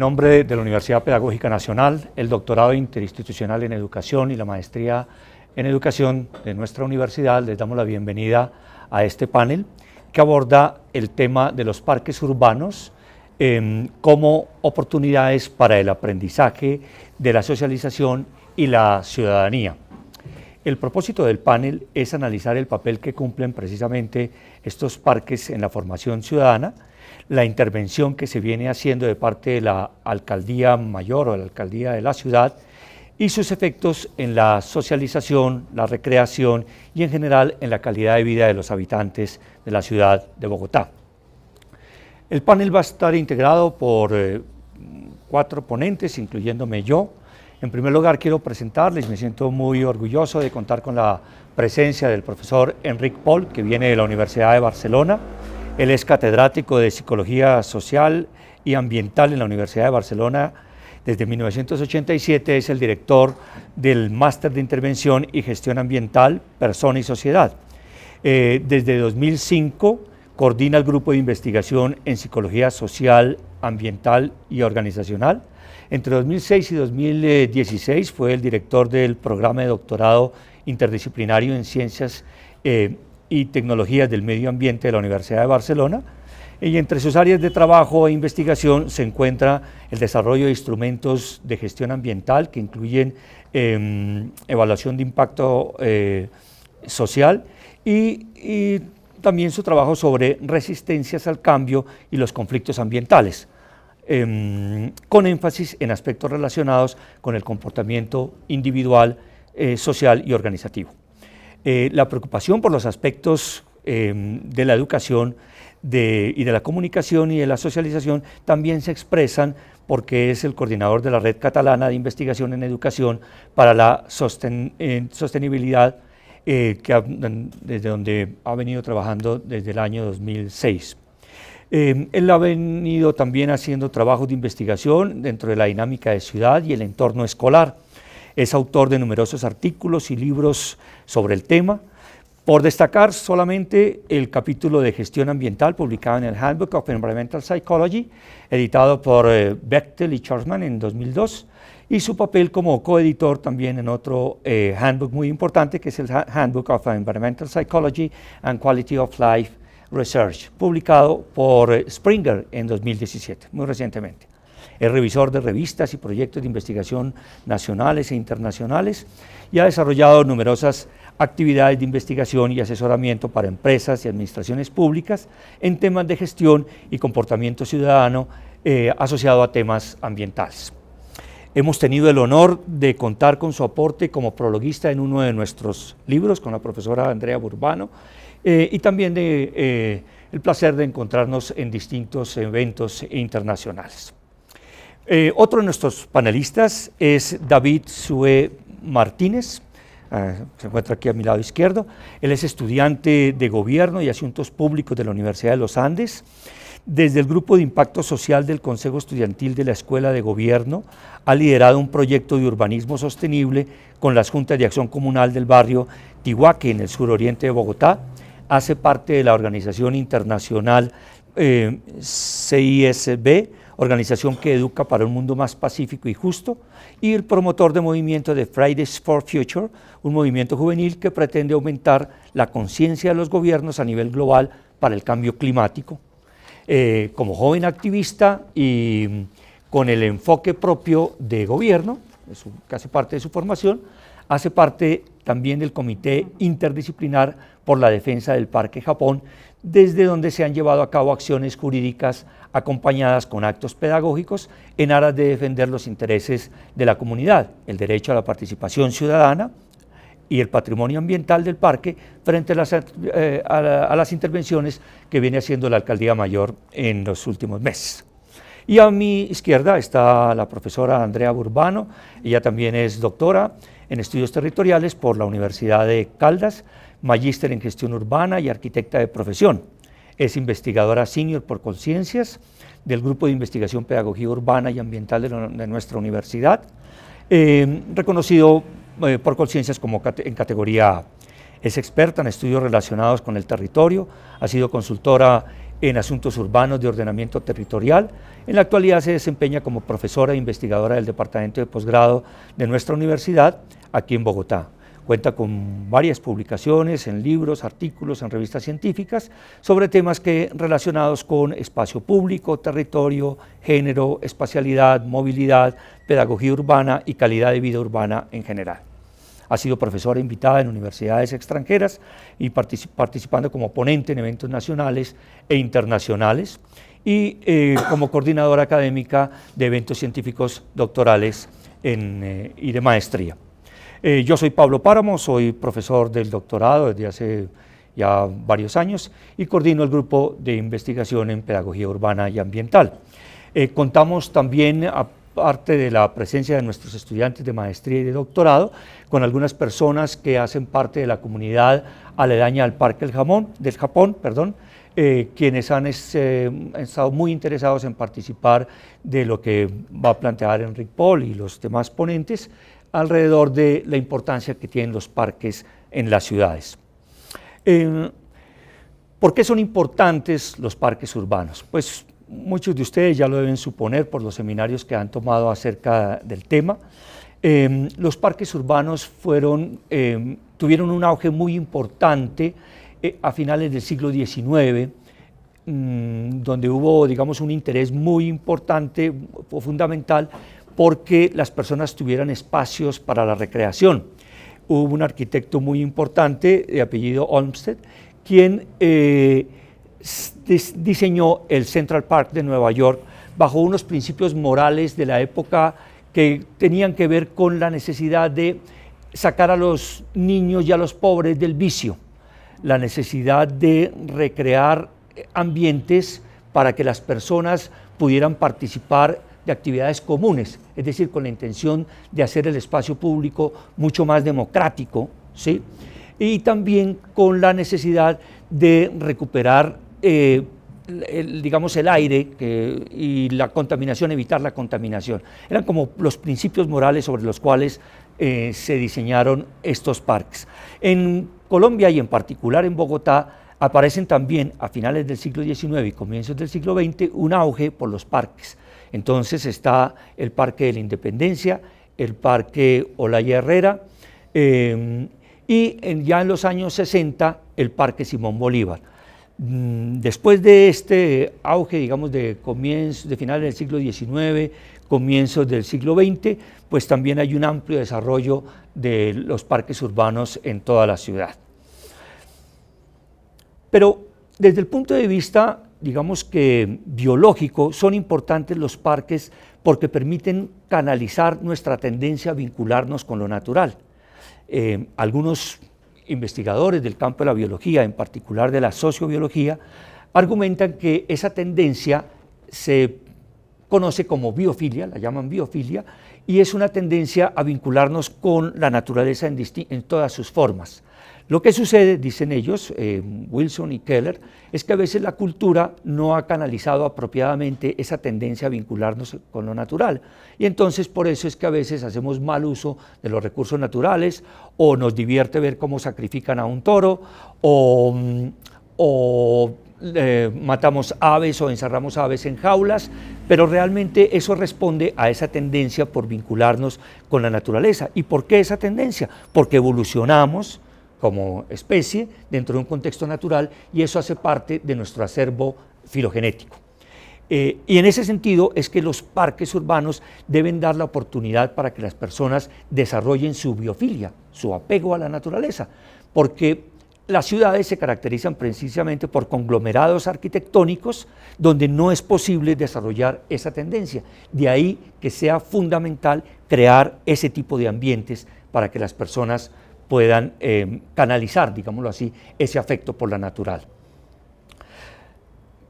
nombre de la Universidad Pedagógica Nacional, el doctorado interinstitucional en educación y la maestría en educación de nuestra universidad, les damos la bienvenida a este panel que aborda el tema de los parques urbanos em, como oportunidades para el aprendizaje de la socialización y la ciudadanía. El propósito del panel es analizar el papel que cumplen precisamente estos parques en la formación ciudadana, la intervención que se viene haciendo de parte de la alcaldía mayor o la alcaldía de la ciudad y sus efectos en la socialización, la recreación y en general en la calidad de vida de los habitantes de la ciudad de Bogotá. El panel va a estar integrado por eh, cuatro ponentes, incluyéndome yo. En primer lugar, quiero presentarles, me siento muy orgulloso de contar con la presencia del profesor Enric Paul, que viene de la Universidad de Barcelona él es catedrático de Psicología Social y Ambiental en la Universidad de Barcelona. Desde 1987 es el director del Máster de Intervención y Gestión Ambiental, Persona y Sociedad. Eh, desde 2005 coordina el grupo de investigación en Psicología Social, Ambiental y Organizacional. Entre 2006 y 2016 fue el director del programa de doctorado interdisciplinario en Ciencias eh, y Tecnologías del Medio Ambiente de la Universidad de Barcelona. Y entre sus áreas de trabajo e investigación se encuentra el desarrollo de instrumentos de gestión ambiental que incluyen em, evaluación de impacto eh, social y, también su trabajo sobre resistencias al cambio y los conflictos ambientales em, con énfasis en aspectos relacionados con el comportamiento individual, eh, social y organizativo. Eh, la preocupación por los aspectos eh, de la educación y de la comunicación y de la socialización también se expresan porque es el coordinador de la Red Catalana de Investigación en Educación para la Sostenibilidad, eh, desde donde ha venido trabajando desde el año 2006. él ha venido también haciendo trabajos de investigación dentro de la dinámica de ciudad y el entorno escolar. Es autor de numerosos artículos y libros sobre el tema. Por destacar solamente el capítulo de gestión ambiental publicado en el Handbook of Environmental Psychology, editado por eh, Bechtel y Charman en 2002, y su papel como coeditor también en otro eh, handbook muy importante, que es el Handbook of Environmental Psychology and Quality of Life Research, publicado por eh, Springer en 2017, muy recientemente. Es revisor de revistas y proyectos de investigación nacionales e internacionales y ha desarrollado numerosas actividades de investigación y asesoramiento para empresas y administraciones públicas en temas de gestión y comportamiento ciudadano eh, asociado a temas ambientales. Hemos tenido el honor de contar con su aporte como prologuista en uno de nuestros libros con la profesora Andrea Burbano eh, y también eh, el placer de encontrarnos en distintos eventos internacionales. Eh, otro de nuestros panelistas es David Sue Martínez, ah, se encuentra aquí a mi lado izquierdo. Él es estudiante de Gobierno y Asuntos Públicos de la Universidad de los Andes. Desde el Grupo de Impacto Social del Consejo Estudiantil de la Escuela de Gobierno, ha liderado un proyecto de urbanismo sostenible con las Juntas de Acción Comunal del barrio Tihuaque, en el suroriente de Bogotá. Hace parte de la organización internacional eh, CISB, organización que educa para un mundo más pacífico y justo, y el promotor de movimiento de Fridays for Future, un movimiento juvenil que pretende aumentar la conciencia de los gobiernos a nivel global para el cambio climático. Eh, como joven activista y mm, con el enfoque propio de gobierno, que hace parte de su formación, hace parte también del Comité Interdisciplinar por la Defensa del Parque Japón, desde donde se han llevado a cabo acciones jurídicas acompañadas con actos pedagógicos en aras de defender los intereses de la comunidad, el derecho a la participación ciudadana y el patrimonio ambiental del parque frente eh, a las, intervenciones que viene haciendo la Alcaldía Mayor en los últimos meses. Y a mi izquierda está la profesora Andrea Burbano, ella también es doctora en estudios territoriales por la Universidad de Caldas, magíster en gestión urbana y arquitecta de profesión. Es investigadora senior por conciencias del Grupo de Investigación Pedagogía Urbana y Ambiental de, nuestra universidad, eh, reconocido eh, por conciencias como en categoría A. Es experta en estudios relacionados con el territorio, ha sido consultora en asuntos urbanos de ordenamiento territorial. En la actualidad se desempeña como profesora e investigadora del Departamento de Posgrado de nuestra universidad aquí en Bogotá. Cuenta con varias publicaciones en libros, artículos, en revistas científicas sobre temas relacionados con espacio público, territorio, género, espacialidad, movilidad, pedagogía urbana y calidad de vida urbana en general. Ha sido profesora invitada en universidades extranjeras y participando como ponente en eventos nacionales e internacionales y eh, como coordinadora académica de eventos científicos doctorales eh, y de maestría. Eh, yo soy Pablo Páramo, soy profesor del doctorado desde hace ya varios años y coordino el grupo de investigación en pedagogía urbana y ambiental. Eh, contamos también, aparte de la presencia de nuestros estudiantes de maestría y de doctorado, con algunas personas que hacen parte de la comunidad aledaña al Parque del, Jamón, del Japón, perdón, eh, quienes han, estado muy interesados en participar de lo que va a plantear Enrique Paul y los demás ponentes alrededor de la importancia que tienen los parques en las ciudades. Em, ¿Por qué son importantes los parques urbanos? Pues muchos de ustedes ya lo deben suponer por los seminarios que han tomado acerca del tema. Em, los parques urbanos em, tuvieron un auge muy importante eh, a finales del siglo XIX, mm, donde hubo, digamos, un interés muy importante o fundamental porque las personas tuvieran espacios para la recreación. Hubo un arquitecto muy importante de apellido Olmsted, quien eh, diseñó el Central Park de Nueva York bajo unos principios morales de la época que tenían que ver con la necesidad de sacar a los niños y a los pobres del vicio, la necesidad de recrear ambientes para que las personas pudieran participar actividades comunes, es decir, con la intención de hacer el espacio público mucho más democrático, y también con la necesidad de recuperar, eh, el, digamos, el aire y la contaminación, evitar la contaminación. Eran como los principios morales sobre los cuales eh, se diseñaron estos parques. En Colombia y en particular en Bogotá, aparecen también a finales del siglo XIX y comienzos del siglo XX un auge por los parques. Entonces está el Parque de la Independencia, el Parque Olaya Herrera em, y ya en los años 60 el Parque Simón Bolívar. Mm, después de este auge, digamos, de comienzos, de finales del siglo XIX, comienzos del siglo XX, pues también hay un amplio desarrollo de los parques urbanos en toda la ciudad. Pero desde el punto de vista digamos que biológico, son importantes los parques porque permiten canalizar nuestra tendencia a vincularnos con lo natural. Eh, algunos investigadores del campo de la biología, en particular de la sociobiología, argumentan que esa tendencia se conoce como biofilia, la llaman biofilia, y es una tendencia a vincularnos con la naturaleza en todas sus formas. Lo que sucede, dicen ellos, eh, Wilson y Keller, es que a veces la cultura no ha canalizado apropiadamente esa tendencia a vincularnos con lo natural. Y entonces por eso es que a veces hacemos mal uso de los recursos naturales o nos divierte ver cómo sacrifican a un toro o, mm, eh, matamos aves o encerramos aves en jaulas, pero realmente eso responde a esa tendencia por vincularnos con la naturaleza. ¿Y por qué esa tendencia? Porque evolucionamos como especie dentro de un contexto natural y eso hace parte de nuestro acervo filogenético. Eh, y en ese sentido es que los parques urbanos deben dar la oportunidad para que las personas desarrollen su biofilia, su apego a la naturaleza, porque las ciudades se caracterizan precisamente por conglomerados arquitectónicos donde no es posible desarrollar esa tendencia. De ahí que sea fundamental crear ese tipo de ambientes para que las personas puedan eh, canalizar, digámoslo así, ese afecto por la natural.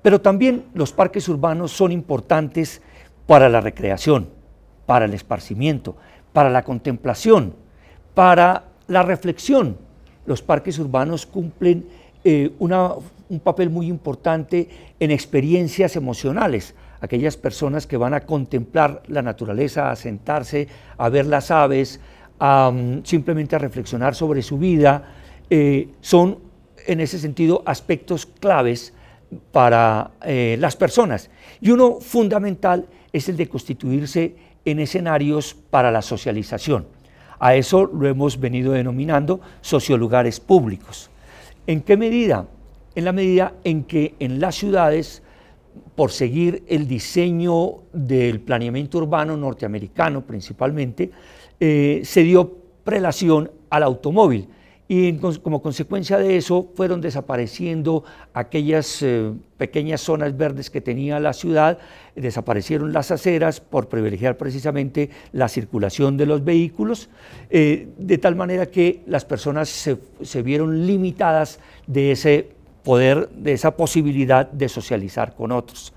Pero también los parques urbanos son importantes para la recreación, para el esparcimiento, para la contemplación, para la reflexión. Los parques urbanos cumplen eh, un papel muy importante en experiencias emocionales. Aquellas personas que van a contemplar la naturaleza, a sentarse, a ver las aves, simplemente a reflexionar sobre su vida, eh, son en ese sentido aspectos claves para eh, las personas. Y uno fundamental es el de constituirse en escenarios para la socialización. A eso lo hemos venido denominando sociolugares públicos. ¿En qué medida? En la medida en que en las ciudades, por seguir el diseño del planeamiento urbano norteamericano principalmente, eh, se dio prelación al automóvil. Y como consecuencia de eso fueron desapareciendo aquellas eh, pequeñas zonas verdes que tenía la ciudad, desaparecieron las aceras por privilegiar precisamente la circulación de los vehículos, eh, de tal manera que las personas se, se vieron limitadas de ese poder, de esa posibilidad de socializar con otros.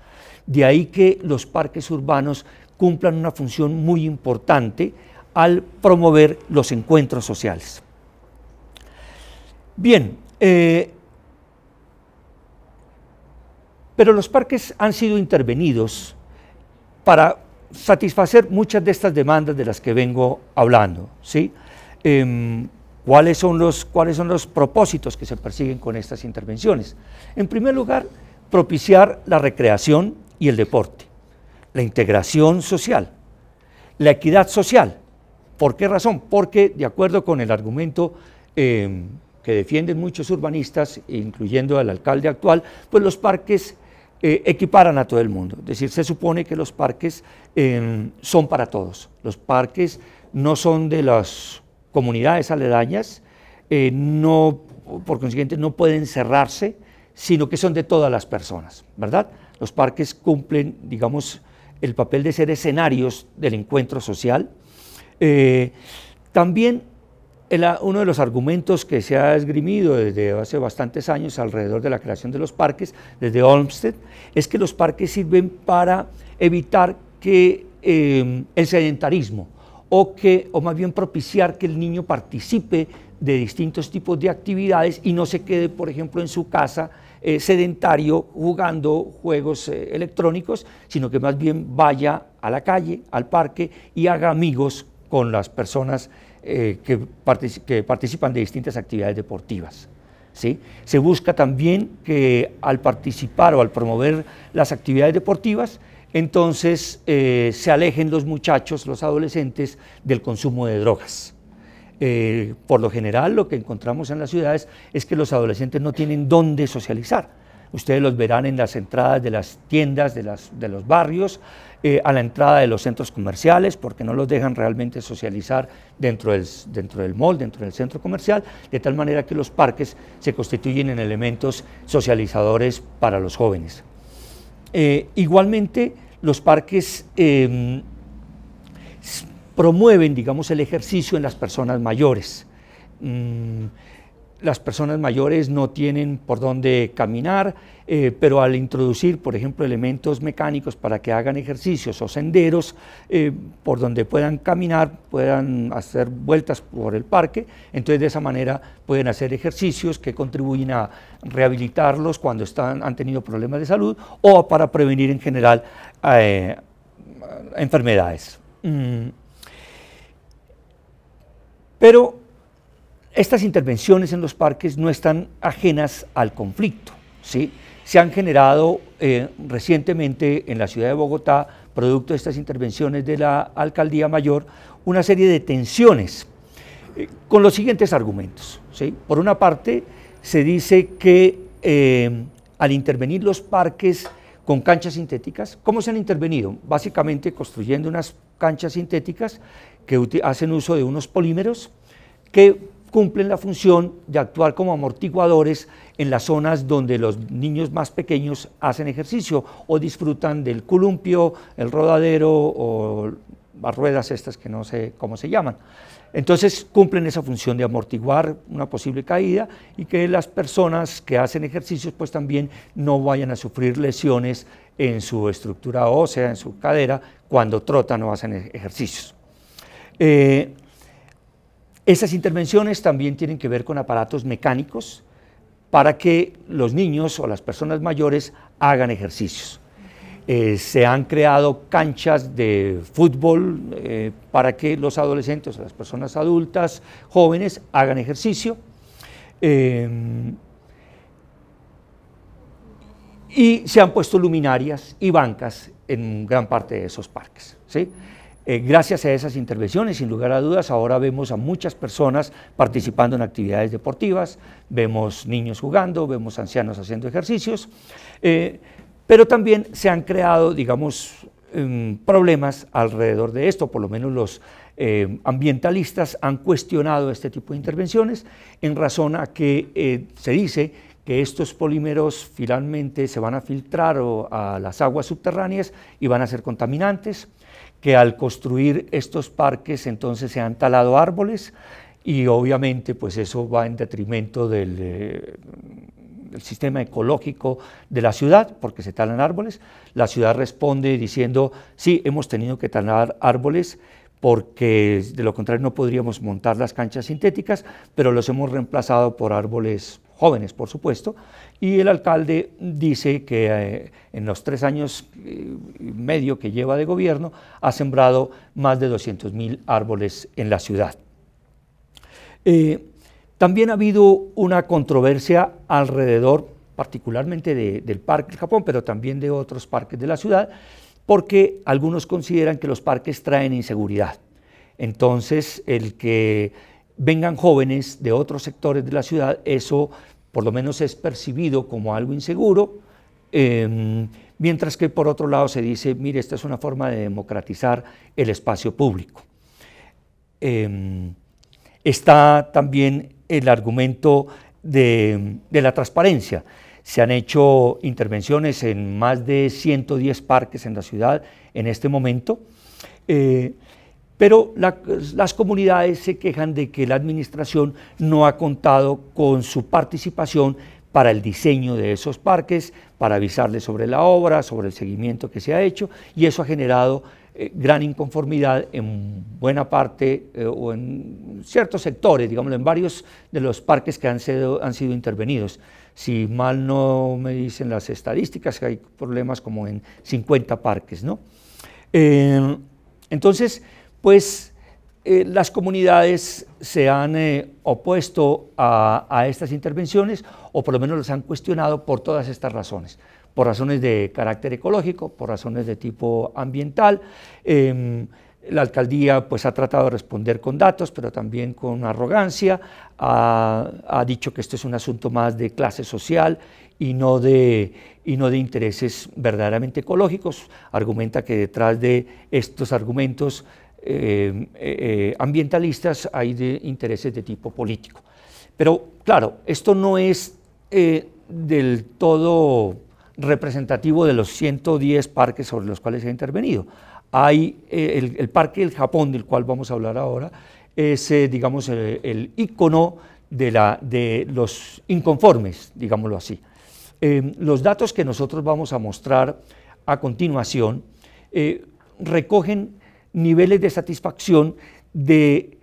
De ahí que los parques urbanos cumplan una función muy importante al promover los encuentros sociales. Bien, eh, pero los parques han sido intervenidos para satisfacer muchas de estas demandas de las que vengo hablando. ¿sí? Em, ¿cuáles, son los, ¿Cuáles son los propósitos que se persiguen con estas intervenciones? En primer lugar, propiciar la recreación y el deporte, la integración social, la equidad social, ¿Por qué razón? Porque, de acuerdo con el argumento em, que defienden muchos urbanistas, incluyendo al alcalde actual, pues los parques eh, equiparan a todo el mundo. Es decir, se supone que los parques em, son para todos. Los parques no son de las comunidades aledañas, eh, no, por consiguiente no pueden cerrarse, sino que son de todas las personas, ¿verdad? Los parques cumplen, digamos, el papel de ser escenarios del encuentro social, eh, también uno de los argumentos que se ha esgrimido desde hace bastantes años alrededor de la creación de los parques, desde Olmsted, es que los parques sirven para evitar que em, el sedentarismo o que, o más bien propiciar que el niño participe de distintos tipos de actividades y no se quede, por ejemplo, en su casa eh, sedentario jugando juegos eh, electrónicos, sino que más bien vaya a la calle, al parque y haga amigos con las personas eh, que, participan de distintas actividades deportivas. ¿sí? Se busca también que al participar o al promover las actividades deportivas, entonces eh, se alejen los muchachos, los adolescentes, del consumo de drogas. Eh, por lo general lo que encontramos en las ciudades es que los adolescentes no tienen dónde socializar. Ustedes los verán en las entradas de las tiendas, de, de los barrios, eh, a la entrada de los centros comerciales porque no los dejan realmente socializar dentro del, dentro del mall, dentro del centro comercial, de tal manera que los parques se constituyen en elementos socializadores para los jóvenes. Eh, igualmente, los parques em, promueven, digamos, el ejercicio en las personas mayores. Mm, las personas mayores no tienen por dónde caminar, eh, pero al introducir, por ejemplo, elementos mecánicos para que hagan ejercicios o senderos eh, por donde puedan caminar, puedan hacer vueltas por el parque, entonces de esa manera pueden hacer ejercicios que contribuyen a rehabilitarlos cuando están, han tenido problemas de salud o para prevenir en general eh, enfermedades. Mm. Pero estas intervenciones en los parques no están ajenas al conflicto. ¿sí? Se han generado eh, recientemente en la ciudad de Bogotá, producto de estas intervenciones de la alcaldía mayor, una serie de tensiones eh, con los siguientes argumentos. ¿sí? Por una parte, se dice que eh, al intervenir los parques con canchas sintéticas, ¿cómo se han intervenido? Básicamente construyendo unas canchas sintéticas que hacen uso de unos polímeros que cumplen la función de actuar como amortiguadores en las zonas donde los niños más pequeños hacen ejercicio o disfrutan del columpio, el rodadero o las ruedas estas que no sé cómo se llaman. Entonces cumplen esa función de amortiguar una posible caída y que las personas que hacen ejercicios pues también no vayan a sufrir lesiones en su estructura ósea, en su cadera, cuando trotan o hacen ejercicios. Eh, esas intervenciones también tienen que ver con aparatos mecánicos para que los niños o las personas mayores hagan ejercicios. Eh, se han creado canchas de fútbol eh, para que los adolescentes, las personas adultas, jóvenes, hagan ejercicio. Eh, y se han puesto luminarias y bancas en gran parte de esos parques. ¿sí? Eh, gracias a esas intervenciones, sin lugar a dudas, ahora vemos a muchas personas participando en actividades deportivas, vemos niños jugando, vemos ancianos haciendo ejercicios, eh, pero también se han creado, digamos, em, problemas alrededor de esto, por lo menos los eh, ambientalistas han cuestionado este tipo de intervenciones en razón a que se dice que estos polímeros finalmente se van a filtrar a las aguas subterráneas y van a ser contaminantes, que al construir estos parques entonces se han talado árboles y obviamente pues eso va en detrimento eh, del sistema ecológico de la ciudad porque se talan árboles. La ciudad responde diciendo, sí, hemos tenido que talar árboles, porque de lo contrario no podríamos montar las canchas sintéticas, pero los hemos reemplazado por árboles jóvenes por supuesto, y el alcalde dice que eh, en los tres años eh, y medio que lleva de gobierno ha sembrado más de 200.000 mil árboles en la ciudad. Eh, también ha habido una controversia alrededor, particularmente del Parque del Japón, pero también de otros parques de la ciudad, porque algunos consideran que los parques traen inseguridad. Entonces, el que vengan jóvenes de otros sectores de la ciudad, eso por lo menos es percibido como algo inseguro, em, mientras que por otro lado se dice, mire, esta es una forma de democratizar el espacio público. Em, está también el argumento de, la transparencia. Se han hecho intervenciones en más de 110 parques en la ciudad en este momento. Eh, pero las comunidades se quejan de que la administración no ha contado con su participación para el diseño de esos parques, para avisarles sobre la obra, sobre el seguimiento que se ha hecho, y eso ha generado eh, gran inconformidad en buena parte eh, o en ciertos sectores, digámoslo, en varios de los parques que han sido, han sido intervenidos. Si mal no me dicen las estadísticas, hay problemas como en 50 parques, ¿no? Eh, entonces, pues eh, las comunidades se han eh, opuesto a, estas intervenciones o por lo menos las han cuestionado por todas estas razones, por razones de carácter ecológico, por razones de tipo ambiental. Em, la alcaldía pues, ha tratado de responder con datos, pero también con arrogancia, ha, dicho que esto es un asunto más de clase social y no de, y no de intereses verdaderamente ecológicos, argumenta que detrás de estos argumentos Em, eh, eh, ambientalistas, hay de intereses de tipo político. Pero claro, esto no es eh, del todo representativo de los 110 parques sobre los cuales se ha intervenido. Hay el, Parque del Japón, del cual vamos a hablar ahora, es, digamos, el, icono de, la, de los inconformes, digámoslo así. Em, los datos que nosotros vamos a mostrar a continuación recogen niveles de satisfacción de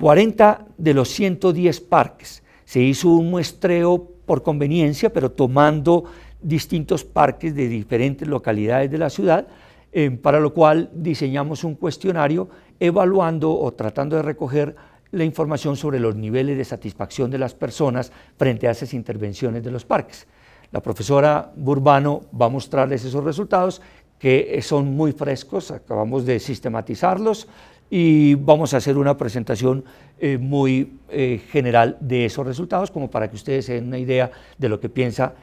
40 de los 110 parques. Se hizo un muestreo por conveniencia, pero tomando distintos parques de diferentes localidades de la ciudad, eh, para lo cual diseñamos un cuestionario evaluando o tratando de recoger la información sobre los niveles de satisfacción de las personas frente a esas intervenciones de los parques. La profesora Burbano va a mostrarles esos resultados que son muy frescos, acabamos de sistematizarlos y vamos a hacer una presentación eh, muy eh, general de esos resultados como para que ustedes se den una idea de lo que piensa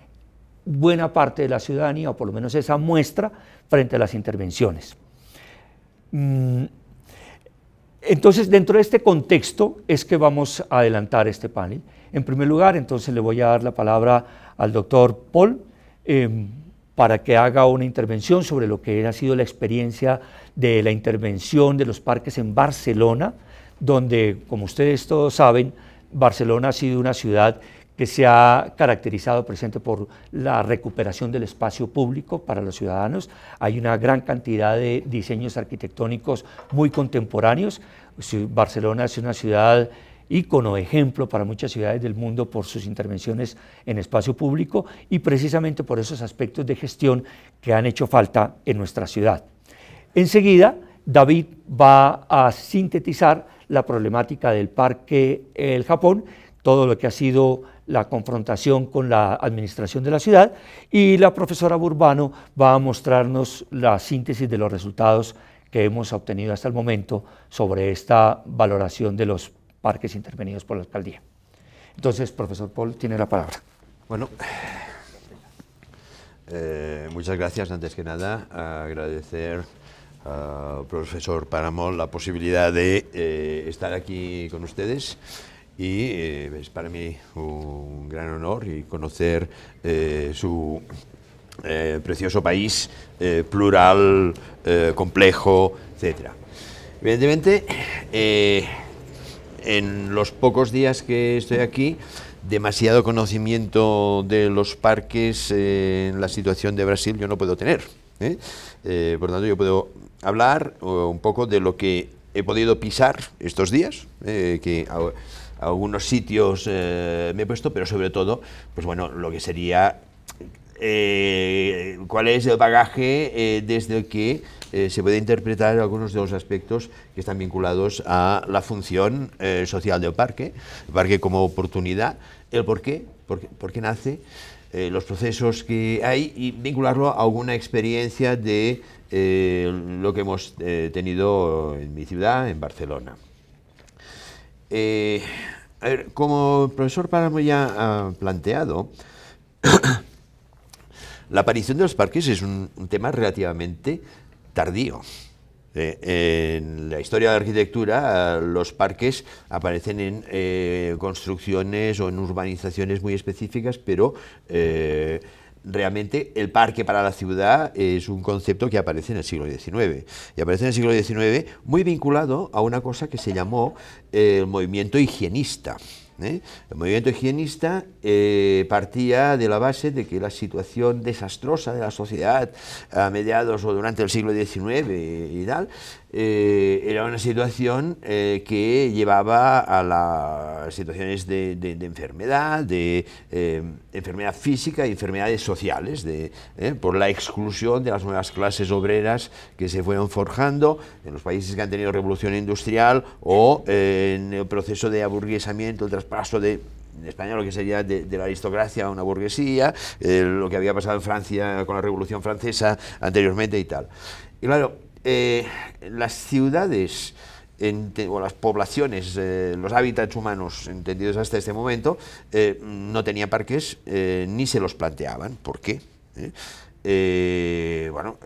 buena parte de la ciudadanía, o por lo menos esa muestra, frente a las intervenciones. Mm, entonces, dentro de este contexto es que vamos a adelantar este panel. En primer lugar, entonces le voy a dar la palabra al doctor Paul em, para que haga una intervención sobre lo que ha sido la experiencia de la intervención de los parques en Barcelona, donde, como ustedes todos saben, Barcelona ha sido una ciudad que se ha caracterizado presente por la recuperación del espacio público para los ciudadanos. Hay una gran cantidad de diseños arquitectónicos muy contemporáneos. Barcelona es una ciudad ícono, ejemplo para muchas ciudades del mundo por sus intervenciones en espacio público y precisamente por esos aspectos de gestión que han hecho falta en nuestra ciudad. Enseguida, David va a sintetizar la problemática del Parque El Japón, todo lo que ha sido la confrontación con la administración de la ciudad y la profesora Burbano va a mostrarnos la síntesis de los resultados que hemos obtenido hasta el momento sobre esta valoración de los parques intervenidos por la alcaldía. Entonces, profesor Paul tiene la palabra. Bueno, eh, muchas gracias antes que nada. Agradecer al profesor Paramol... la posibilidad de eh, estar aquí con ustedes y eh, es para mí un gran honor y conocer su precioso país, plural, complejo, etc. Evidentemente, en los pocos días que estoy aquí, demasiado conocimiento de los parques eh, en la situación de Brasil yo no puedo tener. ¿eh? Eh, por lo tanto, yo puedo hablar un poco de lo que he podido pisar estos días, que a, algunos sitios me he puesto, pero sobre todo, pues bueno, lo que sería cuál es el bagaje desde que eh, se puede interpretar algunos de los aspectos que están vinculados a la función eh, social del parque, el parque como oportunidad, el por qué, por, qué nace, eh, los procesos que hay y vincularlo a alguna experiencia de lo que hemos tenido en mi ciudad, en Barcelona. como el profesor Páramo ya ha planteado, la aparición de los parques es un, un tema relativamente tardío. Eh, en la historia de la arquitectura, los parques aparecen en eh, construcciones o en urbanizaciones muy específicas, pero eh, realmente el parque para la ciudad es un concepto que aparece en el siglo XIX. Y aparece en el siglo XIX muy vinculado a una cosa que se llamó el movimiento higienista. ¿eh? El movimiento higienista eh, partía de la base de que la situación desastrosa de la sociedad a mediados o durante el siglo XIX y tal eh, era una situación eh, que llevaba a las situaciones de, enfermedad, de eh, enfermedad física y enfermedades sociales, de, por la exclusión de las nuevas clases obreras que se fueron forjando en los países que han tenido revolución industrial o en el proceso de aburguesamiento, el traspaso de en España lo que sería de, de la aristocracia a una burguesía, lo que había pasado en Francia con la Revolución Francesa anteriormente y tal. Y claro, eh, las ciudades o las poblaciones, eh, los hábitats humanos entendidos hasta este momento, eh, no tenía parques eh, ni se los planteaban. ¿Por qué? bueno,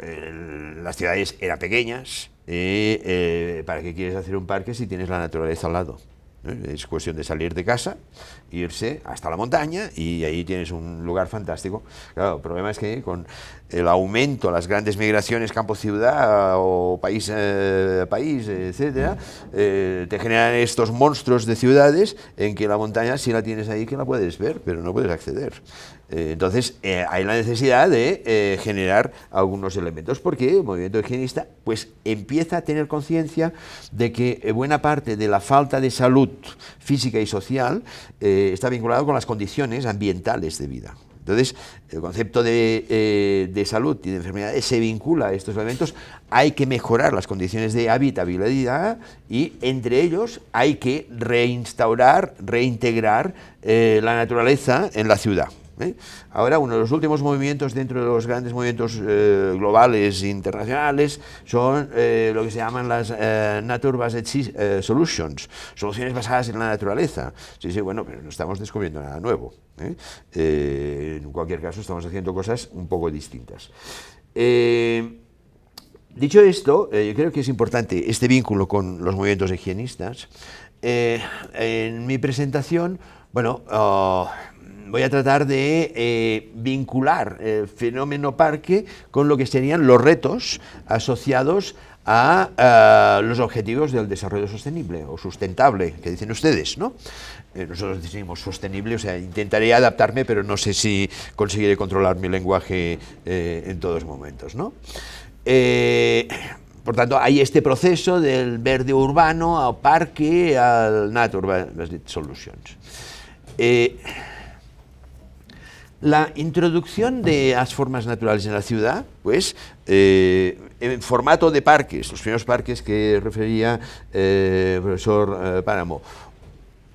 las ciudades eran pequeñas. ¿Para qué quieres hacer un parque si tienes la naturaleza al lado? Es cuestión de salir de casa, irse hasta la montaña y ahí tienes un lugar fantástico. el problema es que con el aumento, las grandes migraciones campo-ciudad o país eh, país, etcétera, eh, te generan estos monstruos de ciudades en que la montaña, sí la tienes ahí, que la puedes ver, pero no puedes acceder. Eh, entonces, eh, hay la necesidad de eh, generar algunos elementos, porque el movimiento higienista pues, empieza a tener conciencia de que buena parte de la falta de salud física y social está vinculada con las condiciones ambientales de vida. Entonces, el concepto de, salud y de enfermedades se vincula a estos elementos. Hay que mejorar las condiciones de habitabilidad y entre ellos hay que reinstaurar, reintegrar la naturaleza en la ciudad. ¿eh? Ahora, uno de los últimos movimientos dentro de los grandes movimientos eh, globales e internacionales son eh, lo que se llaman las Nature-Based Solutions, soluciones basadas en la naturaleza. Sí, sí, bueno, pero no estamos descubriendo nada nuevo. en cualquier caso, estamos haciendo cosas un poco distintas. Dicho esto, yo creo que es importante este vínculo con los movimientos higienistas. en mi presentación, bueno, ah, voy a tratar de eh, vincular el fenómeno parque con lo que serían los retos asociados a eh, los objetivos del desarrollo sostenible o sustentable, que dicen ustedes, ¿no? Eh, nosotros decimos sostenible, o sea, intentaré adaptarme, pero no sé si conseguiré controlar mi lenguaje en todos momentos, por tanto, hay este proceso del verde urbano al parque, al Nature Solutions. La introducción de las formas naturales en la ciudad, pues, eh, en formato de parques, los primeros parques que refería eh, profesor eh, Páramo,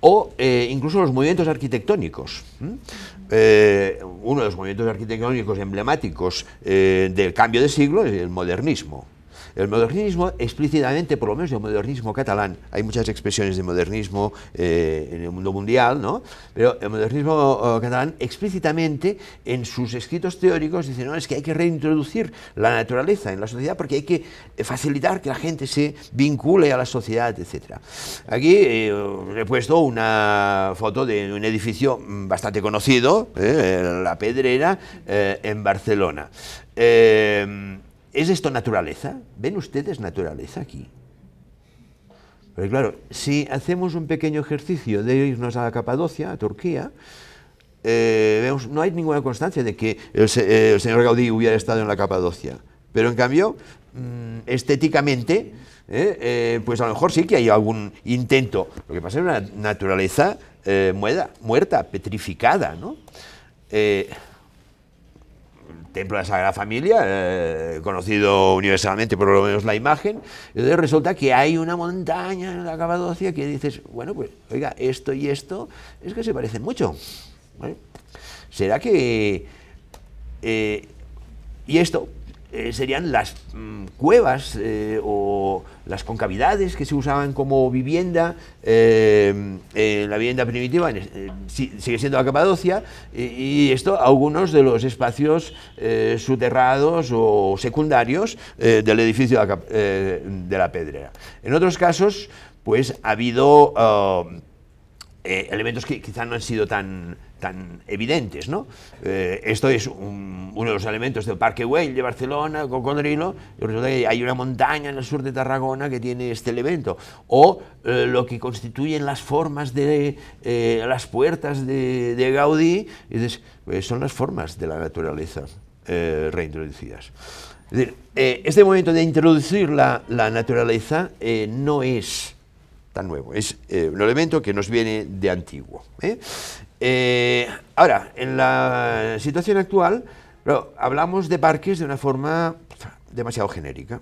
o incluso los movimientos arquitectónicos. uno de los movimientos arquitectónicos emblemáticos del cambio de siglo es el modernismo. El modernismo, explícitamente, por lo menos el modernismo catalán, hay muchas expresiones de modernismo eh, en el mundo mundial, ¿no? pero el modernismo eh, catalán explícitamente en sus escritos teóricos dice, no, es que hay que reintroducir la naturaleza en la sociedad porque hay que facilitar que la gente se vincule a la sociedad, etc. Aquí eh, he puesto una foto de un edificio bastante conocido, La Pedrera, en Barcelona. ¿Es esto naturaleza? ¿Ven ustedes naturaleza aquí? Porque claro, si hacemos un pequeño ejercicio de irnos a la Capadocia, a Turquía, eh, no hay ninguna constancia de que eh, el, señor Gaudí hubiera estado en la Capadocia. Pero en cambio, mm, estéticamente, eh, pues a lo mejor sí que hay algún intento. Lo que pasa es una naturaleza muerta, petrificada, ¿no? templo de la Sagrada Familia, eh, conocido universalmente por lo menos la imagen, entonces resulta que hay una montaña en la Capadocia que dices, bueno, pues oiga, esto y esto es que se parecen mucho. ¿Será que... Eh, y esto, eh, serían las mm, cuevas eh, o las concavidades que se usaban como vivienda, eh, la vivienda primitiva eh, sigue siendo la Capadocia, y, esto algunos de los espacios soterrados o secundarios del edificio de la, de Pedrera. En otros casos, pues ha habido ah, elementos que quizá no han sido tan tan evidentes. ¿no? Eh, esto es uno de los elementos del Parque Güell de Barcelona, el Cocodrilo, resulta que hay una montaña en el sur de Tarragona que tiene este elemento. O eh, lo que constituyen las formas de eh, las puertas de, Gaudí, pues, son las formas de la naturaleza reintroducidas. este momento de introducir la naturaleza no es tan nuevo, es un elemento que nos viene de antiguo. Eh, ahora, en la situación actual, hablamos de parques de una forma demasiado genérica.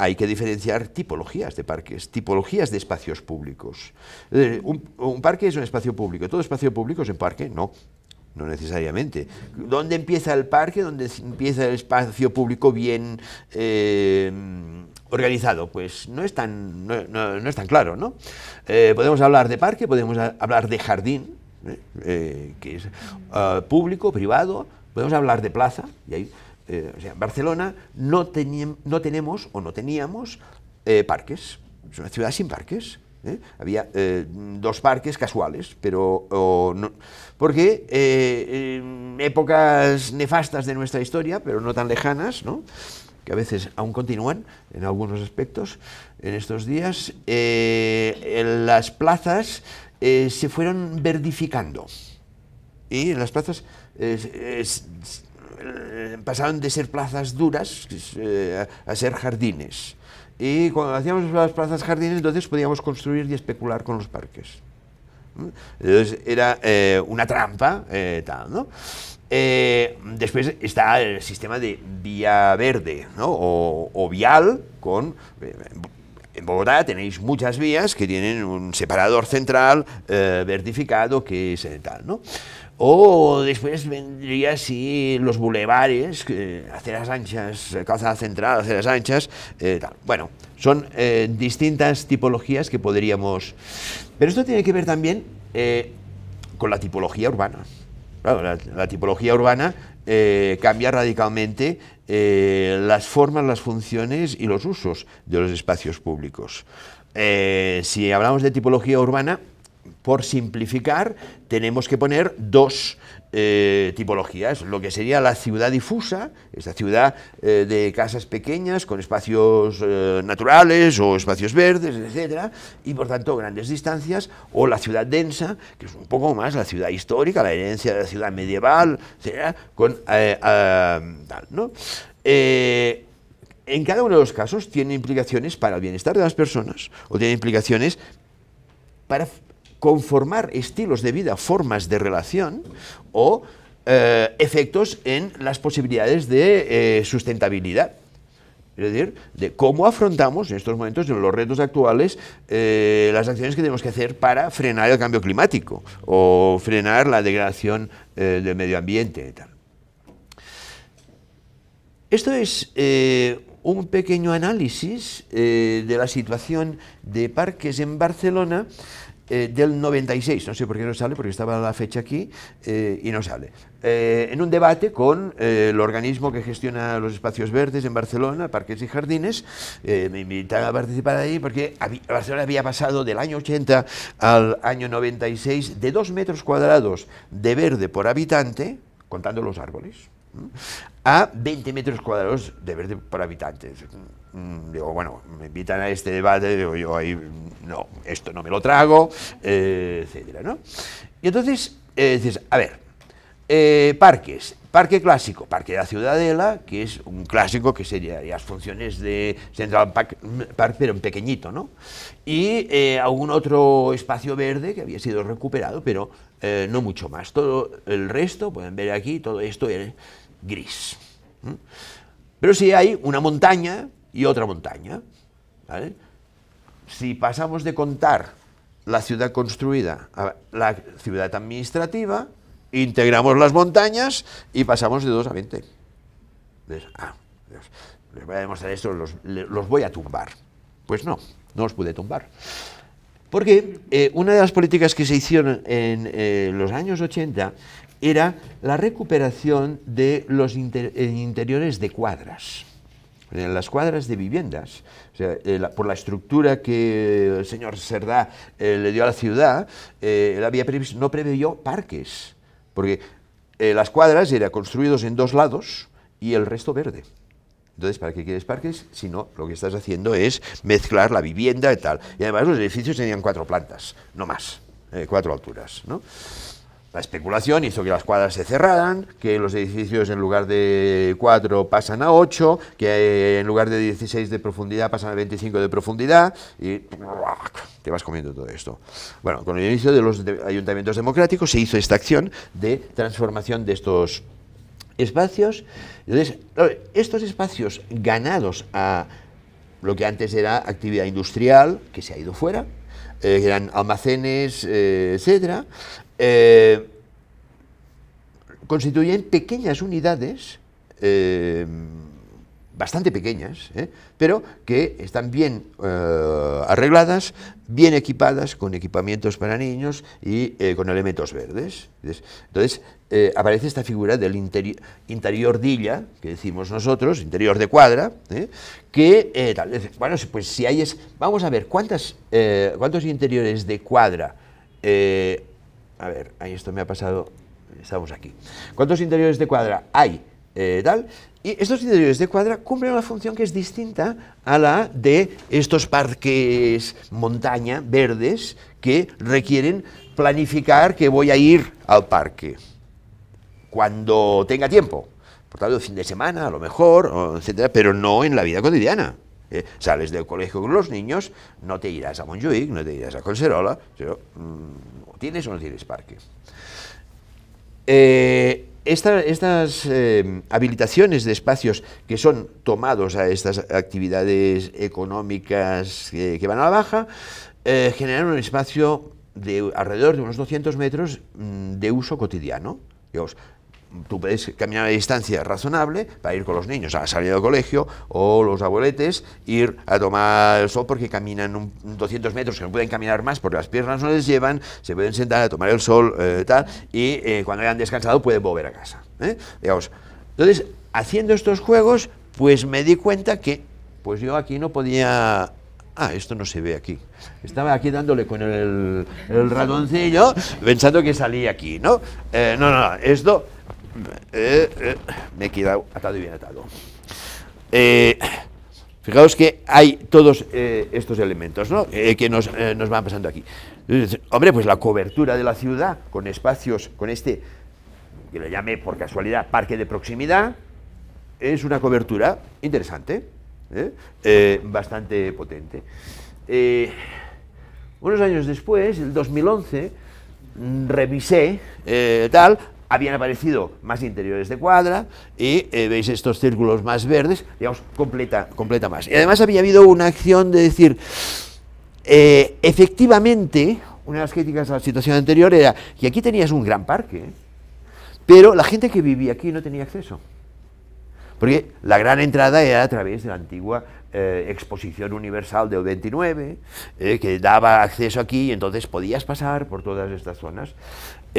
Hay que diferenciar tipologías de parques, tipologías de espacios públicos. un, parque es un espacio público. ¿Todo espacio público es un parque? No, no necesariamente. ¿Dónde empieza el parque? ¿Dónde empieza el espacio público bien eh, organizado? Pues no es tan, es tan claro, ¿no? Eh, podemos hablar de parque, podemos hablar de jardín, eh, que es ah, público, privado, podemos hablar de plaza, y ahí, en eh, Barcelona no, no tenemos o no teníamos eh, parques, es una ciudad sin parques. Había dos parques casuales, pero no, porque épocas nefastas de nuestra historia, pero no tan lejanas, que a veces aún continúan en algunos aspectos en estos días, las plazas eh, se fueron verdificando. Y las plazas eh, eh, pasaron de ser plazas duras a, ser jardines. Y cuando hacíamos las plazas jardines, entonces podíamos construir y especular con los parques. ¿Mm? Entonces era una trampa, tal, después está el sistema de vía verde, O, o vial con en Bogotá tenéis muchas vías que tienen un separador central eh, vertificado que es tal, ¿no? O después vendría si los bulevares, aceras anchas, calzada central, aceras anchas, eh, tal. Bueno, son eh, distintas tipologías que podríamos... Pero esto tiene que ver también con la tipología urbana. la, tipología urbana eh, cambiar radicalmente eh, las formas, las funciones y los usos de los espacios públicos. Eh, si hablamos de tipología urbana, por simplificar, tenemos que poner dos eh, tipologías, lo que sería la ciudad difusa, esta ciudad eh, de casas pequeñas con espacios eh, naturales o espacios verdes, etcétera, y por tanto grandes distancias, o la ciudad densa, que es un poco más la ciudad histórica, la herencia de la ciudad medieval, etcétera, con ah, tal, en cada uno de los casos tiene implicaciones para el bienestar de las personas o tiene implicaciones para conformar estilos de vida, formas de relación o eh, efectos en las posibilidades de eh, sustentabilidad. Es decir, de cómo afrontamos en estos momentos, en los retos actuales, eh, las acciones que tenemos que hacer para frenar el cambio climático o frenar la degradación del medio ambiente. Esto es un pequeño análisis de la situación de parques en Barcelona eh, del 96, no sé por qué no sale, porque estaba la fecha aquí eh, y no sale, eh, en un debate con el organismo que gestiona los espacios verdes en Barcelona, Parques y Jardines, me invitan a participar ahí porque Barcelona había pasado del año 80 al año 96 de 2 metros cuadrados de verde por habitante, contando los árboles, a 20 metros cuadrados de verde por habitante. Mm, digo, bueno, me invitan a este debate, digo yo ahí, no, esto no me lo trago, eh, etcétera, Y entonces eh, dices, a ver, eh, parques, parque clásico, parque de la Ciudadela, que es un clásico que sería las funciones de Central mm, Park, pero en pequeñito, ¿no? Y eh, algún otro espacio verde que había sido recuperado, pero no mucho más. Todo el resto, pueden ver aquí, todo esto es gris. Pero sí hay una montaña y otra montaña. Si pasamos de contar la ciudad construida a la ciudad administrativa, integramos las montañas y pasamos de 2 a 20. Ah, les voy a demostrar esto, los, voy a tumbar. Pues no, no los pude tumbar. Porque eh, una de las políticas que se hicieron en eh, los años 80 era la recuperación de los eh, interiores de cuadras en eh, las cuadras de viviendas, o sea, eh, por la estructura que el señor Cerdá eh, le dio a la ciudad, él no preveyó parques, porque las cuadras eran construidos en dos lados y el resto verde. Entonces, ¿para qué quieres parques? Si no, lo que estás haciendo es mezclar la vivienda y tal. Y además los edificios tenían cuatro plantas, no más, cuatro alturas. ¿no? La especulación hizo que las cuadras se cerraran, que los edificios en lugar de 4 pasan a 8, que eh, en lugar de 16 de profundidad pasan a 25 de profundidad y te vas comiendo todo esto. Bueno, con el inicio de los ayuntamientos democráticos se hizo esta acción de transformación de estos espacios. Entonces, estos espacios ganados a lo que antes era actividad industrial, que se ha ido fuera, eh, eran almacenes, etc. Eh, etcétera, eh, constituyen pequeñas unidades, eh, bastante pequeñas, eh, pero que están bien arregladas, bien equipadas, con equipamientos para niños y con elementos verdes. Entonces, aparece esta figura del interior dilla, que decimos nosotros, interior de cuadra, que, tal, vez, bueno, pues si hay vamos a ver, ¿cuántas, ¿cuántos interiores de cuadra a ver, ahí esto me ha pasado, estamos aquí. ¿Cuántos interiores de cuadra hay? Eh, tal, y estos interiores de cuadra cumplen una función que es distinta a la de estos parques montaña verdes que requieren planificar que voy a ir al parque cuando tenga tiempo. Por tanto, fin de semana, a lo mejor, etcétera, pero no en la vida cotidiana. Eh, sales del colegio con los niños, no te irás a Montjuic, no te irás a Conserola, pero... Mm, ¿Tienes o no tienes parque? Eh, estas eh, habilitaciones de espacios que son tomados a estas actividades económicas eh, que van a la baja generan un espacio de alrededor de unos 200 metros mm, de uso cotidiano. Digamos, tú puedes caminar a distancia razonable para ir con los niños a salir del colegio o los abueletes ir a tomar el sol porque caminan 200 metros que no pueden caminar más porque las piernas no les llevan, se pueden sentar a tomar el sol eh, tal y eh, cuando hayan descansado pueden volver a casa. ¿eh? Digamos, entonces, haciendo estos juegos, pues me di cuenta que pues yo aquí no podía ah, esto no se ve aquí. Estaba aquí dándole con el, ratoncillo pensando que salía aquí, ¿no? No, no, no, esto eh, eh, me he quedado atado y bien atado. Eh, fijaos que hay todos estos elementos ¿no? que nos, van pasando aquí. Hombre, pues la cobertura de la ciudad con espacios, con este, que lo llamé por casualidad parque de proximidad, es una cobertura interesante, bastante potente. unos años después, el 2011, mm, revisé tal habían aparecido más interiores de cuadra y eh, veis estos círculos más verdes, digamos, completa, completa más. Y además había habido una acción de decir, eh, efectivamente, una de las críticas a la situación anterior era que aquí tenías un gran parque, pero la gente que vivía aquí no tenía acceso. Porque la gran entrada era a través de la antigua eh, Exposición Universal del 29, que daba acceso aquí y entonces podías pasar por todas estas zonas.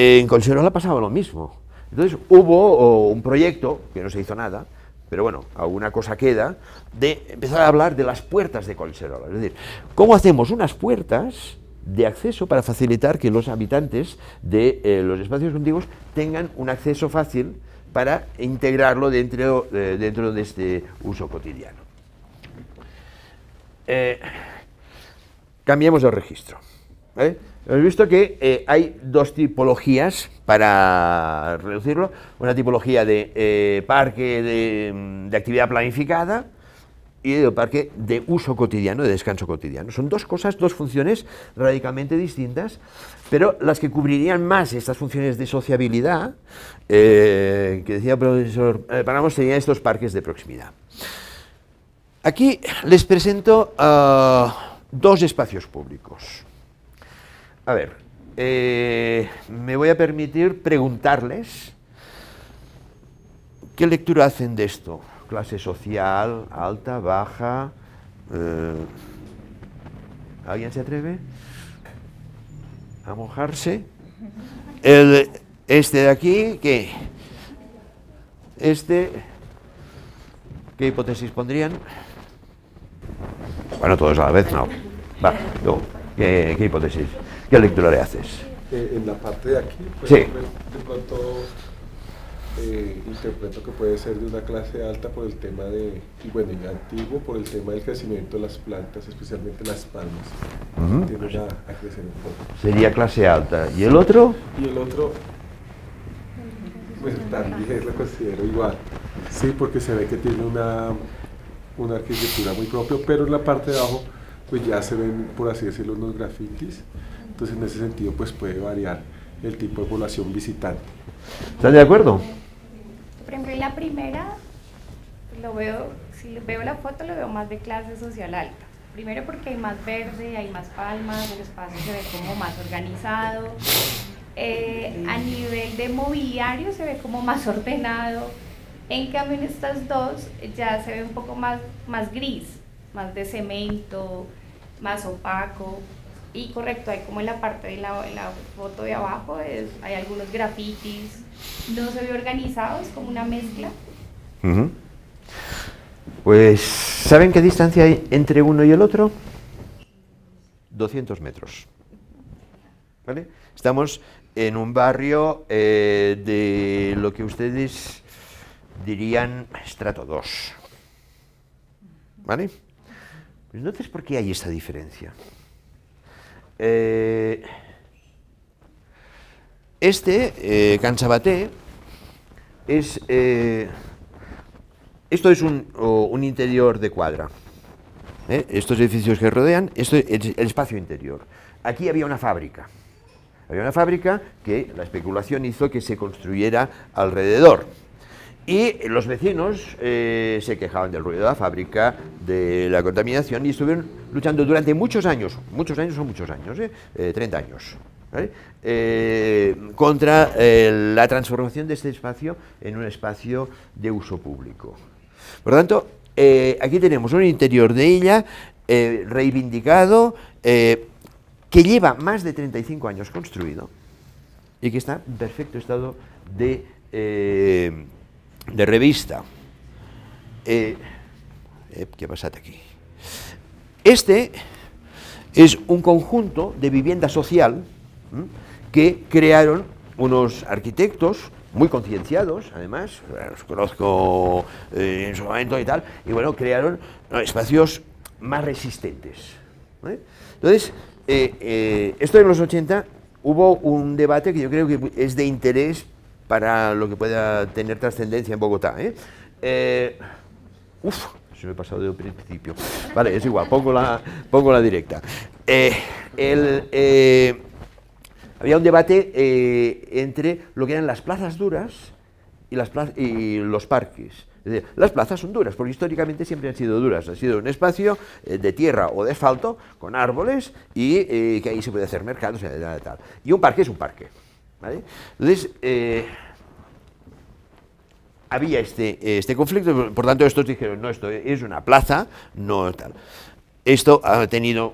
En Colserola pasaba lo mismo. Entonces hubo un proyecto, que no se hizo nada, pero bueno, alguna cosa queda, de empezar a hablar de las puertas de Colserola. Es decir, ¿cómo hacemos unas puertas de acceso para facilitar que los habitantes de eh, los espacios contiguos tengan un acceso fácil para integrarlo dentro, eh, dentro de este uso cotidiano? Eh, cambiemos el registro. ¿vale? ¿eh? Hemos visto que eh, hay dos tipologías para reducirlo. Una tipología de eh, parque mm, de, actividad planificada y de parque de uso cotidiano, de descanso cotidiano. Son dos cosas, dos funciones radicalmente distintas, pero las que cubrirían más estas funciones de sociabilidad, eh, que decía el profesor Paramos, serían estos parques de proximidad. Aquí les presento ah, dos espacios públicos a ver, eh, me voy a permitir preguntarles qué lectura hacen de esto. Clase social, alta, baja. Eh, ¿Alguien se atreve a mojarse? este de aquí, ¿qué? Este, ¿qué hipótesis pondrían? Bueno, todos a la vez, no. Va, qué hipótesis? ¿Qué lectura le haces? Eh, en la parte de aquí, pues, pues de pronto eh, interpreto que puede ser de una clase alta por el tema de, bueno, en antiguo por el tema del crecimiento de las plantas, especialmente las palmas. Tiene crecer un poco. Sería clase alta. ¿Y el otro? Y el otro, pues también lo considero igual. Sí, porque se ve que tiene una, una arquitectura muy propia, pero en la parte de abajo, pues ya se ven, por así decirlo, unos grafitis entonces en ese sentido pues puede variar el tipo de población visitante. ¿Están de acuerdo? Por ejemplo, en la primera, lo veo, si veo la foto lo veo más de clase social alta. Primero porque hay más verde, hay más palmas, el espacio se ve como más organizado. Eh, a nivel de mobiliario se ve como más ordenado. En cambio en estas dos ya se ve un poco más, más gris, más de cemento, más opaco. Y correcto, hay como en la parte de la, foto de abajo, es, hay algunos grafitis, no se ve organizados, como una mezcla. Pues, ¿saben qué distancia hay entre uno y el otro? 200 metros. ¿Vale? Estamos en un barrio eh, de lo que ustedes dirían estrato 2. ¿Vale? Pues entonces, ¿por qué hay esta diferencia? Eh, este, eh, es, eh, esto es un, interior de cuadra. ¿eh? Estos edificios que rodean, esto es el espacio interior. Aquí había una fábrica. Había una fábrica que la especulación hizo que se construyera alrededor. Y los vecinos eh, se quejaban del ruido de la fábrica, de la contaminación y estuvieron luchando durante muchos años, muchos años son muchos años, 30 ¿eh? Eh, años, contra la transformación de este espacio en un espacio de uso público. Por lo tanto, aquí tenemos un interior de ella reivindicado que lleva más de 35 años construido y que está en perfecto estado de de revista. Eh, eh, ¿Qué pasa aquí? Este es un conjunto de vivienda social que crearon unos arquitectos muy concienciados, además, los conozco eh, en su momento y tal, y bueno, crearon espacios más resistentes. Entonces, esto en los 80 hubo un debate que yo creo que es de interés para lo que pueda tener trascendencia en Bogotá. ¿eh? eh uf, se me ha pasado de principio. Vale, es igual, pongo la, pongo la directa. Eh, eh, había un debate entre lo que eran las plazas duras y, las y los parques. las plazas son duras, porque históricamente siempre han sido duras. Ha sido un espacio de tierra o de asfalto, con árboles, y que ahí se puede hacer mercados, y tal. Y un parque es un parque. Entonces, eh, había este, eh, este conflicto, por tanto estos dijeron, no, esto es una plaza, no tal. Esto ha tenido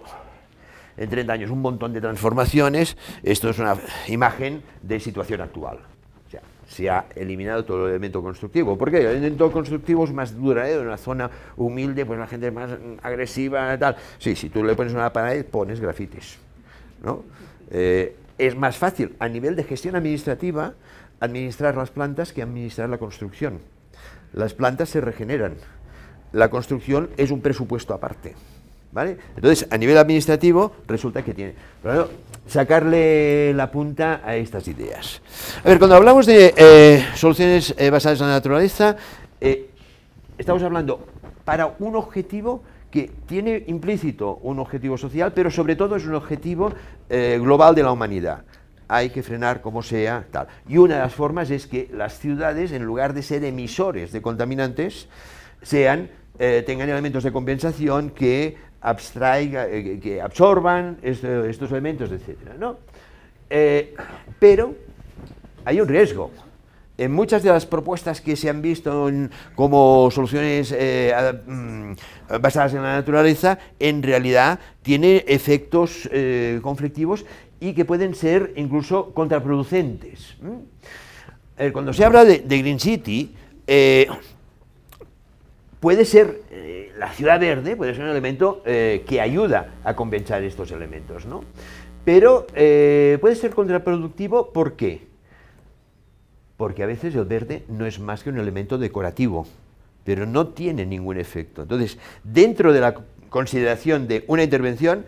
en 30 años un montón de transformaciones, esto es una imagen de situación actual. se ha eliminado todo el elemento constructivo. porque qué? El elemento constructivo es más duradero, en una zona humilde, pues la gente es más agresiva, tal. Sí, si tú le pones una pared, pones grafitis, ¿no? Eh, es más fácil a nivel de gestión administrativa administrar las plantas que administrar la construcción. Las plantas se regeneran, la construcción es un presupuesto aparte. ¿Vale? Entonces, a nivel administrativo, resulta que tiene. Pero, sacarle la punta a estas ideas. A ver, cuando hablamos de eh, soluciones eh, basadas en la naturaleza, eh, estamos hablando para un objetivo que tiene implícito un objetivo social, pero sobre todo es un objetivo eh, global de la humanidad. Hay que frenar como sea tal. Y una de las formas es que las ciudades, en lugar de ser emisores de contaminantes, sean, eh, tengan elementos de compensación que, abstraiga, eh, que absorban estos elementos, etc. pero hay un riesgo en muchas de las propuestas que se han visto como soluciones eh, mm, basadas en la naturaleza, en realidad tiene efectos eh, conflictivos y que pueden ser incluso contraproducentes. Eh, cuando se habla de, Green City, puede ser la ciudad verde, puede ser un elemento que ayuda a compensar estos elementos, Pero puede ser contraproductivo, ¿por qué? porque a veces el verde no es más que un elemento decorativo, pero no tiene ningún efecto. Entonces, dentro de la consideración de una intervención,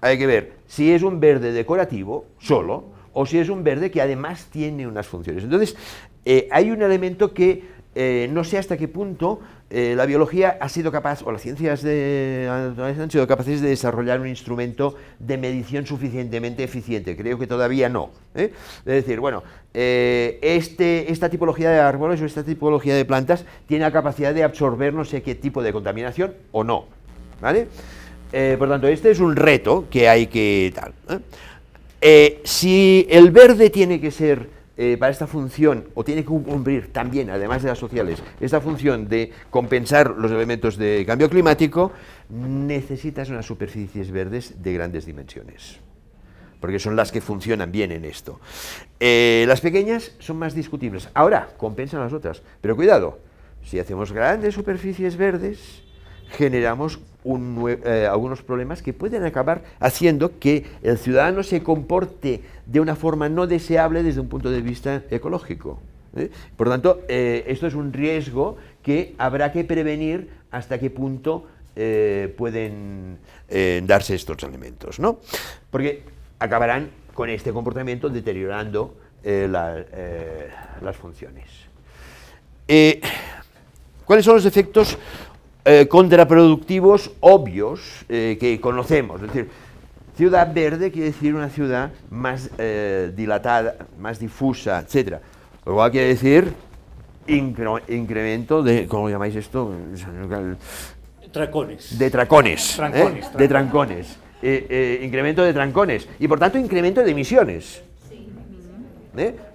hay que ver si es un verde decorativo solo o si es un verde que además tiene unas funciones. Entonces, eh, hay un elemento que eh, no sé hasta qué punto eh, la biología ha sido capaz, o las ciencias de, han sido capaces de desarrollar un instrumento de medición suficientemente eficiente. Creo que todavía no. ¿eh? Es decir, bueno, este, esta tipología de árboles o esta tipología de plantas tiene la capacidad de absorber no sé qué tipo de contaminación o no. ¿Vale? por tanto, este es un reto que hay que tal. si el verde tiene que ser eh, para esta función, o tiene que cumplir también, además de las sociales, esta función de compensar los elementos de cambio climático, necesitas unas superficies verdes de grandes dimensiones porque son las que funcionan bien en esto. Eh, las pequeñas son más discutibles. Ahora, compensan las otras, pero cuidado, si hacemos grandes superficies verdes, generamos eh, algunos problemas que pueden acabar haciendo que el ciudadano se comporte de una forma no deseable desde un punto de vista ecológico. ¿eh? Por lo tanto, eh, esto es un riesgo que habrá que prevenir hasta qué punto pueden darse estos elementos, ¿no? Porque acabarán con este comportamiento deteriorando las funciones. ¿Cuáles son los efectos eh, contraproductivos obvios eh, que conocemos. Es decir, ciudad verde quiere decir una ciudad más eh, dilatada, más difusa, etc. Lo cual quiere decir incremento de, ¿cómo llamáis esto? Tracones. De tracones. De trancones. incremento de trancones. Y por tanto, incremento de emisiones. Sí.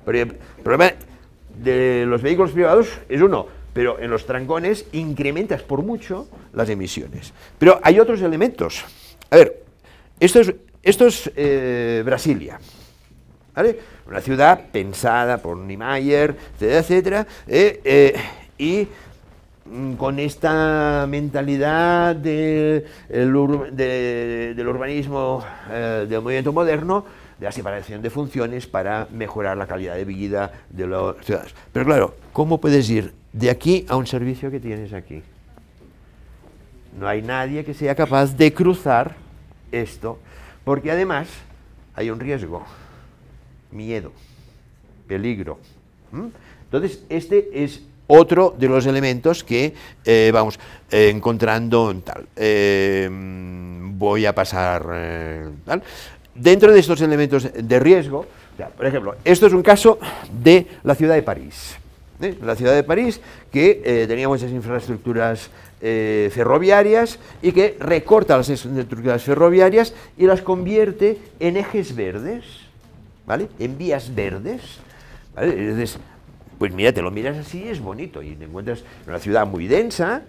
Pero el problema de los vehículos privados es uno pero en los trancones incrementas por mucho las emisiones. Pero hay otros elementos. A ver, esto es, eh, Brasilia. ¿vale? Una ciudad pensada por Niemeyer, etcétera, etcétera, eh, eh, y mm, con esta mentalidad del, de, del urbanismo del movimiento moderno, de la separación de funciones para mejorar la calidad de vida de las ciudades. Pero claro, ¿cómo puedes ir de aquí a un servicio que tienes aquí. No hay nadie que sea capaz de cruzar esto, porque además hay un riesgo, miedo, peligro. Entonces, este es otro de los elementos que eh, vamos encontrando en tal. Eh, voy a pasar eh, tal. Dentro de estos elementos de riesgo, por ejemplo, esto es un caso de la ciudad de París la ciudad de París, que eh, tenía muchas infraestructuras eh, ferroviarias y que recorta las infraestructuras ferroviarias y las convierte en ejes verdes, ¿vale? En vías verdes, ¿vale? Entonces, pues mira, te lo miras así es bonito y te encuentras en una ciudad muy densa,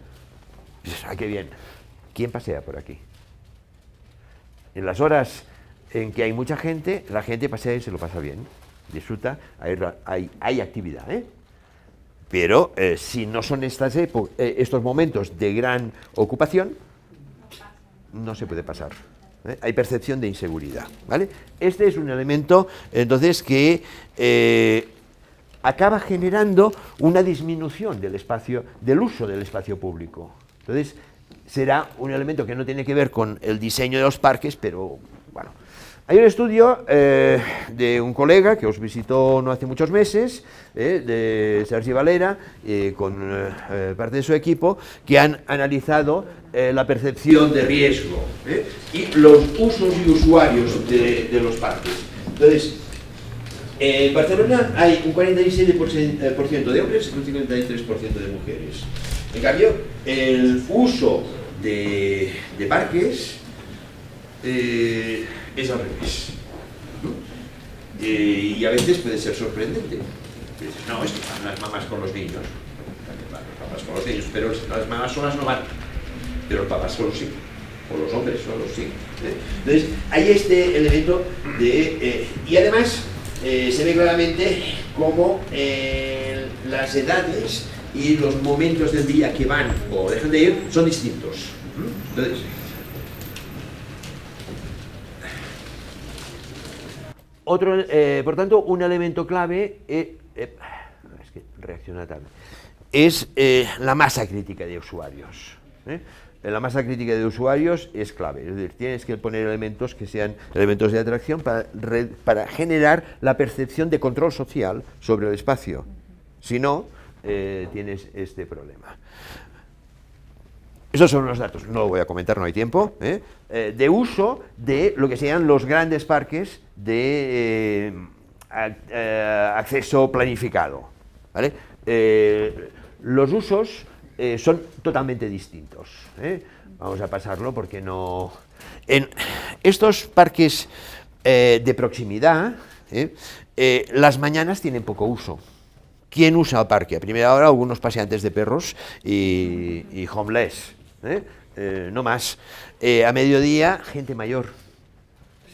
y ah, qué bien, ¿quién pasea por aquí? En las horas en que hay mucha gente, la gente pasea y se lo pasa bien, disfruta, hay, hay actividad, ¿eh? Pero eh, si no son estas eh, estos momentos de gran ocupación, no se puede pasar. ¿eh? Hay percepción de inseguridad. ¿vale? Este es un elemento, entonces, que acaba generando una disminución del espacio, del uso del espacio público. Entonces, será un elemento que no tiene que ver con el diseño de los parques, pero hay un estudio eh, de un colega que os visitó no hace muchos meses, eh, de Sergi Valera, eh, con parte de su equipo, que han analizado la percepción de riesgo y los usos y usuarios de, los parques. Entonces, en Barcelona hay un 47% de hombres y un 53% de mujeres. En cambio, el uso de parques es al revés. Eh, y a veces puede ser sorprendente. no, es que las mamás con los niños. papás con los niños, pero las mamás solas no van. Pero los papás solo sí. O los hombres solo sí. ¿eh? Entonces, hay este elemento de... Eh, y además, se ve claramente cómo las edades y los momentos del día que van o dejan de ir son distintos. Entonces, Otro, eh, por tanto, un elemento clave eh, eh, es que reacciona es la masa crítica de usuarios. La masa crítica de usuarios es clave, es decir, tienes que poner elementos que sean elementos de atracción para generar la percepción de control social sobre el espacio. Si no, tienes este problema. Estos son los datos, no lo voy a comentar, no hay tiempo, ¿eh? Eh, de uso de lo que serían los grandes parques de eh, acceso planificado. los usos son totalmente distintos. Vamos a pasarlo porque no... En estos parques de proximidad, las mañanas tienen poco uso. ¿Quién usa el parque? A primera hora algunos paseantes de perros y homeless. ¿eh? Eh, no más. Eh, a mediodía, gente mayor.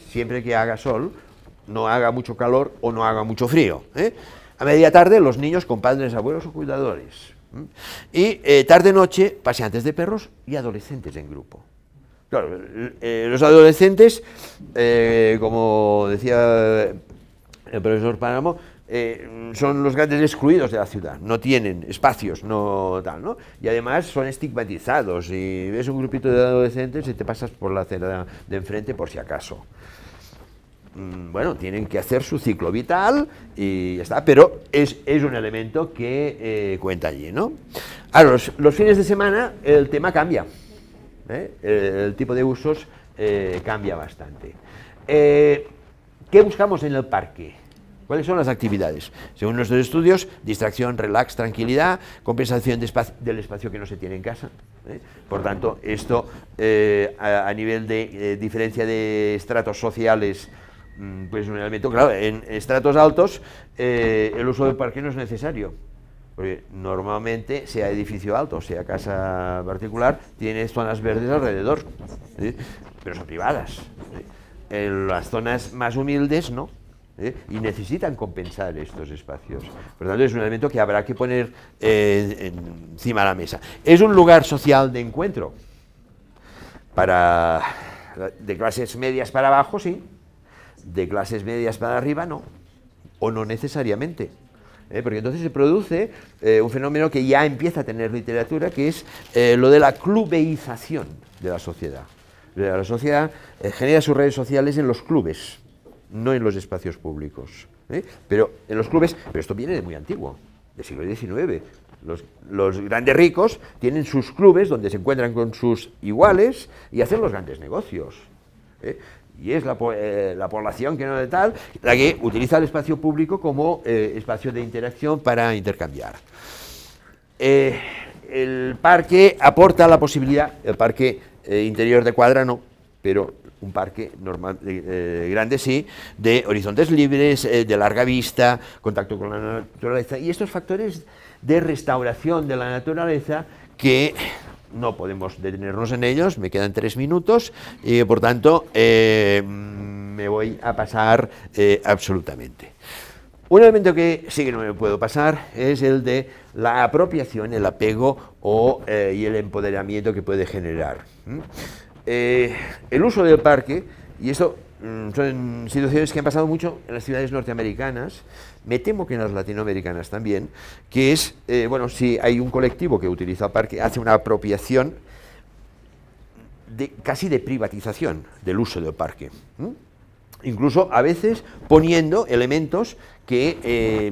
Siempre que haga sol, no haga mucho calor o no haga mucho frío. A media tarde, los niños con padres, abuelos o cuidadores. Y tarde-noche, paseantes de perros y adolescentes en grupo. Claro, los adolescentes, como decía el profesor Páramo, eh, son los grandes excluidos de la ciudad, no tienen espacios, no tal, ¿no? Y además son estigmatizados y ves un grupito de adolescentes y te pasas por la acera de enfrente por si acaso. Mm, bueno, tienen que hacer su ciclo vital y ya está, pero es, un elemento que eh, cuenta allí, ¿no? Ahora, los, fines de semana el tema cambia, ¿eh? el, tipo de usos cambia bastante. ¿Qué buscamos en el parque? ¿Cuáles son las actividades? Según nuestros estudios, distracción, relax, tranquilidad, compensación del espacio que no se tiene en casa. ¿eh? Por tanto, esto eh, a, nivel de eh, diferencia de estratos sociales, mm, pues un elemento, claro, en estratos altos el uso del parque no es necesario. Porque normalmente, sea edificio alto, sea casa particular, tiene zonas verdes alrededor, pero son privadas. En las zonas más humildes, no ¿eh? y necesitan compensar estos espacios. Por lo tanto, es un elemento que habrá que poner eh, encima de la mesa. Es un lugar social de encuentro para de clases medias para abajo, sí, de clases medias para arriba, no, o no necesariamente. ¿eh? porque entonces se produce un fenómeno que ya empieza a tener literatura, que es lo de la clubeización de la sociedad. La sociedad genera sus redes sociales en los clubes, no en los espacios públicos. ¿eh? Pero en los clubes, pero esto viene de muy antiguo, del siglo XIX. Los, grandes ricos tienen sus clubes donde se encuentran con sus iguales y hacen los grandes negocios. ¿eh? Y es la, eh, la, población que no de tal, la que utiliza el espacio público como espacio de interacción para intercambiar. el parque aporta la posibilidad, el parque interior de cuadra no, pero un parque normal, eh, eh, grande, sí, de horizontes libres, eh, de larga vista, contacto con la naturaleza. Y estos factores de restauración de la naturaleza que no podemos detenernos en ellos, me quedan tres minutos y por tanto me voy a pasar absolutamente. Un elemento que sí que no me puedo pasar es el de la apropiación, el apego o, y el empoderamiento que puede generar. Eh, el uso del parque, y esto mm, son situaciones que han pasado mucho en las ciudades norteamericanas, me temo que en las latinoamericanas también, que es, eh, bueno, si hay un colectivo que utiliza el parque, hace una apropiación de, casi de privatización del uso del parque. Incluso a veces poniendo elementos que eh,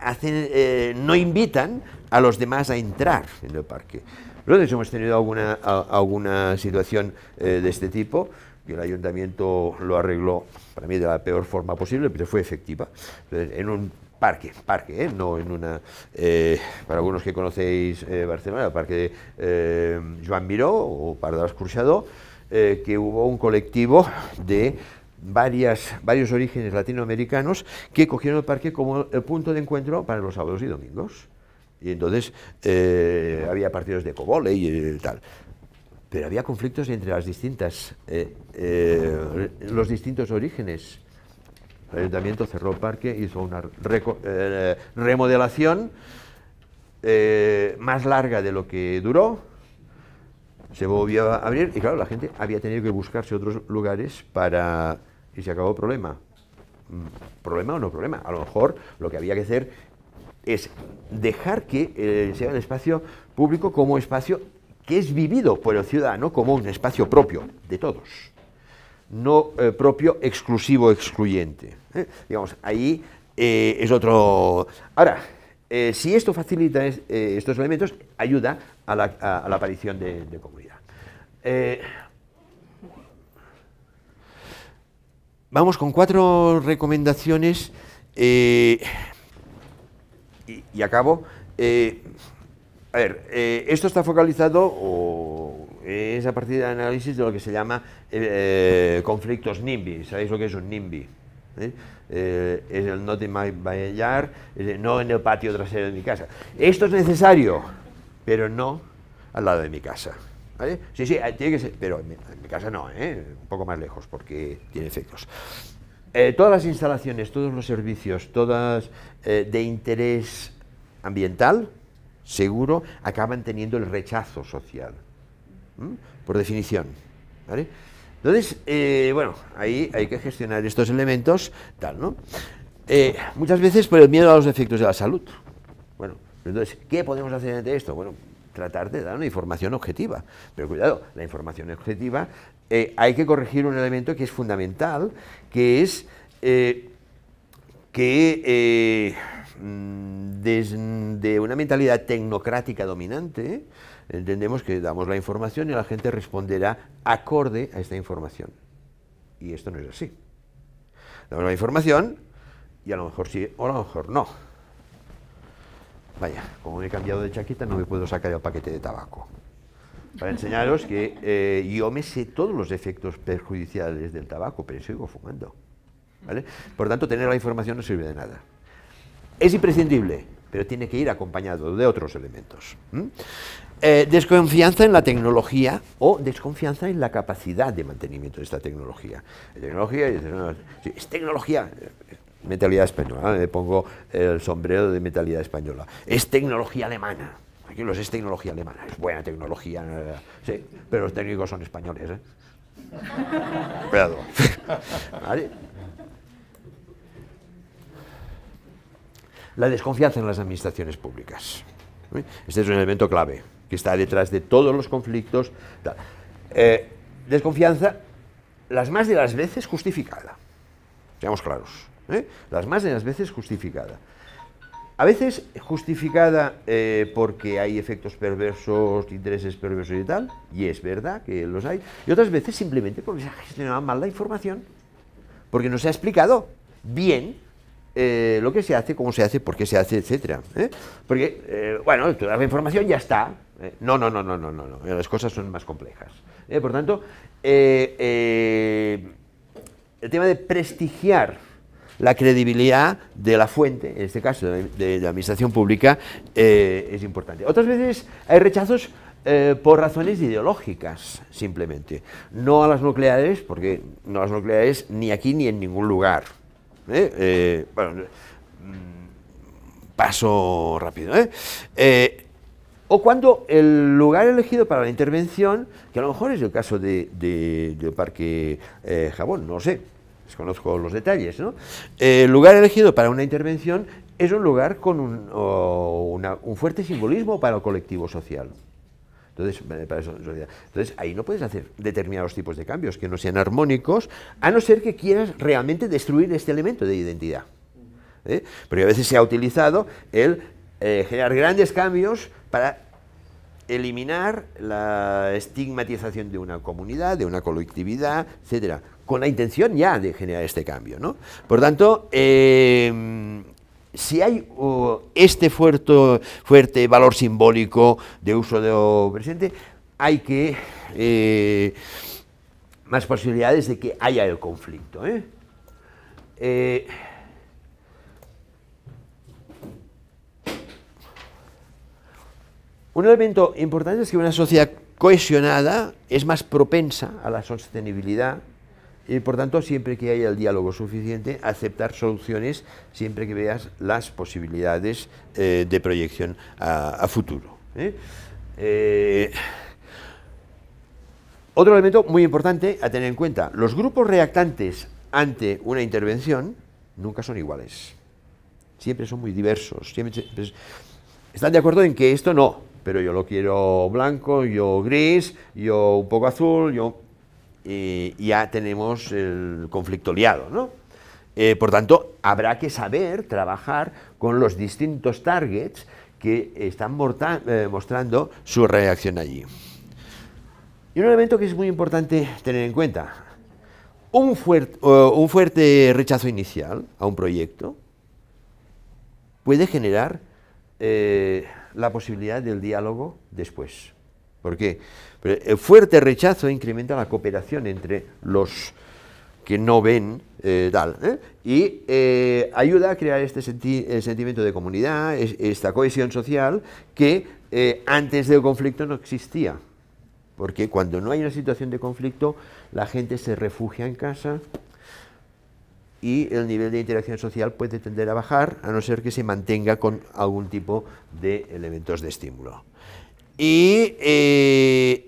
hacen, no invitan a los demás a entrar en el parque. Nosotros hemos tenido alguna, alguna situación eh, de este tipo, que el ayuntamiento lo arregló para mí de la peor forma posible, pero fue efectiva. en un parque, parque, ¿eh? no en una, eh, para algunos que conocéis Barcelona, el parque de Joan Miró o Pardas eh, que hubo un colectivo de varias, varios orígenes latinoamericanos que cogieron el parque como el punto de encuentro para los sábados y domingos. Y entonces eh, había partidos de cobole y eh, tal. Pero había conflictos entre las distintas, eh, los distintos orígenes. El ayuntamiento cerró el parque, hizo una remodelación más larga de lo que duró, se volvió a abrir y claro, la gente había tenido que buscarse otros lugares para... y se acabó el problema. Mm, ¿Problema o no problema? A lo mejor lo que había que hacer es dejar que eh, sea el espacio público como espacio que es vivido por el ciudadano como un espacio propio de todos, no eh, propio exclusivo excluyente. ¿eh? Digamos, ahí es otro... Ahora, si esto facilita estos elementos, ayuda a la, aparición de comunidad. vamos con cuatro recomendaciones y, acabo. Eh, a ver, eh, esto está focalizado o es a partir del análisis de lo que se llama eh, conflictos NIMBY. ¿Sabéis lo que es un NIMBY? es el in my bailar, no en el patio trasero de mi casa. Esto es necesario, pero no al lado de mi casa. Sí, sí, tiene que ser, pero en mi, en mi casa no, un poco más lejos porque tiene efectos. Eh, todas las instalaciones, todos los servicios, todas eh, de interés ambiental, seguro, acaban teniendo el rechazo social, por definición. ¿vale? Entonces, eh, bueno, ahí hay que gestionar estos elementos, tal, ¿no? muchas veces por el miedo a los efectos de la salud. Bueno, entonces, ¿qué podemos hacer ante esto? Bueno, tratar de dar una información objetiva. Pero cuidado, la información objetiva eh, hay que corregir un elemento que es fundamental, que es eh, que eh, mm, desde una mentalidad tecnocrática dominante, entendemos que damos la información y la gente responderá acorde a esta información. Y esto no es así. Damos la información y a lo mejor sí o a lo mejor no. Vaya, como me he cambiado de chaqueta no me puedo sacar el paquete de tabaco para enseñaros que eh, yo me sé todos los efectos perjudiciales del tabaco, pero sigo fumando. ¿vale? Por tanto, tener la información no sirve de nada. Es imprescindible, pero tiene que ir acompañado de otros elementos. Eh, desconfianza en la tecnología o desconfianza en la capacidad de mantenimiento de esta tecnología. tecnología, es tecnología, metalidad española, ¿eh? me pongo el sombrero de metalidad española, es tecnología alemana. Los es tecnología alemana, es buena tecnología. pero los técnicos son españoles. ¿eh? La desconfianza en las administraciones públicas. Este es un elemento clave que está detrás de todos los conflictos. Eh, desconfianza, las más de las veces justificada. Seamos claros. ¿eh? Las más de las veces justificada a veces justificada eh, porque hay efectos perversos, intereses perversos y tal, y es verdad que los hay, y otras veces simplemente porque se ha gestionado mal la información, porque no se ha explicado bien eh, lo que se hace, cómo se hace, por qué se hace, etc. ¿eh? Porque, bueno, toda la información ya está. No, no, no, no, no, no, no, las cosas son más complejas. Por tanto, el tema de prestigiar la credibilidad de la fuente, en este caso de, la administración pública, eh, es importante. Otras veces hay rechazos eh, por razones ideológicas, simplemente. No a las nucleares, porque no a las nucleares ni aquí ni en ningún lugar. ¿eh? bueno, mm, paso rápido. o cuando el lugar elegido para la intervención, que a lo mejor es el caso del de, Parque Jabón, no lo sé, conozco los detalles, ¿no? El lugar elegido para una intervención es un lugar con un, fuerte simbolismo para el colectivo social. Entonces, entonces, ahí no puedes hacer determinados tipos de cambios que no sean armónicos, a no ser que quieras realmente destruir este elemento de identidad. ¿eh? Pero a veces se ha utilizado el eh, generar grandes cambios para eliminar la estigmatización de una comunidad, de una colectividad, etcétera con la intención ya de generar este cambio. ¿no? Por tanto, eh, si hay uh, este fuerte, valor simbólico de uso de presente, hay que eh, más posibilidades de que haya el conflicto. ¿eh? un elemento importante es que una sociedad cohesionada es más propensa a la sostenibilidad y por tanto, siempre que haya el diálogo suficiente, aceptar soluciones siempre que veas las posibilidades eh, de proyección a, futuro. ¿eh? Eh, otro elemento muy importante a tener en cuenta, los grupos reactantes ante una intervención nunca son iguales, siempre son muy diversos, siempre, pues, están de acuerdo en que esto no, pero yo lo quiero blanco, yo gris, yo un poco azul, yo eh, ya tenemos el conflicto liado, ¿no? Eh, por tanto, habrá que saber trabajar con los distintos targets que están eh, mostrando su reacción allí. Y un elemento que es muy importante tener en cuenta, un, fuerte rechazo inicial a un proyecto puede generar eh, la posibilidad del diálogo después. ¿Por qué? el eh, fuerte rechazo e incrementa la cooperación entre los que no ven eh, tal. ¿eh? Y ayuda a crear este sentimiento de comunidad, esta cohesión social que antes del conflicto no existía. Porque cuando no hay una situación de conflicto, la gente se refugia en casa y el nivel de interacción social puede tender a bajar, a no ser que se mantenga con algún tipo de elementos de estímulo y eh,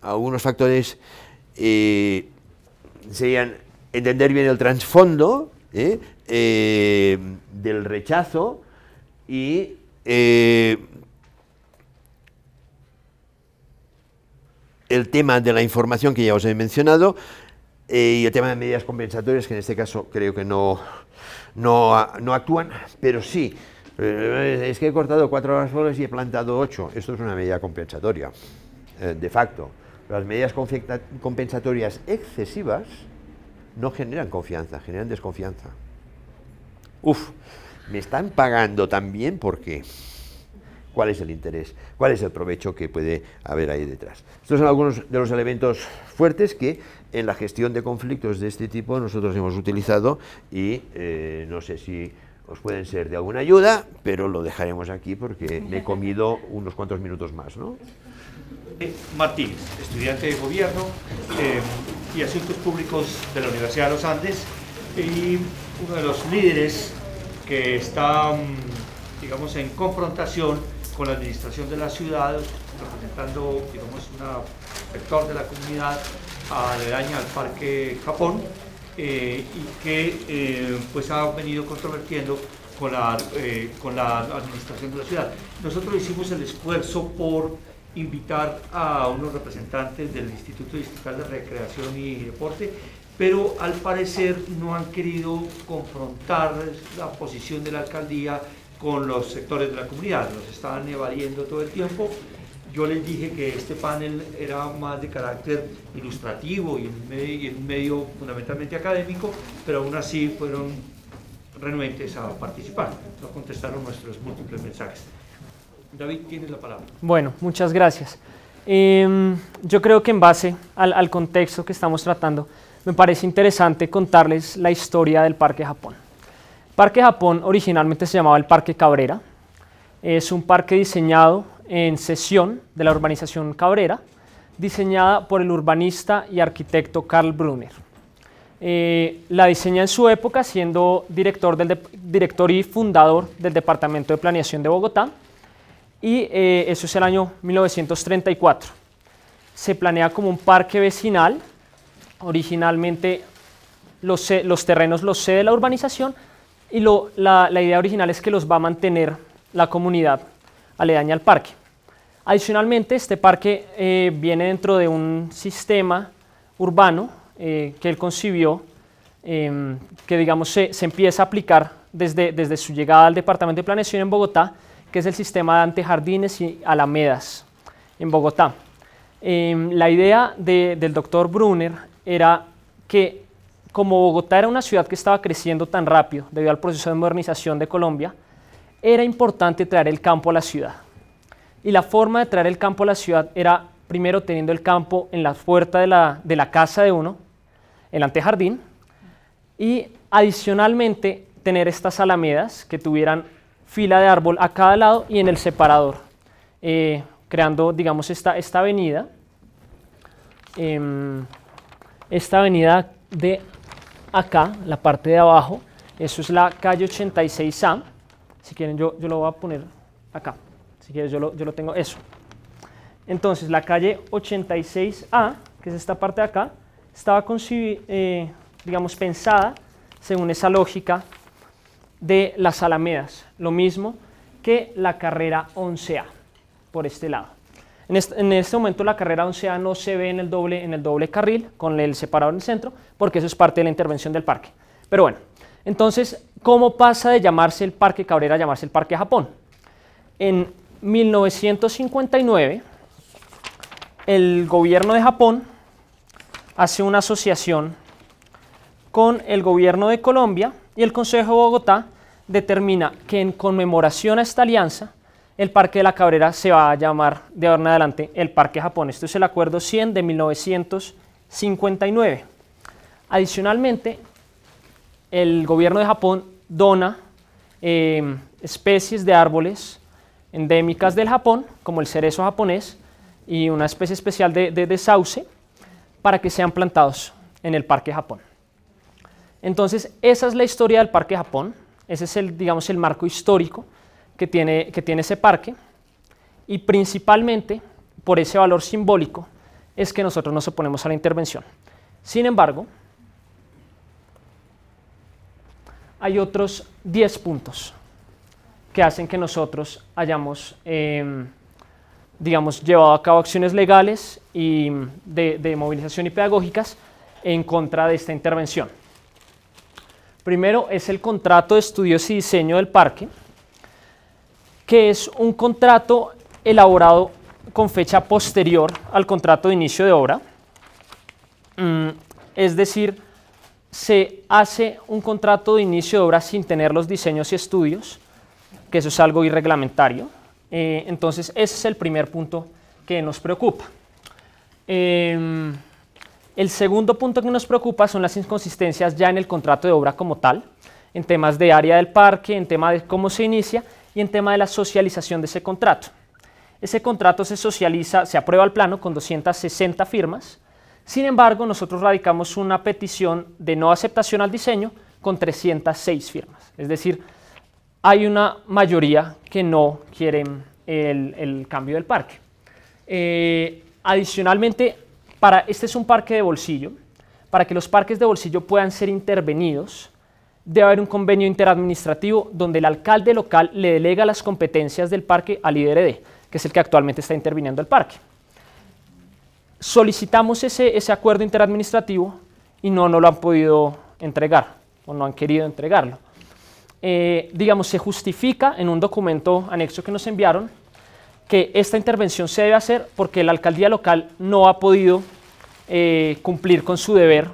algunos factores eh, serían entender bien el trasfondo ¿eh? del rechazo y el tema de la información que ya os he mencionado y el tema de medidas compensatorias que en este caso creo que no actúan, pero sí eh, es que he cortado cuatro árboles y he plantado ocho. Esto es una medida compensatoria, eh, de facto. Las medidas compensatorias excesivas no generan confianza, generan desconfianza. Uf, me están pagando también porque cuál es el interés, cuál es el provecho que puede haber ahí detrás. Estos son algunos de los elementos fuertes que en la gestión de conflictos de este tipo nosotros hemos utilizado y eh, no sé si os pueden ser de alguna ayuda, pero lo dejaremos aquí porque me he comido unos cuantos minutos más, ¿no? Eh, Martín, estudiante de Gobierno eh, y Asuntos Públicos de la Universidad de los Andes y uno de los líderes que está, mm, digamos, en confrontación con la administración de la ciudad, representando, un sector de la comunidad aledaña al Parque Japón. Eh, y que eh, pues ha venido controvertiendo con la, eh, con la administración de la ciudad. Nosotros hicimos el esfuerzo por invitar a unos representantes del Instituto Distrital de Recreación y Deporte, pero al parecer no han querido confrontar la posición de la alcaldía con los sectores de la comunidad, los estaban evadiendo todo el tiempo yo les dije que este panel era más de carácter ilustrativo y en medio, medio fundamentalmente académico, pero aún así fueron renuentes a participar, no contestaron nuestros múltiples mensajes. David, tienes la palabra. Bueno, muchas gracias. Em, yo creo que en base al, al contexto que estamos tratando, me parece interesante contarles la historia del Parque Japón. Parque Japón originalmente se llamaba el Parque Cabrera. Es un parque diseñado en Sesión de la urbanización Cabrera, diseñada por el urbanista y arquitecto Karl Brunner. Eh, la diseña en su época siendo director, del director y fundador del Departamento de Planeación de Bogotá y eh, eso es el año 1934. Se planea como un parque vecinal, originalmente los, los terrenos los cede la urbanización y lo, la idea original es que los va a mantener la comunidad aledaña al parque. Adicionalmente, este parque eh, viene dentro de un sistema urbano eh, que él concibió, em, que digamos se, empieza a aplicar desde, desde su llegada al Departamento de Planeación en Bogotá, que es el sistema de antejardines y alamedas en Bogotá. Em, la idea del doctor Brunner era que como Bogotá era una ciudad que estaba creciendo tan rápido debido al proceso de modernización de Colombia, era importante traer el campo a la ciudad y la forma de traer el campo a la ciudad era primero teniendo el campo en la puerta de la, casa de uno, el antejardín, y adicionalmente tener estas alamedas que tuvieran fila de árbol a cada lado y en el separador, eh, creando, digamos, esta, esta avenida, em, esta avenida de acá, la parte de abajo, eso es la calle 86A, si quieren yo, yo lo voy a poner acá. Si quieres, yo lo, tengo. Eso. Entonces, la calle 86A, que es esta parte de acá, estaba, eh, digamos, pensada según esa lógica de las alamedas. Lo mismo que la carrera 11A, por este lado. En este, momento la carrera 11A no se ve en el, doble, en el doble carril, con el separador en el centro, porque eso es parte de la intervención del parque. Pero bueno, entonces, ¿cómo pasa de llamarse el Parque Cabrera a llamarse el Parque Japón? En 1959, el gobierno de Japón hace una asociación con el gobierno de Colombia y el Consejo de Bogotá determina que en conmemoración a esta alianza, el Parque de la Cabrera se va a llamar de ahora en adelante el Parque Japón. Esto es el Acuerdo 100 de 1959. Adicionalmente, el gobierno de Japón dona eh, especies de árboles endémicas del Japón, como el cerezo japonés y una especie especial de, de, sauce, para que sean plantados en el Parque Japón. Entonces, esa es la historia del Parque Japón, ese es el, digamos, el marco histórico que tiene, que tiene ese parque, y principalmente por ese valor simbólico es que nosotros nos oponemos a la intervención. Sin embargo, hay otros 10 puntos que hacen que nosotros hayamos, em, digamos, llevado a cabo acciones legales y de, de movilización y pedagógicas en contra de esta intervención. Primero es el contrato de estudios y diseño del parque, que es un contrato elaborado con fecha posterior al contrato de inicio de obra. Mm, es decir, se hace un contrato de inicio de obra sin tener los diseños y estudios que eso es algo irreglamentario. Eh, entonces, ese es el primer punto que nos preocupa. Em, el segundo punto que nos preocupa son las inconsistencias ya en el contrato de obra como tal, en temas de área del parque, en tema de cómo se inicia y en tema de la socialización de ese contrato. Ese contrato se socializa, se aprueba el plano con 260 firmas, sin embargo nosotros radicamos una petición de no aceptación al diseño con 306 firmas, es decir, hay una mayoría que no quieren el, cambio del parque. Eh, adicionalmente, para, este es un parque de bolsillo. Para que los parques de bolsillo puedan ser intervenidos, debe haber un convenio interadministrativo donde el alcalde local le delega las competencias del parque al IDRD, que es el que actualmente está interviniendo el parque. Solicitamos ese, acuerdo interadministrativo y no, no lo han podido entregar o no han querido entregarlo. Eh, digamos, se justifica en un documento anexo que nos enviaron que esta intervención se debe hacer porque la alcaldía local no ha podido eh, cumplir con su deber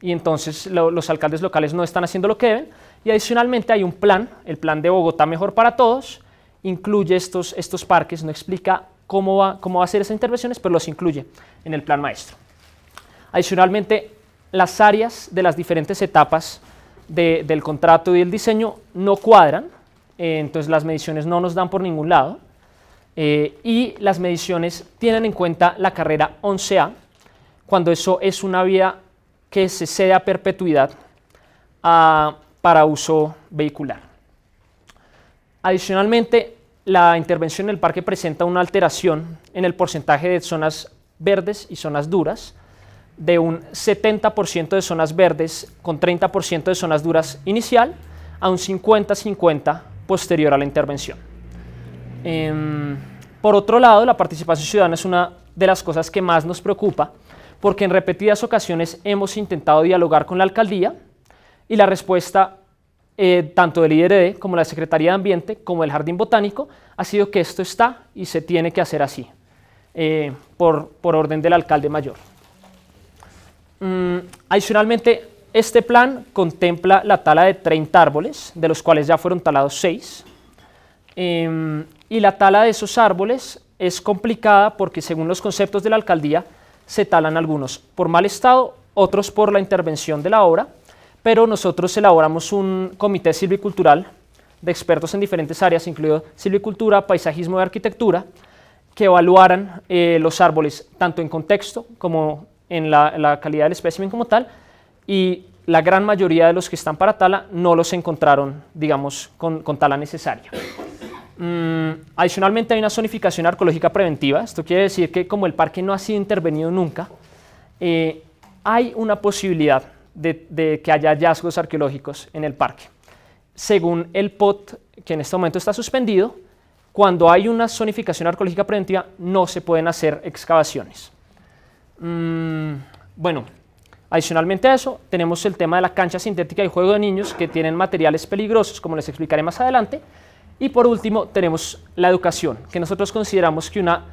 y entonces los alcaldes locales no están haciendo lo que deben. Y adicionalmente hay un plan, el plan de Bogotá Mejor para Todos, incluye estos, estos parques, no explica cómo va, cómo a hacer esas intervenciones, pero los incluye en el plan maestro. Adicionalmente, las áreas de las diferentes etapas del contrato y el diseño no cuadran, eh, entonces las mediciones no nos dan por ningún lado, eh, y las mediciones tienen en cuenta la carrera 11A, cuando eso es una vía que se cede a perpetuidad ah, para uso vehicular. Adicionalmente, la intervención en el parque presenta una alteración en el porcentaje de zonas verdes y zonas duras, de un 70% de zonas verdes con 30% de zonas duras inicial a un 50-50 posterior a la intervención. Em, por otro lado, la participación ciudadana es una de las cosas que más nos preocupa porque en repetidas ocasiones hemos intentado dialogar con la alcaldía y la respuesta eh, tanto del IRD como la Secretaría de Ambiente como el Jardín Botánico ha sido que esto está y se tiene que hacer así, eh, por orden del alcalde mayor. Mm, adicionalmente, este plan contempla la tala de 30 árboles, de los cuales ya fueron talados 6. Em, y la tala de esos árboles es complicada porque según los conceptos de la alcaldía se talan algunos por mal estado, otros por la intervención de la obra, pero nosotros elaboramos un comité silvicultural de expertos en diferentes áreas, incluido silvicultura, paisajismo y arquitectura, que evaluaran eh, los árboles tanto en contexto como en la, calidad del espécimen como tal, y la gran mayoría de los que están para tala no los encontraron, digamos, con, tala necesaria. Mm, adicionalmente hay una zonificación arqueológica preventiva, esto quiere decir que como el parque no ha sido intervenido nunca, eh, hay una posibilidad de, de, que haya hallazgos arqueológicos en el parque. Según el POT, que en este momento está suspendido, cuando hay una zonificación arqueológica preventiva no se pueden hacer excavaciones. Mm, bueno, adicionalmente a eso, tenemos el tema de la cancha sintética y juego de niños que tienen materiales peligrosos, como les explicaré más adelante. Y por último, tenemos la educación, que nosotros consideramos que una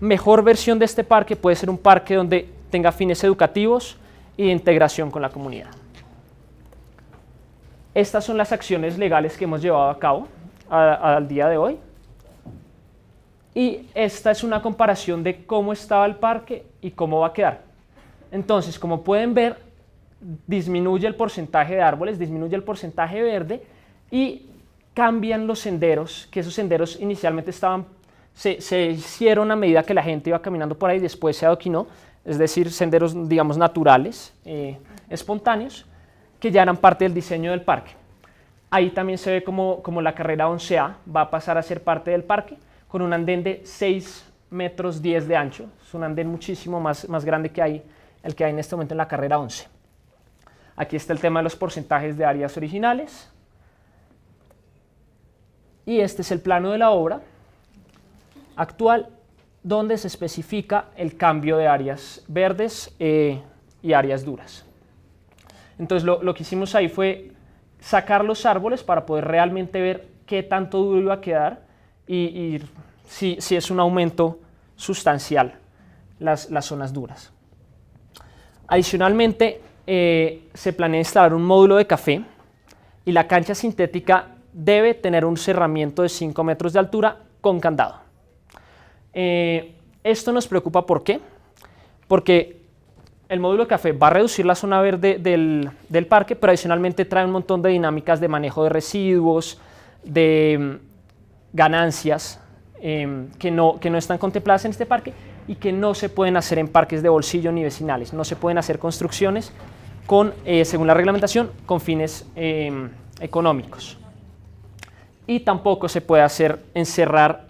mejor versión de este parque puede ser un parque donde tenga fines educativos y de integración con la comunidad. Estas son las acciones legales que hemos llevado a cabo al día de hoy. Y esta es una comparación de cómo estaba el parque y cómo va a quedar. Entonces, como pueden ver, disminuye el porcentaje de árboles, disminuye el porcentaje verde y cambian los senderos, que esos senderos inicialmente estaban, se, hicieron a medida que la gente iba caminando por ahí, y después se adoquinó, es decir, senderos, digamos, naturales, eh, espontáneos, que ya eran parte del diseño del parque. Ahí también se ve como, como la carrera 11A va a pasar a ser parte del parque, con un andén de 6 metros 10 de ancho. Es un andén muchísimo más, más grande que hay, el que hay en este momento en la carrera 11. Aquí está el tema de los porcentajes de áreas originales. Y este es el plano de la obra actual donde se especifica el cambio de áreas verdes eh, y áreas duras. Entonces lo, que hicimos ahí fue sacar los árboles para poder realmente ver qué tanto duro iba a quedar y, y si es un aumento sustancial las, zonas duras. Adicionalmente, eh, se planea instalar un módulo de café y la cancha sintética debe tener un cerramiento de 5 metros de altura con candado. Eh, esto nos preocupa ¿por qué? Porque el módulo de café va a reducir la zona verde del, del parque, pero adicionalmente trae un montón de dinámicas de manejo de residuos, de mm, ganancias Em, que, no, que no están contempladas en este parque y que no se pueden hacer en parques de bolsillo ni vecinales. No se pueden hacer construcciones con, eh, según la reglamentación, con fines em, económicos. Y tampoco se puede hacer encerrar,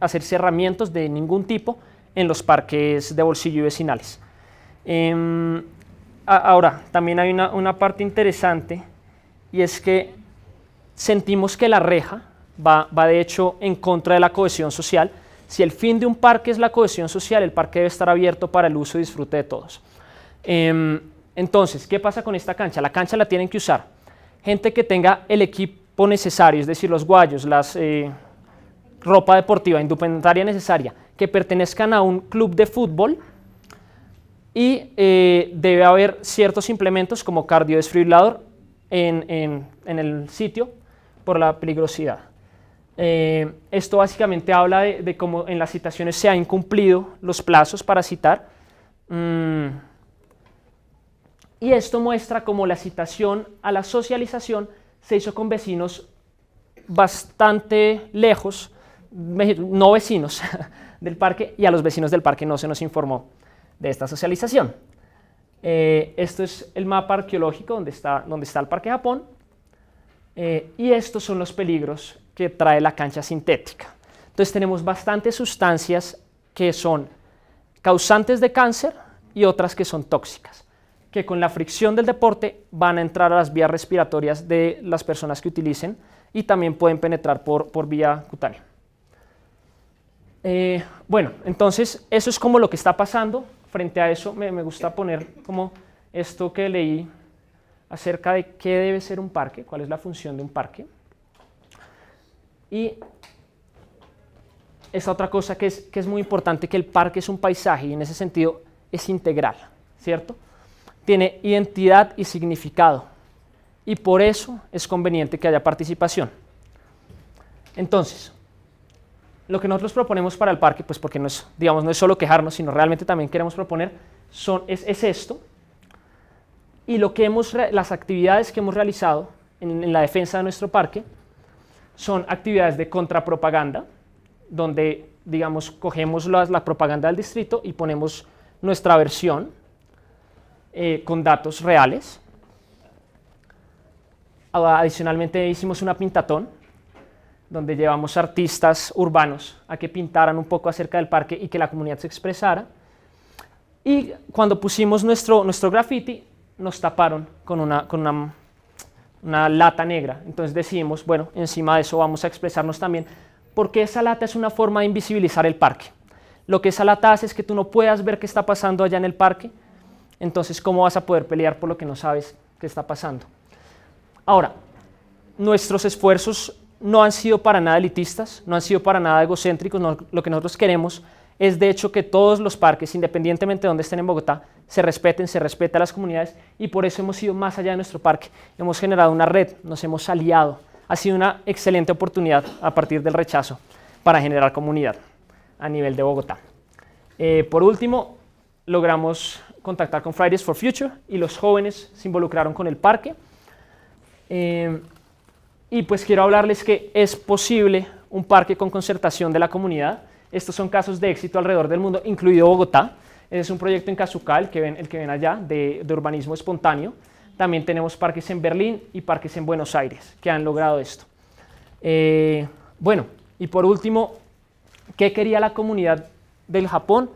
hacer cerramientos de ningún tipo en los parques de bolsillo y vecinales. Em, ahora, también hay una, una parte interesante y es que sentimos que la reja va, de hecho en contra de la cohesión social. Si el fin de un parque es la cohesión social, el parque debe estar abierto para el uso y disfrute de todos. Em, entonces, ¿qué pasa con esta cancha? La cancha la tienen que usar gente que tenga el equipo necesario, es decir, los guayos, las eh, ropa deportiva, indumentaria necesaria, que pertenezcan a un club de fútbol y eh, debe haber ciertos implementos como cardiodesfibrilador en el sitio por la peligrosidad. Eh, esto básicamente habla de, cómo en las citaciones se han incumplido los plazos para citar. Mm. Y esto muestra cómo la citación a la socialización se hizo con vecinos bastante lejos, no vecinos del parque, y a los vecinos del parque no se nos informó de esta socialización. Eh, esto es el mapa arqueológico donde está, donde está el Parque Japón. Eh, y estos son los peligros que trae la cancha sintética. Entonces tenemos bastantes sustancias que son causantes de cáncer y otras que son tóxicas, que con la fricción del deporte van a entrar a las vías respiratorias de las personas que utilicen y también pueden penetrar por, por vía cutánea. Eh, bueno, entonces eso es como lo que está pasando. Frente a eso me, me gusta poner como esto que leí acerca de qué debe ser un parque, cuál es la función de un parque. Y esa otra cosa que es, que es muy importante, que el parque es un paisaje y en ese sentido es integral, ¿cierto? Tiene identidad y significado y por eso es conveniente que haya participación. Entonces, lo que nosotros proponemos para el parque, pues porque no es, digamos, no es solo quejarnos, sino realmente también queremos proponer, son, es, esto, y lo que hemos, las actividades que hemos realizado en la defensa de nuestro parque, son actividades de contrapropaganda, donde, digamos, cogemos la propaganda del distrito y ponemos nuestra versión eh, con datos reales. Adicionalmente hicimos una pintatón, donde llevamos artistas urbanos a que pintaran un poco acerca del parque y que la comunidad se expresara. Y cuando pusimos nuestro, nuestro graffiti, nos taparon con una, con una una lata negra. Entonces decimos, bueno, encima de eso vamos a expresarnos también, porque esa lata es una forma de invisibilizar el parque. Lo que esa lata hace es que tú no puedas ver qué está pasando allá en el parque, entonces ¿cómo vas a poder pelear por lo que no sabes que está pasando? Ahora, nuestros esfuerzos no han sido para nada elitistas, no han sido para nada egocéntricos, lo que nosotros queremos es de hecho que todos los parques, independientemente de dónde estén en Bogotá, se respeten, se respeta a las comunidades y por eso hemos ido más allá de nuestro parque. Hemos generado una red, nos hemos aliado. Ha sido una excelente oportunidad a partir del rechazo para generar comunidad a nivel de Bogotá. Eh, por último, logramos contactar con Fridays for Future y los jóvenes se involucraron con el parque. Eh, y pues quiero hablarles que es posible un parque con concertación de la comunidad estos son casos de éxito alrededor del mundo, incluido Bogotá. es un proyecto en Casucal el que ven, allá, de, urbanismo espontáneo. También tenemos parques en Berlín y parques en Buenos Aires que han logrado esto. Eh, bueno, y por último, ¿qué quería la comunidad del Japón?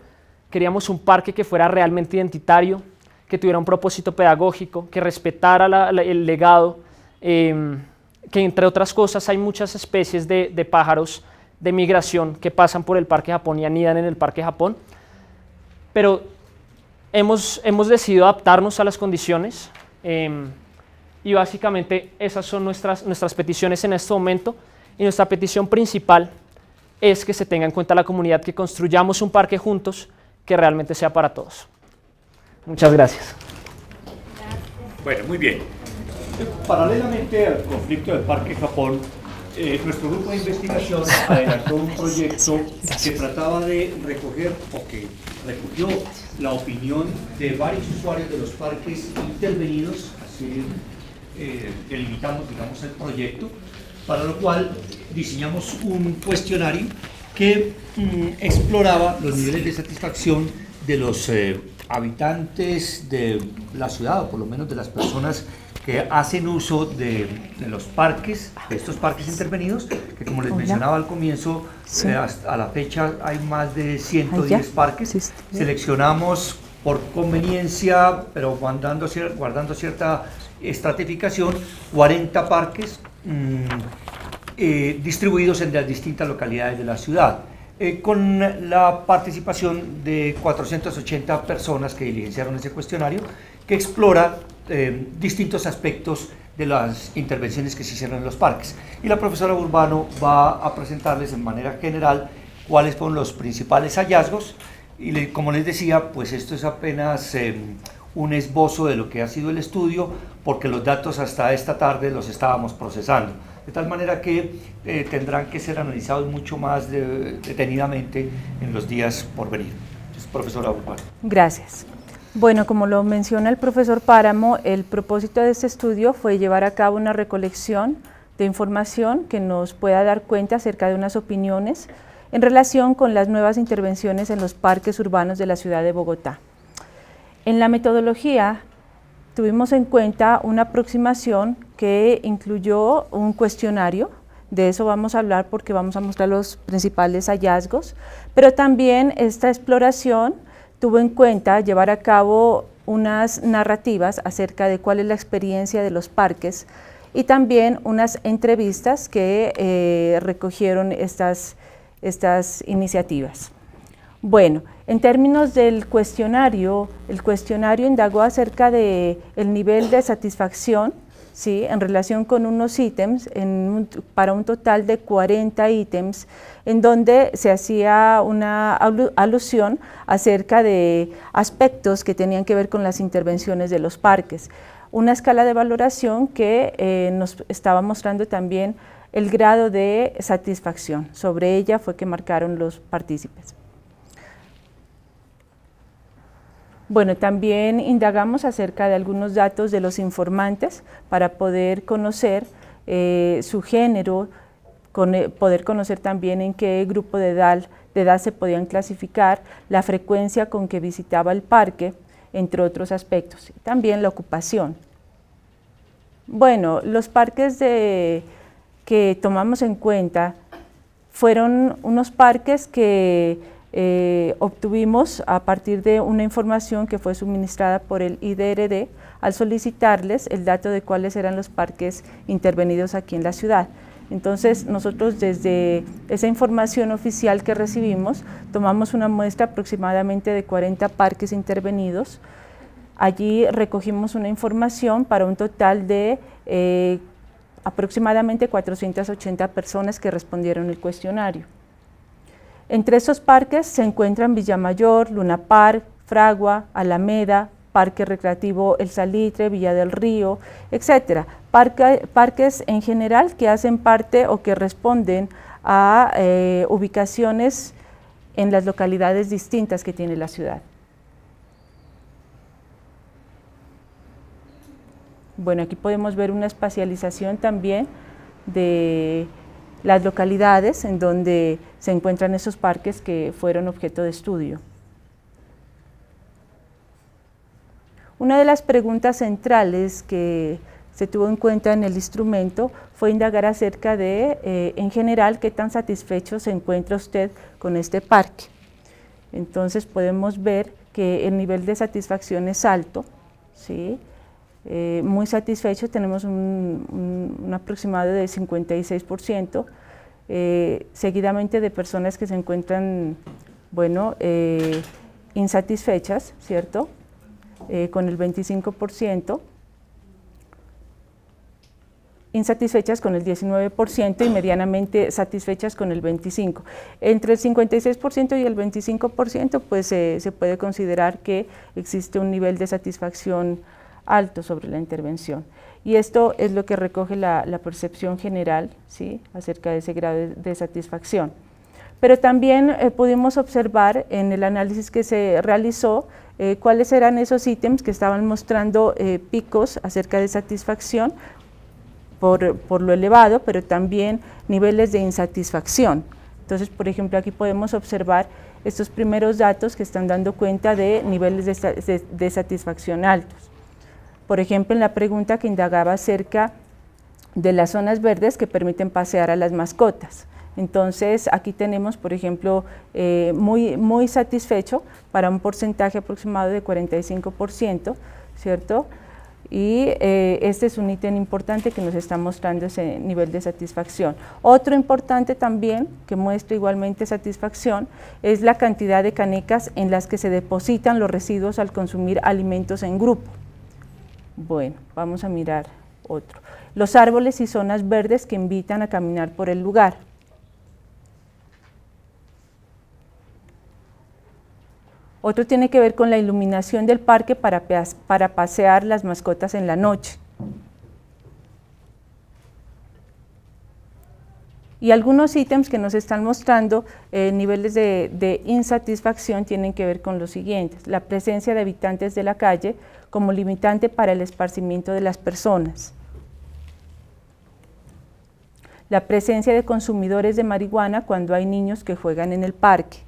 Queríamos un parque que fuera realmente identitario, que tuviera un propósito pedagógico, que respetara el legado, em, que entre otras cosas hay muchas especies de pájaros de migración que pasan por el Parque Japón y anidan en el Parque Japón. Pero hemos, hemos decidido adaptarnos a las condiciones em, y básicamente esas son nuestras, nuestras peticiones en este momento. Y nuestra petición principal es que se tenga en cuenta la comunidad, que construyamos un parque juntos que realmente sea para todos. Muchas gracias. Bueno, muy bien. Paralelamente al conflicto del Parque Japón, eh, nuestro grupo de investigación adelantó un proyecto que trataba de recoger, o que recogió la opinión de varios usuarios de los parques intervenidos, así eh, delimitamos, digamos, el proyecto, para lo cual diseñamos un cuestionario que mm, exploraba los niveles de satisfacción de los eh, habitantes de la ciudad, o por lo menos de las personas que hacen uso de, los parques, de estos parques intervenidos, que como les mencionaba al comienzo, eh, a la fecha hay más de 110 parques. Seleccionamos por conveniencia, pero guardando, cierta estratificación, 40 parques mm, eh, distribuidos en las distintas localidades de la ciudad. Eh, con la participación de 480 personas que diligenciaron ese cuestionario, que explora eh, distintos aspectos de las intervenciones que se hicieron en los parques. Y la profesora Urbano va a presentarles en manera general cuáles fueron los principales hallazgos. Y como les decía, pues esto es apenas eh, un esbozo de lo que ha sido el estudio, porque los datos hasta esta tarde los estábamos procesando. De tal manera que eh, tendrán que ser analizados mucho más detenidamente en los días por venir. profesora Urbano. Gracias. Bueno, como lo menciona el profesor Páramo, el propósito de este estudio fue llevar a cabo una recolección de información que nos pueda dar cuenta acerca de unas opiniones en relación con las nuevas intervenciones en los parques urbanos de la ciudad de Bogotá. En la metodología tuvimos en cuenta una aproximación que incluyó un cuestionario de eso vamos a hablar porque vamos a mostrar los principales hallazgos, pero también esta exploración tuvo en cuenta llevar a cabo unas narrativas acerca de cuál es la experiencia de los parques y también unas entrevistas que eh, recogieron estas, iniciativas. Bueno, en términos del cuestionario, el cuestionario indagó acerca del el nivel de satisfacción ¿sí? en relación con unos ítems para un total de 40 ítems, en donde se hacía una alusión acerca de aspectos que tenían que ver con las intervenciones de los parques. Una escala de valoración que eh, nos estaba mostrando también el grado de satisfacción. Sobre ella fue que marcaron los partícipes. Bueno, también indagamos acerca de algunos datos de los informantes para poder conocer eh, su género, eh, poder conocer también en qué grupo de edad, se podían clasificar, la frecuencia con que visitaba el parque, entre otros aspectos, también la ocupación. Bueno, los parques que tomamos en cuenta fueron unos parques que eh, obtuvimos a partir de una información que fue suministrada por el IDRD al solicitarles el dato de cuáles eran los parques intervenidos aquí en la ciudad. Entonces nosotros desde esa información oficial que recibimos tomamos una muestra aproximadamente de 40 parques intervenidos. Allí recogimos una información para un total de eh, aproximadamente 480 personas que respondieron el cuestionario. Entre esos parques se encuentran Mayor, Luna Park, Fragua, Alameda, Parque Recreativo El Salitre, Villa del Río, etcétera. parques en general que hacen parte o que responden a eh, ubicaciones en las localidades distintas que tiene la ciudad. Bueno, aquí podemos ver una espacialización también de las localidades en donde se encuentran esos parques que fueron objeto de estudio. Una de las preguntas centrales que se tuvo en cuenta en el instrumento fue indagar acerca de, eh, en general, qué tan satisfecho se encuentra usted con este parque. Entonces podemos ver que el nivel de satisfacción es alto, ¿sí? Eh, muy satisfechos, tenemos un, aproximado de 56%, eh, seguidamente de personas que se encuentran, bueno, eh, insatisfechas, ¿cierto? con el 25%, insatisfechas con el 19% y medianamente satisfechas con el 25%. Entre el 56% y el 25% pues se puede considerar que existe un nivel de satisfacción alto sobre la intervención. Y esto es lo que recoge la, percepción general acerca de ese grado de, satisfacción. Pero también eh, pudimos observar en el análisis que se realizó eh, cuáles eran esos ítems que estaban mostrando eh, picos acerca de satisfacción por, lo elevado, pero también niveles de insatisfacción. Entonces, por ejemplo, aquí podemos observar estos primeros datos que están dando cuenta de niveles de satisfacción altos. Por ejemplo, en la pregunta que indagaba acerca de las zonas verdes que permiten pasear a las mascotas. Entonces, aquí tenemos, por ejemplo, eh, muy, muy satisfecho para un porcentaje aproximado de 45%, ¿cierto? Y eh, este es un ítem importante que nos está mostrando ese nivel de satisfacción. Otro importante también, que muestra igualmente satisfacción, es la cantidad de canecas en las que se depositan los residuos al consumir alimentos en grupo. Bueno, vamos a mirar otro. Los árboles y zonas verdes que invitan a caminar por el lugar. Otro tiene que ver con la iluminación del parque para, para pasear las mascotas en la noche. Y algunos ítems que nos están mostrando eh, niveles de, insatisfacción tienen que ver con los siguientes. La presencia de habitantes de la calle como limitante para el esparcimiento de las personas. La presencia de consumidores de marihuana cuando hay niños que juegan en el parque.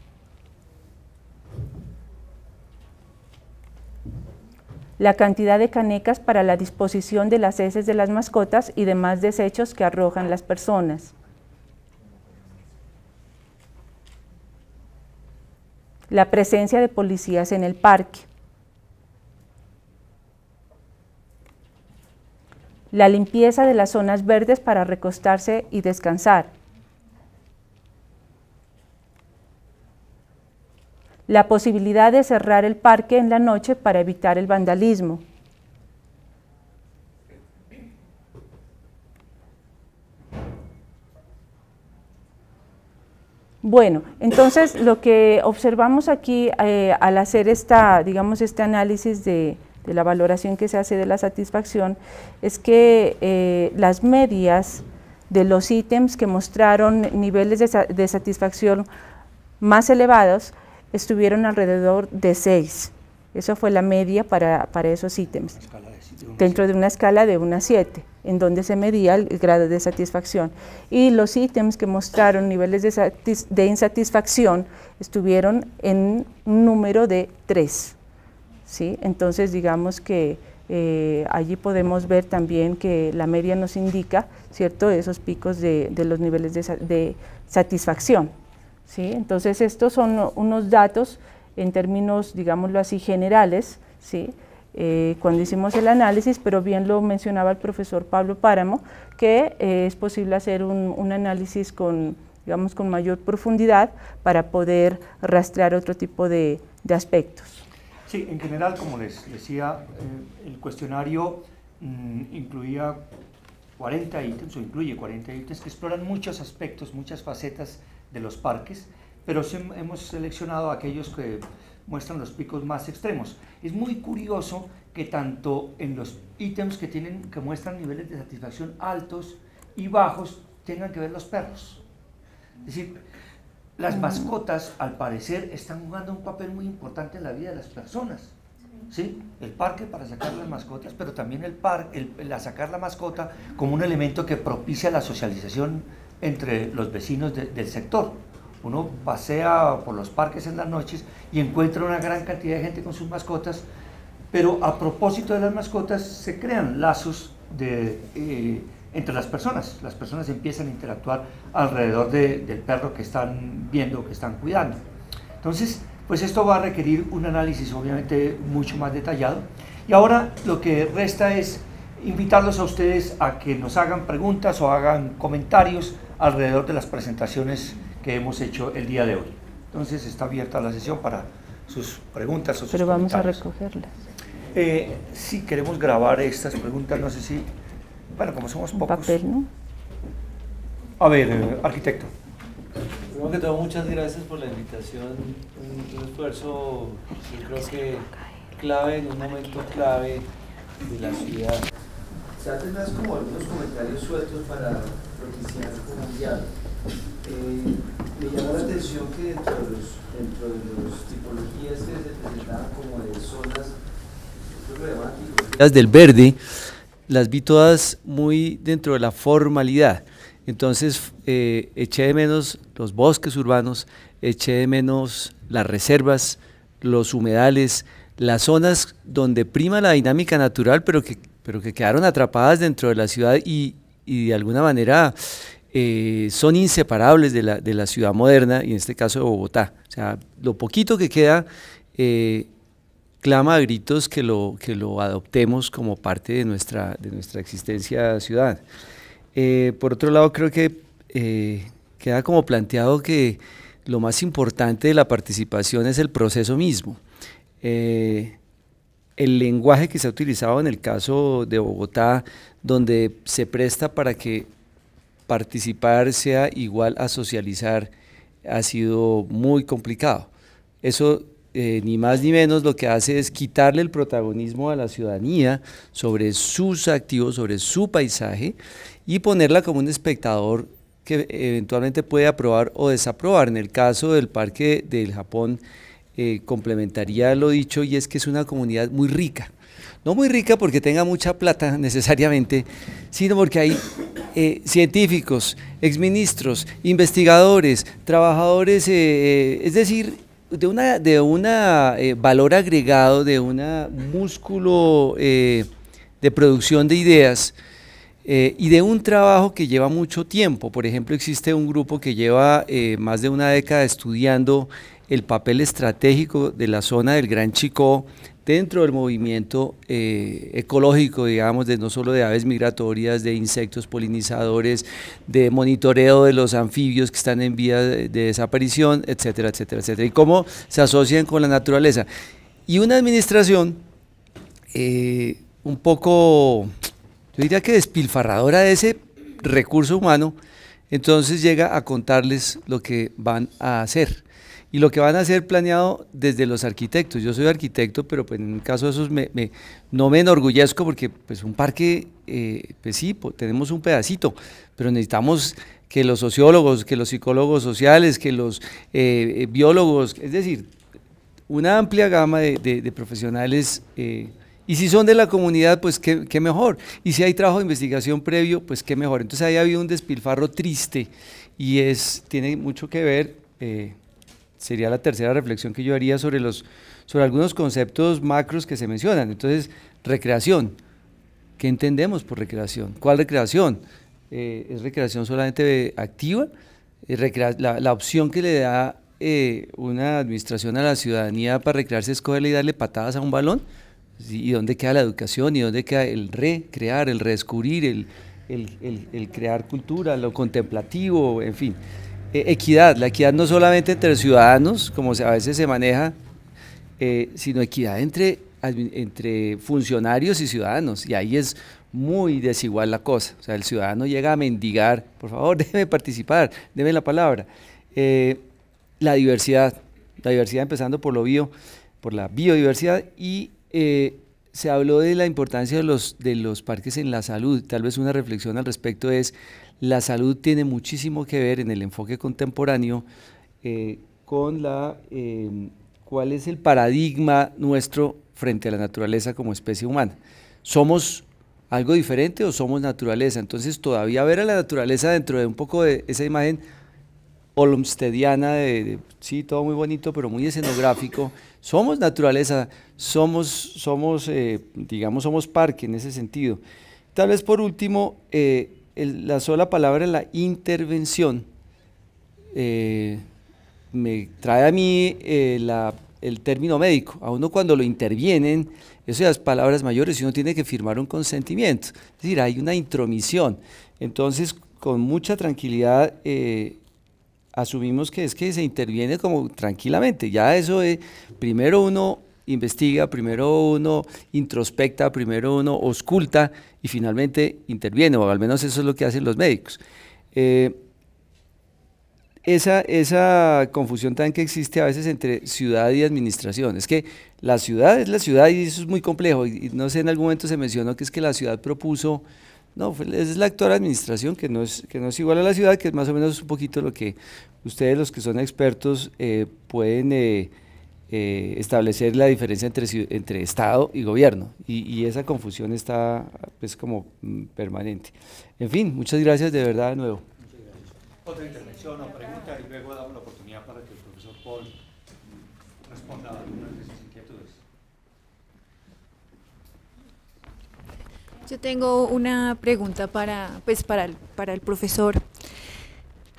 la cantidad de canecas para la disposición de las heces de las mascotas y demás desechos que arrojan las personas. la presencia de policías en el parque, la limpieza de las zonas verdes para recostarse y descansar, la posibilidad de cerrar el parque en la noche para evitar el vandalismo, Bueno, entonces lo que observamos aquí eh, al hacer esta, digamos, este análisis de, la valoración que se hace de la satisfacción es que eh, las medias de los ítems que mostraron niveles de, satisfacción más elevados estuvieron alrededor de 6. Esa fue la media para, para esos ítems dentro de una escala de 1 a 7, en donde se medía el grado de satisfacción. Y los ítems que mostraron niveles de, insatisfacción estuvieron en un número de 3. ¿sí? Entonces, digamos que eh, allí podemos ver también que la media nos indica ¿cierto? esos picos de, los niveles de, de satisfacción. ¿sí? Entonces, estos son unos datos en términos, digámoslo así, generales, ¿sí? Eh, cuando hicimos el análisis, pero bien lo mencionaba el profesor Pablo Páramo, que eh, es posible hacer un, análisis con, digamos, con mayor profundidad para poder rastrear otro tipo de, aspectos. Sí, en general, como les decía, eh, el cuestionario mm, incluía 40 ítems o incluye 40 ítems que exploran muchos aspectos, muchas facetas de los parques, pero hemos seleccionado aquellos que muestran los picos más extremos. Es muy curioso que tanto en los ítems que, tienen, que muestran niveles de satisfacción altos y bajos tengan que ver los perros. Es decir, las mm. mascotas al parecer están jugando un papel muy importante en la vida de las personas. ¿Sí? El parque para sacar las mascotas, pero también el, parque el, sacar la mascota como un elemento que propicia la socialización entre los vecinos del sector. Uno pasea por los parques en las noches y encuentra una gran cantidad de gente con sus mascotas, pero a propósito de las mascotas se crean lazos de, eh, entre las personas. Las personas empiezan a interactuar alrededor del perro que están viendo, que están cuidando. Entonces, pues esto va a requerir un análisis obviamente mucho más detallado. Y ahora lo que resta es invitarlos a ustedes a que nos hagan preguntas o hagan comentarios alrededor de las presentaciones que hemos hecho el día de hoy. Entonces está abierta la sesión para sus preguntas o sus Pero vamos a recogerlas. Eh, si queremos grabar estas preguntas, no sé si, bueno, como somos Un pocos. Papel, ¿no? A ver, eh, arquitecto. Primero que todo, muchas gracias por la invitación. Un, esfuerzo, yo creo que clave en un momento clave de la ciudad. Se hacen más como algunos comentarios sueltos para profesionales eh, me llamó la atención que dentro de, las tipologías que se como de zonas del verde, las vi todas muy dentro de la formalidad. Entonces eh, eché de menos los bosques urbanos, eché de menos las reservas, los humedales, las zonas donde prima la dinámica natural, pero que, pero que quedaron atrapadas dentro de la ciudad y, y de alguna manera eh, son inseparables de la, ciudad moderna y en este caso de Bogotá. O sea, lo poquito que queda eh, clama a gritos que lo, que lo adoptemos como parte de nuestra, de nuestra existencia ciudad. Eh, por otro lado, creo que queda como planteado que lo más importante de la participación es el proceso mismo. el lenguaje que se ha utilizado en el caso de Bogotá, donde se presta para que participar sea igual a socializar ha sido muy complicado. Eso eh, ni más ni menos lo que hace es quitarle el protagonismo a la ciudadanía sobre sus activos, sobre su paisaje y ponerla como un espectador que eventualmente puede aprobar o desaprobar. En el caso del Parque del Japón, eh, complementaría lo dicho y es que es una comunidad muy rica no muy rica porque tenga mucha plata necesariamente, sino porque hay eh, científicos, exministros, investigadores, trabajadores, eh, eh, es decir, de un de una, valor agregado, de un músculo de producción de ideas y de un trabajo que lleva mucho tiempo. Por ejemplo, existe un grupo que lleva más de una década estudiando el papel estratégico de la zona del Gran Chicó dentro del movimiento eh, ecológico, digamos, de no solo de aves migratorias, de insectos polinizadores, de monitoreo de los anfibios que están en vías de, desaparición, etcétera, etcétera, etcétera, y cómo se asocian con la naturaleza. Y una administración eh, un poco, yo diría que despilfarradora de ese recurso humano, entonces llega a contarles lo que van a hacer y lo que van a ser planeado desde los arquitectos. Yo soy arquitecto, pero pues en el caso de esos me, no me enorgullezco porque pues un parque, eh, pues sí, tenemos un pedacito, pero necesitamos que los sociólogos, que los psicólogos sociales, que los eh, eh, biólogos, es decir, una amplia gama de, profesionales. y si son de la comunidad, pues qué, qué, mejor. Y si hay trabajo de investigación previo, pues qué mejor. Entonces ahí ha habido un despilfarro triste y es, tiene mucho que ver sería la tercera reflexión que yo haría sobre, los, sobre algunos conceptos macros que se mencionan. Entonces, recreación. ¿Qué entendemos por recreación? ¿Cuál recreación? Eh, ¿Es recreación solamente activa? Eh, la, opción que le da eh, una administración a la ciudadanía para recrearse es cogerle y darle patadas a un balón. ¿Y dónde queda la educación? ¿Y dónde queda el recrear, el redescubrir, el crear cultura, lo contemplativo, en fin? Eh, equidad, la equidad no solamente entre ciudadanos, como a veces se maneja, eh, sino equidad entre, entre funcionarios y ciudadanos. Y ahí es muy desigual la cosa. O sea, el ciudadano llega a mendigar, por favor, déjeme participar, déme la palabra. Eh, la diversidad, la diversidad empezando por lo bio, por la biodiversidad y se habló de la importancia de los, de los parques en la salud. Tal vez una reflexión al respecto es la salud tiene muchísimo que ver en el enfoque contemporáneo eh, con la, em, cuál es el paradigma nuestro frente a la naturaleza como especie humana. ¿Somos algo diferente o somos naturaleza? Entonces todavía ver a la naturaleza dentro de un poco de esa imagen olmstediana, de, sí, todo muy bonito, pero muy escenográfico. Somos naturaleza, somos, somos eh, digamos, somos parque en ese sentido. Tal vez por último, eh, la sola palabra, la intervención, eh, me trae a mí eh, el término médico. A uno cuando lo intervienen, esas palabras mayores, y uno tiene que firmar un consentimiento. Es decir, hay una intromisión. Entonces, con mucha tranquilidad, eh, asumimos que es que se interviene como tranquilamente. Ya eso es, primero uno investiga primero uno, introspecta primero uno, osculta y finalmente interviene, o al menos eso es lo que hacen los médicos. Eh, esa, esa, confusión tan que existe a veces entre ciudad y administración. Es que la ciudad es la ciudad y eso es muy complejo. Y, no sé, en algún momento se mencionó que es que la ciudad propuso, no, pues, es la actual administración que no, es, que no es igual a la ciudad, que es más o menos un poquito lo que ustedes, los que son expertos, eh, pueden... Eh, eh, establecer la diferencia entre, entre Estado y gobierno. Y, esa confusión está pues como mm, permanente. En fin, muchas gracias de verdad de nuevo. Yo tengo una pregunta para, pues, para, el, para el profesor.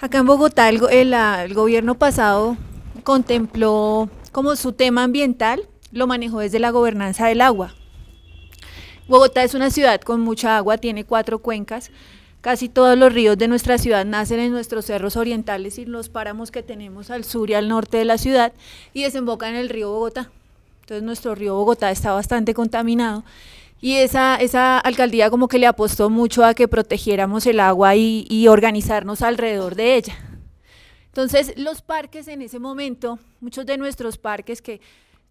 Acá en Bogotá el ah, gobierno pasado contempló como su tema ambiental lo manejó desde la gobernanza del agua. Bogotá es una ciudad con mucha agua, tiene cuatro cuencas. Casi todos los ríos de nuestra ciudad nacen en nuestros cerros orientales y los páramos que tenemos al sur y al norte de la ciudad y desembocan en el río Bogotá. Entonces nuestro río Bogotá está bastante contaminado y esa, esa alcaldía como que le apostó mucho a que protegiéramos el agua y organizarnos alrededor de ella. Entonces, los parques en ese momento, muchos de nuestros parques que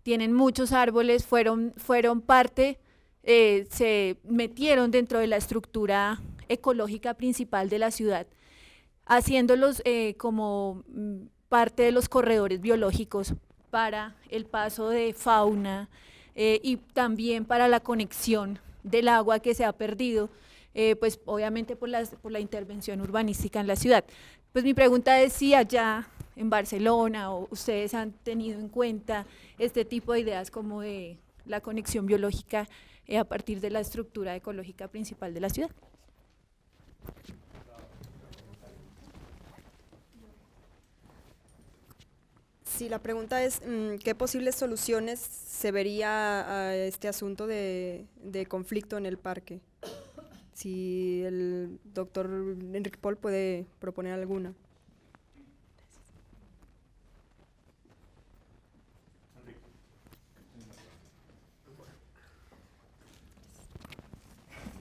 tienen muchos árboles, fueron, fueron parte, eh, se metieron dentro de la estructura ecológica principal de la ciudad, haciéndolos eh, como mm, parte de los corredores biológicos para el paso de fauna eh, y también para la conexión del agua que se ha perdido, pues obviamente por, por la intervención urbanística en la ciudad. Pues mi pregunta es si allá en Barcelona o ustedes han tenido en cuenta este tipo de ideas como de la conexión biológica eh, a partir de la estructura ecológica principal de la ciudad. Sí, la pregunta es, mm, ¿qué posibles soluciones se vería a este asunto de conflicto en el parque? si el doctor Enrique Paul puede proponer alguna.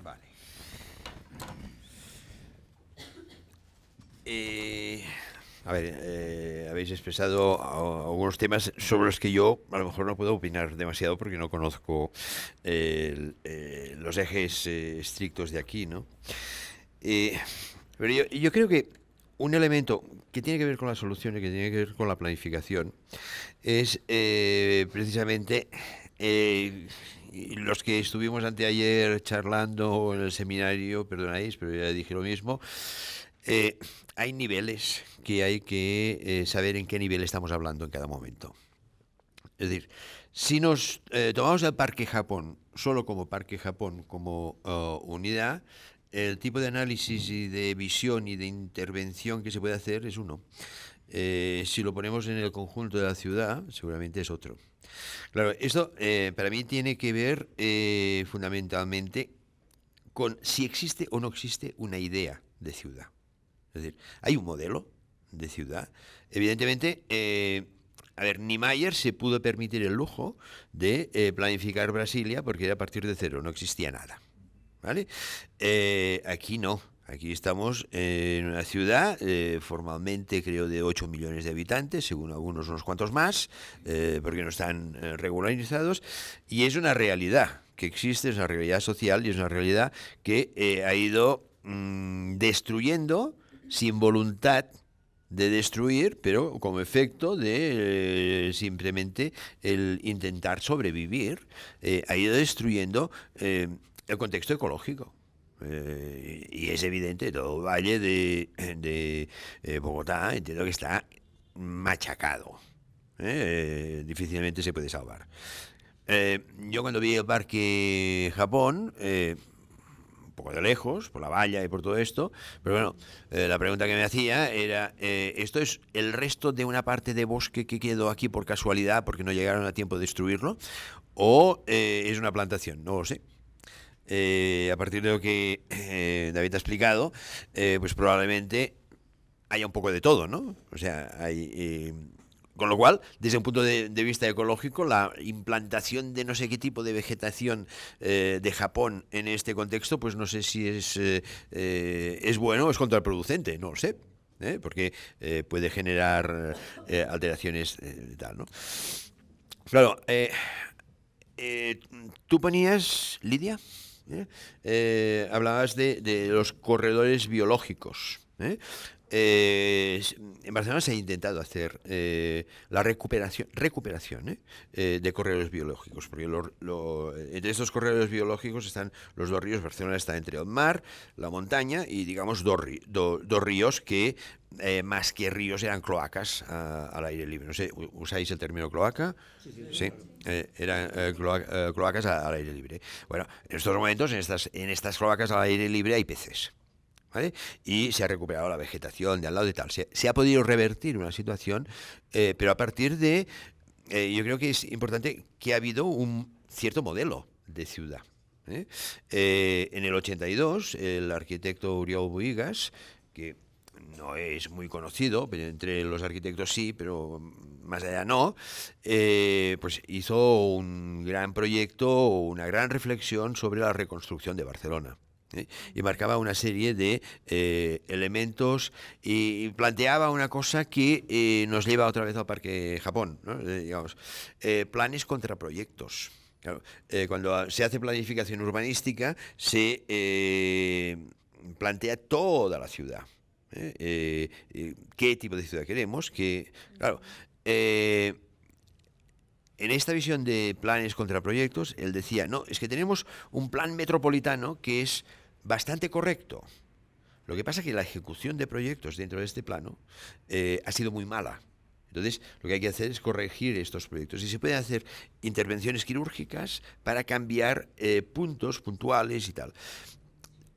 Vale. Eh, a ver, eh, expresado algunos temas sobre los que yo a lo mejor no puedo opinar demasiado porque no conozco eh, los ejes eh, estrictos de aquí, ¿no? Eh, pero yo, creo que un elemento que tiene que ver con la solución y que tiene que ver con la planificación es precisamente los que estuvimos anteayer charlando en el seminario, perdonáis, pero ya dije lo mismo, eh, hay niveles que hay que eh, saber en qué nivel estamos hablando en cada momento. Es decir, si nos eh, tomamos el Parque Japón solo como Parque Japón, como unidad, el tipo de análisis y de visión y de intervención que se puede hacer es uno. si lo ponemos en el conjunto de la ciudad, seguramente es otro. Claro, esto para mí tiene que ver fundamentalmente con si existe o no existe una idea de ciudad. Es decir, hay un modelo de ciudad. Evidentemente, eh, a ver, Niemeyer se pudo permitir el lujo de eh, planificar Brasilia porque era a partir de cero, no existía nada. ¿Vale? Eh, aquí no. Aquí estamos en una ciudad formalmente creo de 8 millones de habitantes, según algunos unos cuantos más, porque no están regularizados, y es una realidad que existe, es una realidad social y es una realidad que ha ido mm, destruyendo sin voluntad de destruir, pero como efecto de eh, simplemente el intentar sobrevivir, eh, ha ido destruyendo eh, el contexto ecológico. y es evidente, todo el valle de, de Bogotá entiendo que está machacado. difícilmente se puede salvar. yo cuando vi el parque Japón, poco de lejos, por la valla y por todo esto, pero bueno, eh, la pregunta que me hacía era, eh, ¿esto es el resto de una parte de bosque que quedó aquí por casualidad porque no llegaron a tiempo de destruirlo? ¿O eh, es una plantación? No lo sé. a partir de lo que David ha explicado, pues probablemente haya un poco de todo, ¿no? O sea, hay con lo cual, desde un punto de, vista ecológico, la implantación de no sé qué tipo de vegetación eh, de Japón en este contexto, pues no sé si es, eh, eh, es bueno o es contraproducente, no lo sé. Porque puede generar alteraciones tal, ¿no? Claro, tú ponías, Lidia, hablabas de, los corredores biológicos. Eh, en Barcelona se ha intentado hacer eh, la recuperación, recuperación ¿eh? Eh, de corredores biológicos, porque entre estos corredores biológicos están los dos ríos, Barcelona está entre el mar, la montaña y digamos dos, ríos que más que ríos eran cloacas al aire libre. No sé, ¿usáis el término cloaca? Sí, eran cloacas al aire libre. Bueno, en estos momentos, en estas, en estas cloacas al aire libre hay peces. Y se ha recuperado la vegetación de al lado de tal. Se, ha podido revertir una situación, eh, pero a partir de, eh, yo creo que es importante que ha habido un cierto modelo de ciudad. ¿eh? en el 82, el arquitecto Uriau Boigas, que no es muy conocido, entre los arquitectos sí, pero más allá no, pues hizo un gran proyecto, una gran reflexión sobre la reconstrucción de Barcelona y marcaba una serie de eh, elementos y, planteaba una cosa que eh, nos lleva otra vez al Parque Japón, eh, digamos, planes contra proyectos. cuando se hace planificación urbanística se plantea toda la ciudad. ¿Qué tipo de ciudad queremos? Que, claro, en esta visión de planes contra proyectos, él decía, no, es que tenemos un plan metropolitano que es bastante correcto. Lo que pasa es que la ejecución de proyectos dentro de este plano eh, ha sido muy mala. Entonces, lo que hay que hacer es corregir estos proyectos. Y se pueden hacer intervenciones quirúrgicas para cambiar eh, puntos puntuales y tal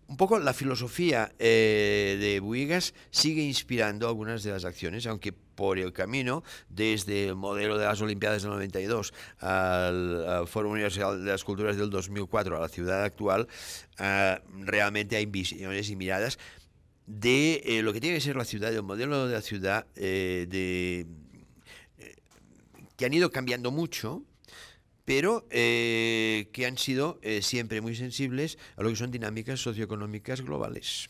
un poco la filosofía eh, de Buigas sigue inspirando algunas de las acciones, aunque por el camino, desde el modelo de las Olimpiadas del 92 al, Foro Universal de las Culturas del 2004 a la ciudad actual, ah, realmente hay visiones y miradas de eh, lo que tiene que ser la ciudad, del modelo de la ciudad, eh, de, que han ido cambiando mucho, pero eh, que han sido eh, siempre muy sensibles a lo que son dinámicas socioeconómicas globales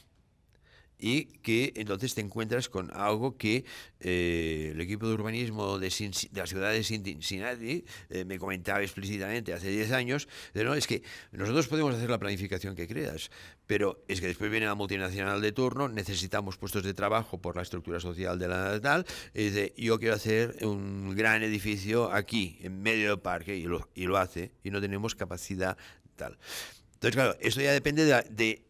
y que entonces te encuentras con algo que eh, el equipo de urbanismo de, de la ciudad de Cincinnati eh, me comentaba explícitamente hace 10 años, de, no, es que nosotros podemos hacer la planificación que creas, pero es que después viene la multinacional de turno, necesitamos puestos de trabajo por la estructura social de la natal, y dice, yo quiero hacer un gran edificio aquí, en medio del parque, y lo, y lo hace, y no tenemos capacidad tal. Entonces, claro, esto ya depende de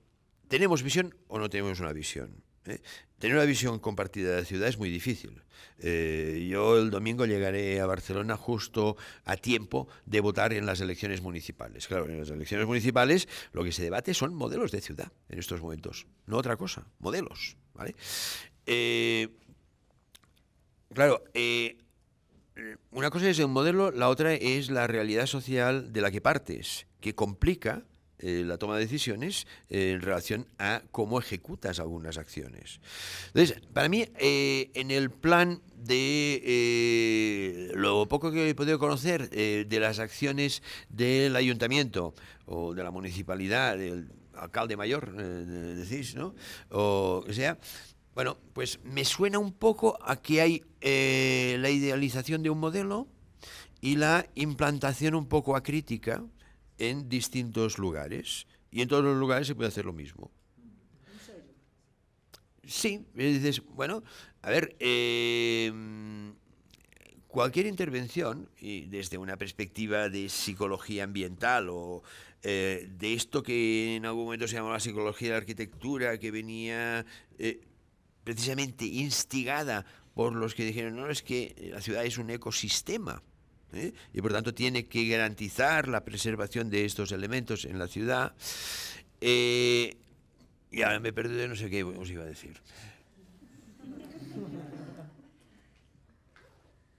¿Tenemos visión o no tenemos una visión? ¿Eh? Tener una visión compartida de la ciudad es muy difícil. Eh, yo el domingo llegaré a Barcelona justo a tiempo de votar en las elecciones municipales. Claro, en las elecciones municipales lo que se debate son modelos de ciudad en estos momentos, no otra cosa, modelos. Eh, claro, una cosa es el modelo, la otra es la realidad social de la que partes, que complica eh, la toma de decisiones eh, en relación a cómo ejecutas algunas acciones. Entonces, para mí, eh, en el plan de lo poco que he podido conocer de las acciones del ayuntamiento o de la municipalidad, del alcalde mayor, decís, ¿no? O, sea, bueno, pues me suena un poco a que hay la idealización de un modelo y la implantación un poco acrítica en distintos lugares y en todos los lugares se puede hacer lo mismo. Sí, dices, bueno, a ver, eh, cualquier intervención, desde una perspectiva de psicología ambiental o eh, de esto que en algún momento se llamaba psicología de la arquitectura, que venía eh, precisamente instigada por los que dijeron, no, es que la ciudad es un ecosistema. ¿eh? y por tanto tiene que garantizar la preservación de estos elementos en la ciudad. Eh, y ahora me perdí no sé qué os iba a decir.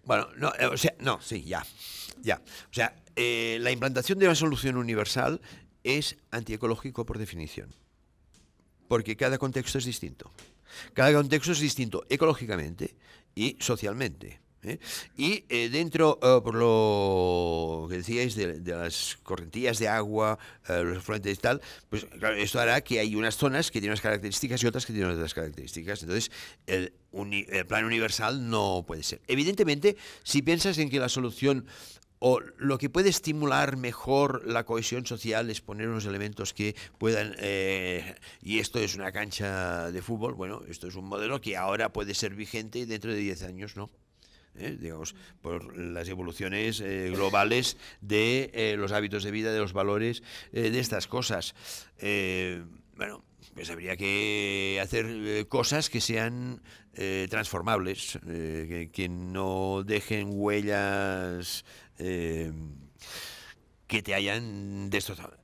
Bueno, no, eh, o sea, no, sí, ya, ya. O sea, la implantación de una solución universal es antiecológico por definición, porque cada contexto es distinto. Cada contexto es distinto ecológicamente y socialmente. ¿eh? Y eh, dentro, eh, por lo que decíais, de, las correntillas de agua, los afluentes y tal, pues claro, esto hará que hay unas zonas que tienen unas características y otras que tienen otras características. Entonces, el, plan universal no puede ser. Evidentemente, si piensas en que la solución o lo que puede estimular mejor la cohesión social es poner unos elementos que puedan, y esto es una cancha de fútbol, bueno, esto es un modelo que ahora puede ser vigente y dentro de 10 años no. Eh, digamos, por las evoluciones eh, globales de eh, los hábitos de vida, de los valores, de estas cosas. bueno, pues habría que hacer cosas que sean transformables, que, no dejen huellas que te hayan destrozado.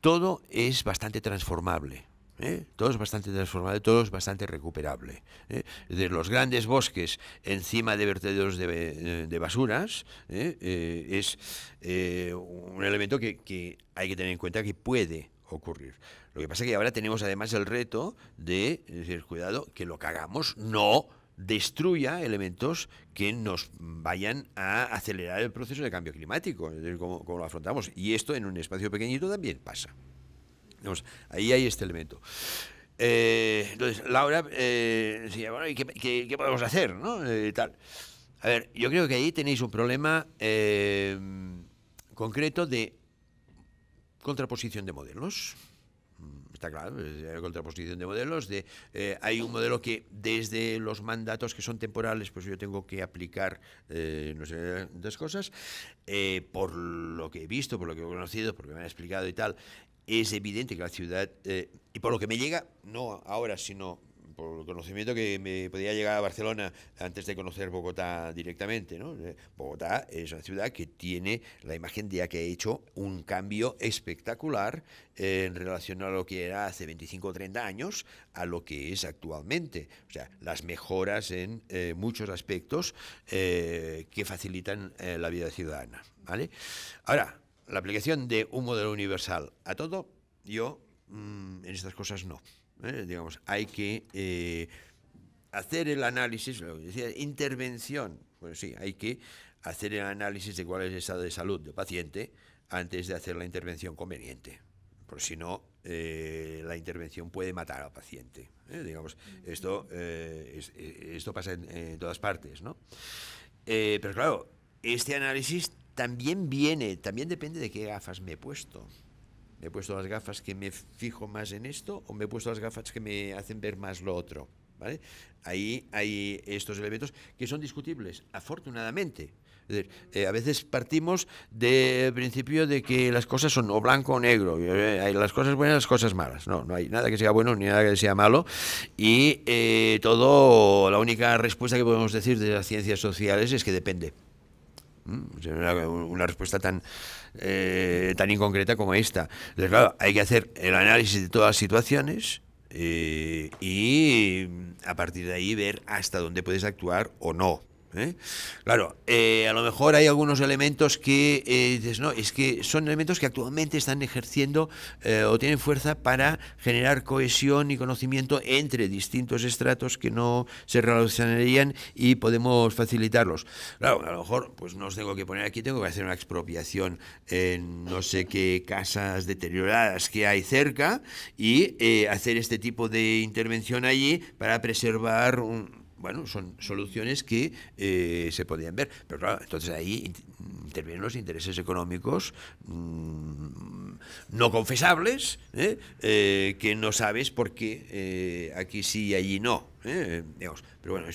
Todo es bastante transformable. ¿Eh? todo es bastante transformado, todo es bastante recuperable. ¿eh? De los grandes bosques encima de vertederos de, eh, basuras ¿eh? es un elemento que, hay que tener en cuenta que puede ocurrir. Lo que pasa es que ahora tenemos además el reto de decir, cuidado, que lo que hagamos no destruya elementos que nos vayan a acelerar el proceso de cambio climático, como lo afrontamos. Y esto en un espacio pequeñito también pasa ahí hay este elemento. Eh, entonces, Laura eh, decía, bueno, ¿y qué, podemos hacer? ¿no? Eh, tal. A ver, yo creo que ahí tenéis un problema concreto de contraposición de modelos. Mm, está claro, hay contraposición de modelos. De, hay un modelo que desde los mandatos que son temporales, pues yo tengo que aplicar no sé, dos cosas. por lo que he visto, por lo que he conocido, porque me han explicado y tal, es evidente que la ciudad, eh, y por lo que me llega, no ahora, sino por el conocimiento que me podía llegar a Barcelona antes de conocer Bogotá directamente. Eh, Bogotá es una ciudad que tiene la imagen de que ha hecho un cambio espectacular eh, en relación a lo que era hace 25 o 30 años a lo que es actualmente. O sea, las mejoras en muchos aspectos que facilitan la vida ciudadana. ¿vale? Ahora, la aplicación de un modelo universal a todo, yo mm, en estas cosas no. ¿eh? Digamos, hay que eh, hacer el análisis, lo que decía, intervención. Bueno, pues sí, hay que hacer el análisis de cuál es el estado de salud del paciente antes de hacer la intervención conveniente. Porque si no, eh, la intervención puede matar al paciente. Digamos, esto, esto pasa en, en, todas partes, ¿no? pero claro, este análisis también viene, también depende de qué gafas me he puesto. ¿Me he puesto las gafas que me fijo más en esto o me he puesto las gafas que me hacen ver más lo otro? ¿Vale? Ahí hay estos elementos que son discutibles, afortunadamente. Eh, a veces partimos del principio de que las cosas son o blanco o negro, eh, hay las cosas buenas, las cosas malas. No, no hay nada que sea bueno ni nada que sea malo. Y eh, todo, la única respuesta que podemos decir de las ciencias sociales es que depende. Mm, una, una respuesta tan, eh, tan inconcreta como esta. claro, hay que hacer el análisis de todas las situaciones eh, y a partir de ahí ver hasta dónde puedes actuar o no. ¿eh? Claro, eh, a lo mejor hay algunos elementos que eh, no, es que son elementos que actualmente están ejerciendo o tienen fuerza para generar cohesión y conocimiento entre distintos estratos que no se relacionarían y podemos facilitarlos. Claro, a lo mejor pues no os tengo que poner aquí, tengo que hacer una expropiación en no sé qué casas deterioradas que hay cerca y hacer este tipo de intervención allí para preservar un, bueno, son soluciones que eh, se podían ver. Pero claro, entonces ahí intervienen los intereses económicos mm, no confesables, ¿eh? Eh, que no sabes por qué aquí sí y allí no. Pero bueno,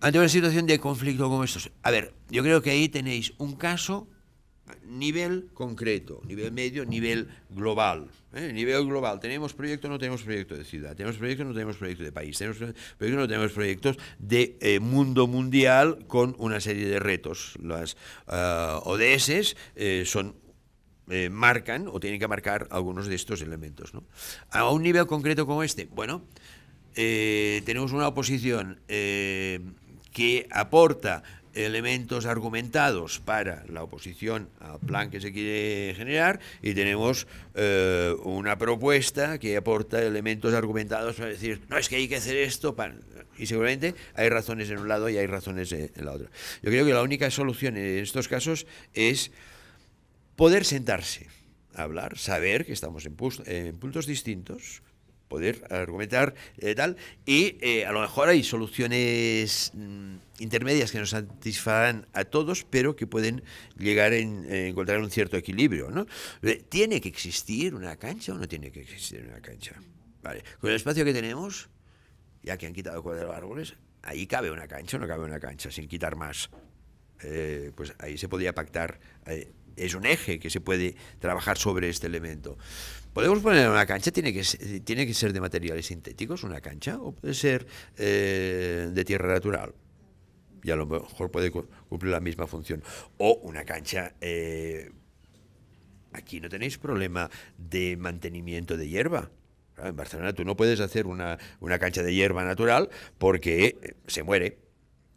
ante una situación de conflicto como estos, a ver, yo creo que ahí tenéis un caso nivel concreto, nivel medio, nivel global. ¿eh? Nivel global, tenemos proyectos, no tenemos proyectos de ciudad, tenemos proyectos, no tenemos proyectos de país, tenemos proyectos, no tenemos proyectos de mundo mundial con una serie de retos. Las eh, ODS eh, son marcan o tienen que marcar algunos de estos elementos. A un nivel concreto como este, bueno, tenemos una oposición que aporta elementos argumentados para la oposición al plan que se quiere generar y tenemos eh, una propuesta que aporta elementos argumentados para decir, no es que hay que hacer esto, y seguramente hay razones en un lado y hay razones en la otra. Yo creo que la única solución en estos casos es poder sentarse, hablar, saber que estamos en puntos distintos, poder argumentar y eh, tal. Y eh, a lo mejor hay soluciones mm, intermedias que nos satisfagan a todos, pero que pueden llegar a encontrar un cierto equilibrio. ¿no? Eh, ¿Tiene que existir una cancha o no tiene que existir una cancha? Con el espacio que tenemos, ya que han quitado cuatro árboles, ahí cabe una cancha o no cabe una cancha, sin quitar más. pues ahí se podría pactar. es un eje que se puede trabajar sobre este elemento podemos poner una cancha, tiene que, ser, tiene que ser de materiales sintéticos, una cancha, o puede ser eh, de tierra natural. Y a lo mejor puede cumplir la misma función. O una cancha... Eh, aquí no tenéis problema de mantenimiento de hierba. En Barcelona tú no puedes hacer una, cancha de hierba natural porque eh, se muere.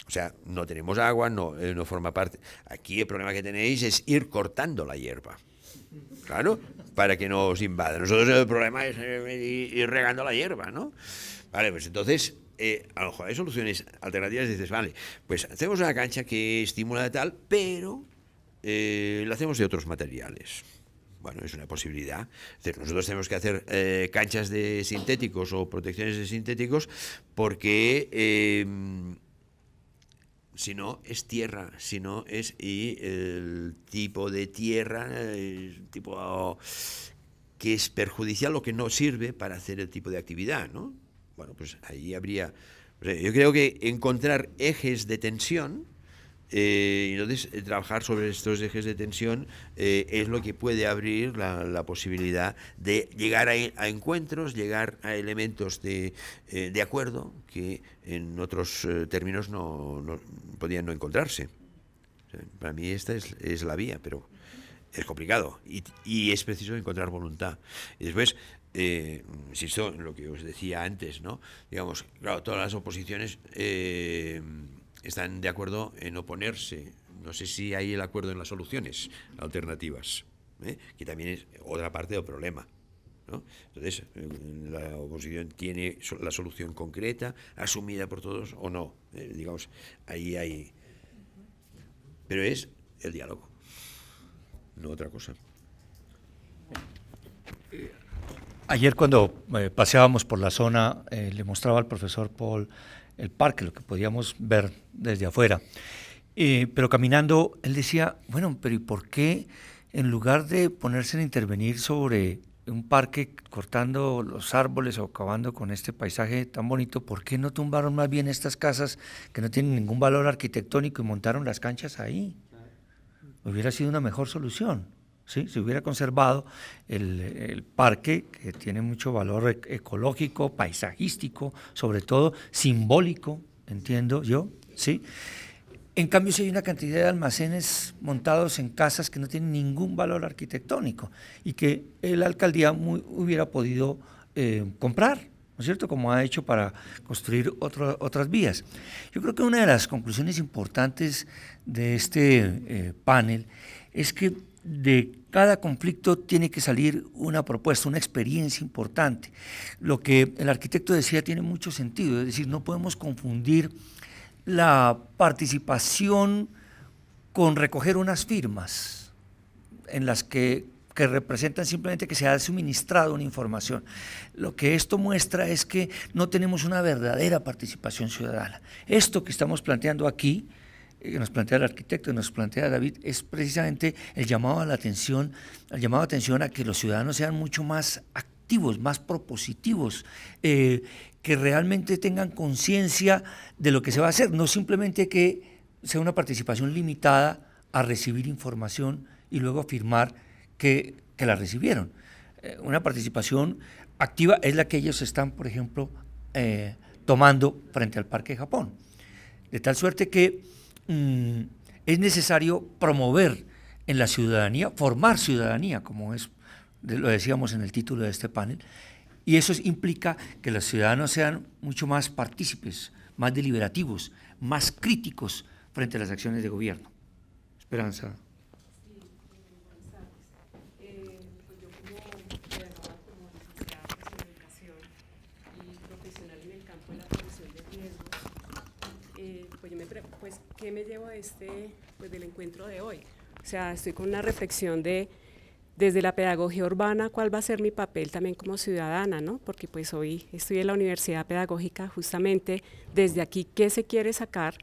O sea, no tenemos agua, no forma parte. Aquí el problema que tenéis es ir cortando la hierba. Claro, para que no os invada. Nosotros el problema es eh, ir regando la hierba, ¿no? Vale, pues entonces eh, a lo mejor hay soluciones alternativas, dices, vale, pues hacemos una cancha que estimula tal, pero eh, la hacemos de otros materiales. Bueno, es una posibilidad. nosotros tenemos que hacer canchas de sintéticos o protecciones de sintéticos porque si no es tierra, si no es y el tipo de tierra, tipo que es perjudicial o que no sirve para hacer el tipo de actividad, ¿no? Bueno, pues ahí habría... yo creo que encontrar ejes de tensión eh, entonces, eh, trabajar sobre estos ejes de tensión eh, es lo que puede abrir la, posibilidad de llegar a, encuentros, llegar a elementos de, acuerdo que en otros términos no, podían no encontrarse. para mí esta es, la vía, pero es complicado y, es preciso encontrar voluntad. Y después, eh, insisto en lo que os decía antes, ¿no? Digamos, claro, todas las oposiciones están de acuerdo en oponerse. No sé si hay el acuerdo en las soluciones alternativas, ¿eh? que también es otra parte del problema. Entonces, eh, la oposición tiene la solución concreta, asumida por todos o no. ¿eh? digamos, ahí hay... Pero es el diálogo, no otra cosa. Ayer cuando paseábamos por la zona, le mostraba al profesor Paul el parque, lo que podíamos ver desde afuera. pero caminando, él decía, bueno, pero ¿y por qué en lugar de ponerse a intervenir sobre un parque cortando los árboles o acabando con este paisaje tan bonito, ¿por qué no tumbaron más bien estas casas que no tienen ningún valor arquitectónico y montaron las canchas ahí? Hubiera sido una mejor solución. ¿sí? se hubiera conservado el, parque, que tiene mucho valor e, ecológico, paisajístico, sobre todo simbólico, entiendo yo. ¿sí? En cambio, si hay una cantidad de almacenes montados en casas que no tienen ningún valor arquitectónico y que la alcaldía hubiera podido eh, comprar, ¿no es cierto? Como ha hecho para construir otro, otras vías. Yo creo que una de las conclusiones importantes de este eh, panel es que de cada conflicto tiene que salir una propuesta, una experiencia importante. Lo que el arquitecto decía tiene mucho sentido, es decir, no podemos confundir la participación con recoger unas firmas en las que, que representan simplemente que se ha suministrado una información. Lo que esto muestra es que no tenemos una verdadera participación ciudadana. Esto que estamos planteando aquí, que eh, nos plantea el arquitecto, nos plantea David, es precisamente el llamado a la atención, el llamado a atención a que los ciudadanos sean mucho más activos, más propositivos, eh, que realmente tengan conciencia de lo que se va a hacer, no simplemente que sea una participación limitada a recibir información y luego afirmar que, la recibieron. Eh, una participación activa es la que ellos están, por ejemplo, tomando frente al Parque de Japón. De tal suerte que Mm, es necesario promover en la ciudadanía, formar ciudadanía, como es, lo decíamos en el título de este panel, y eso implica que los ciudadanos sean mucho más partícipes, más deliberativos, más críticos frente a las acciones de gobierno. Esperanza. ¿qué me llevo de este, pues, del encuentro de hoy? O sea, estoy con una reflexión de, desde la pedagogía urbana, cuál va a ser mi papel también como ciudadana, ¿no? Porque pues hoy estoy en la Universidad Pedagógica, justamente desde aquí, ¿qué se quiere sacar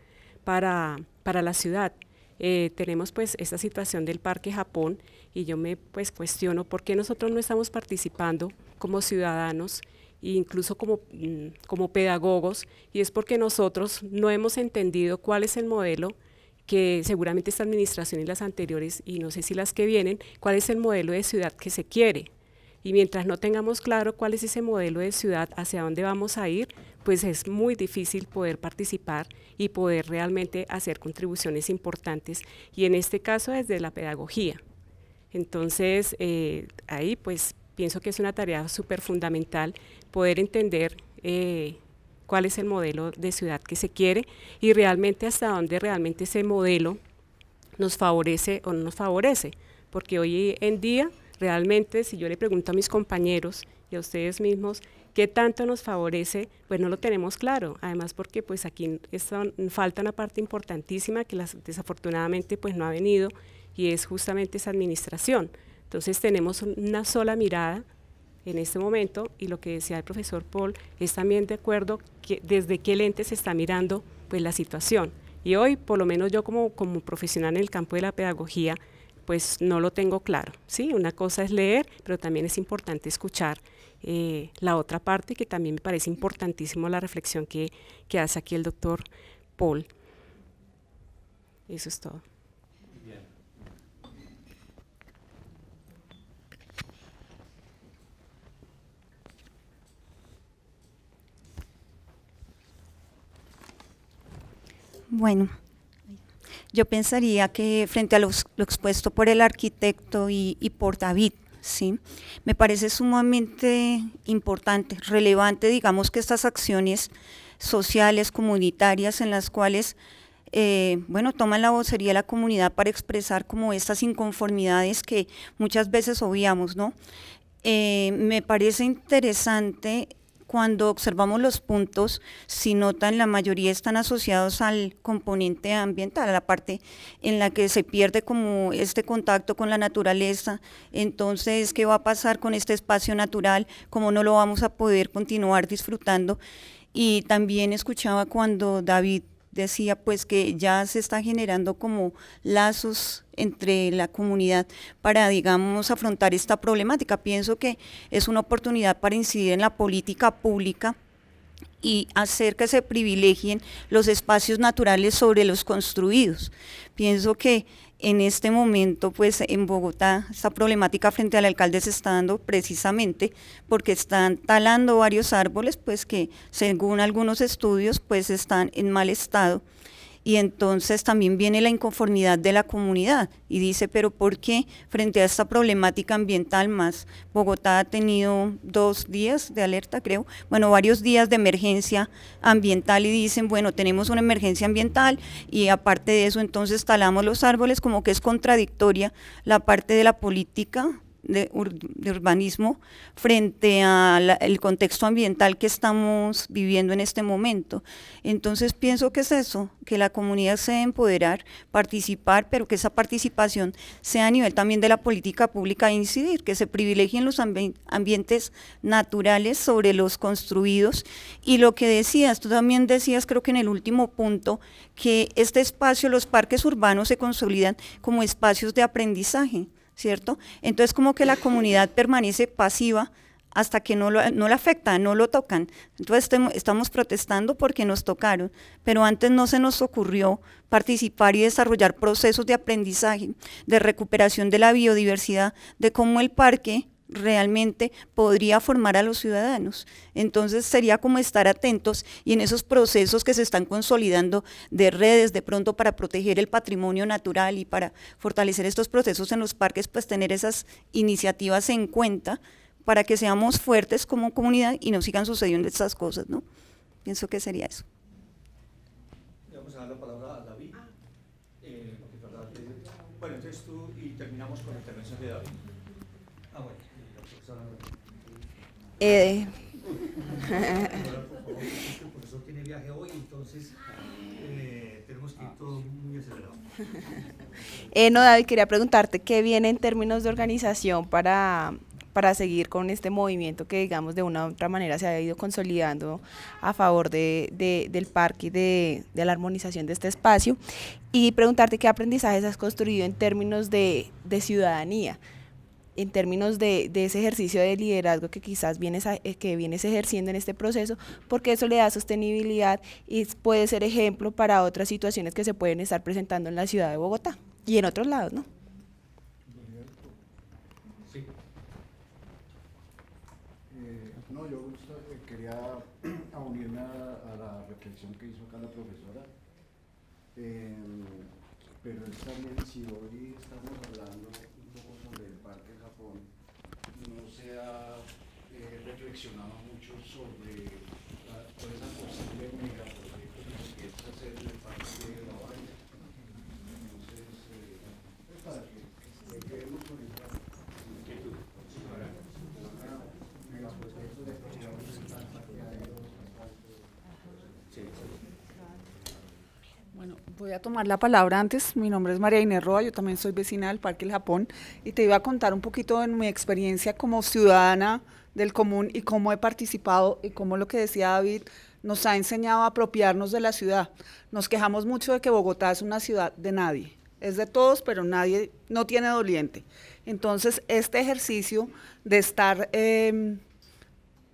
para, la ciudad? Eh, tenemos pues esta situación del Parque Japón y yo me pues cuestiono por qué nosotros no estamos participando como ciudadanos incluso como, mm, como pedagogos, y es porque nosotros no hemos entendido cuál es el modelo que seguramente esta administración y las anteriores, y no sé si las que vienen, cuál es el modelo de ciudad que se quiere. Y mientras no tengamos claro cuál es ese modelo de ciudad, hacia dónde vamos a ir, pues es muy difícil poder participar y poder realmente hacer contribuciones importantes, y en este caso desde la pedagogía. Entonces, eh, ahí pues pienso que es una tarea súper fundamental poder entender eh, cuál es el modelo de ciudad que se quiere y realmente hasta dónde realmente ese modelo nos favorece o no nos favorece. Porque hoy en día, realmente, si yo le pregunto a mis compañeros y a ustedes mismos, ¿qué tanto nos favorece? Pues no lo tenemos claro. Además, porque pues aquí falta una parte importantísima que desafortunadamente pues no ha venido y es justamente esa administración. Entonces tenemos una sola mirada en este momento y lo que decía el profesor Paul es también de acuerdo que desde qué lente se está mirando pues la situación. Y hoy, por lo menos yo como, profesional en el campo de la pedagogía, pues no lo tengo claro. ¿sí? Una cosa es leer, pero también es importante escuchar eh, la otra parte, que también me parece importantísimo la reflexión que hace aquí el doctor Paul. Eso es todo. Bueno, yo pensaría que frente a lo, expuesto por el arquitecto y, por David, ¿sí? Me parece sumamente importante, relevante, digamos que estas acciones sociales, comunitarias, en las cuales, eh, bueno, toman la vocería la comunidad para expresar como estas inconformidades que muchas veces obviamos, ¿no? Eh, me parece interesante cuando observamos los puntos, si notan, la mayoría están asociados al componente ambiental, a la parte en la que se pierde como este contacto con la naturaleza. Entonces, ¿qué va a pasar con este espacio natural? ¿Cómo no lo vamos a poder continuar disfrutando? Y también escuchaba cuando David decía pues que ya se está generando como lazos entre la comunidad para, digamos, afrontar esta problemática. Pienso que es una oportunidad para incidir en la política pública y hacer que se privilegien los espacios naturales sobre los construidos. Pienso que en este momento, pues en Bogotá, esta problemática frente al alcalde se está dando precisamente porque están talando varios árboles, pues que según algunos estudios, pues están en mal estado y entonces también viene la inconformidad de la comunidad y dice, pero ¿por qué frente a esta problemática ambiental más? Bogotá ha tenido dos días de alerta, creo, bueno, varios días de emergencia ambiental y dicen, bueno, tenemos una emergencia ambiental y aparte de eso entonces talamos los árboles, como que es contradictoria la parte de la política de, urbanismo frente al contexto ambiental que estamos viviendo en este momento. Entonces pienso que es eso, que la comunidad se empoderar, participar, pero que esa participación sea a nivel también de la política pública incidir, que se privilegien los ambientes naturales sobre los construidos. Y lo que decías, tú también decías creo que en el último punto, que este espacio, los parques urbanos se consolidan como espacios de aprendizaje ¿cierto? Entonces como que la comunidad permanece pasiva hasta que no lo, afecta, no lo tocan. Entonces estamos protestando porque nos tocaron, pero antes no se nos ocurrió participar y desarrollar procesos de aprendizaje, de recuperación de la biodiversidad, de cómo el parque realmente podría formar a los ciudadanos. Entonces sería como estar atentos y en esos procesos que se están consolidando de redes de pronto para proteger el patrimonio natural y para fortalecer estos procesos en los parques, pues tener esas iniciativas en cuenta para que seamos fuertes como comunidad y no sigan sucediendo estas cosas, ¿no? Pienso que sería eso. no, David, quería preguntarte qué viene en términos de organización para, seguir con este movimiento que, digamos, de una u otra manera se ha ido consolidando a favor de, del parque y de, de, la armonización de este espacio. Y preguntarte qué aprendizajes has construido en términos de ciudadanía en términos de, ese ejercicio de liderazgo que quizás vienes, eh, que vienes ejerciendo en este proceso, porque eso le da sostenibilidad y puede ser ejemplo para otras situaciones que se pueden estar presentando en la ciudad de Bogotá y en otros lados, ¿no? Voy a tomar la palabra antes. Mi nombre es María Inés Roa, yo también soy vecina del Parque El Japón y te iba a contar un poquito de mi experiencia como ciudadana del común y cómo he participado y cómo lo que decía David nos ha enseñado a apropiarnos de la ciudad. Nos quejamos mucho de que Bogotá es una ciudad de nadie, es de todos, pero nadie no tiene doliente. Entonces, este ejercicio de estar em,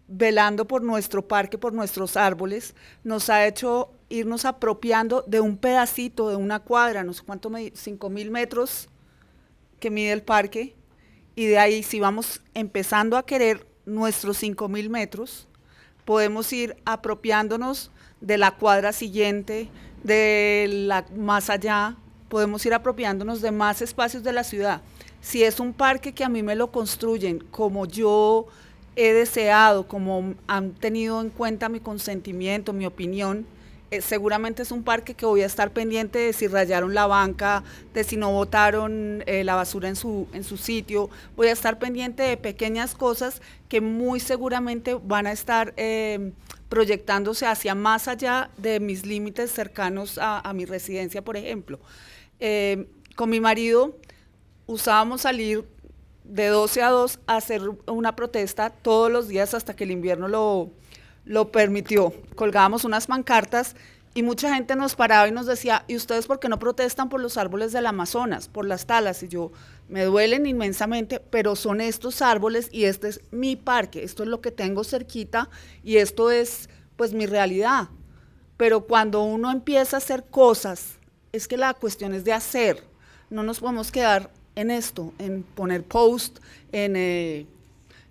velando por nuestro parque, por nuestros árboles, nos ha hecho irnos apropiando de un pedacito, de una cuadra, no sé cuánto, me, 5 mil metros que mide el parque, y de ahí si vamos empezando a querer nuestros 5 mil metros, podemos ir apropiándonos de la cuadra siguiente, de la más allá, podemos ir apropiándonos de más espacios de la ciudad. Si es un parque que a mí me lo construyen como yo he deseado, como han tenido en cuenta mi consentimiento, mi opinión, eh, seguramente es un parque que voy a estar pendiente de si rayaron la banca, de si no botaron eh, la basura en su, en su sitio. Voy a estar pendiente de pequeñas cosas que muy seguramente van a estar eh, proyectándose hacia más allá de mis límites cercanos a, a mi residencia, por ejemplo. con mi marido usábamos salir de 12 a 2 a hacer una protesta todos los días hasta que el invierno lo, lo permitió. Colgábamos unas pancartas y mucha gente nos paraba y nos decía, ¿y ustedes por qué no protestan por los árboles del Amazonas, por las talas? Y yo, me duelen inmensamente, pero son estos árboles y este es mi parque, esto es lo que tengo cerquita y esto es pues mi realidad. Pero cuando uno empieza a hacer cosas, es que la cuestión es de hacer, no nos podemos quedar en esto, en poner post, en... Eh,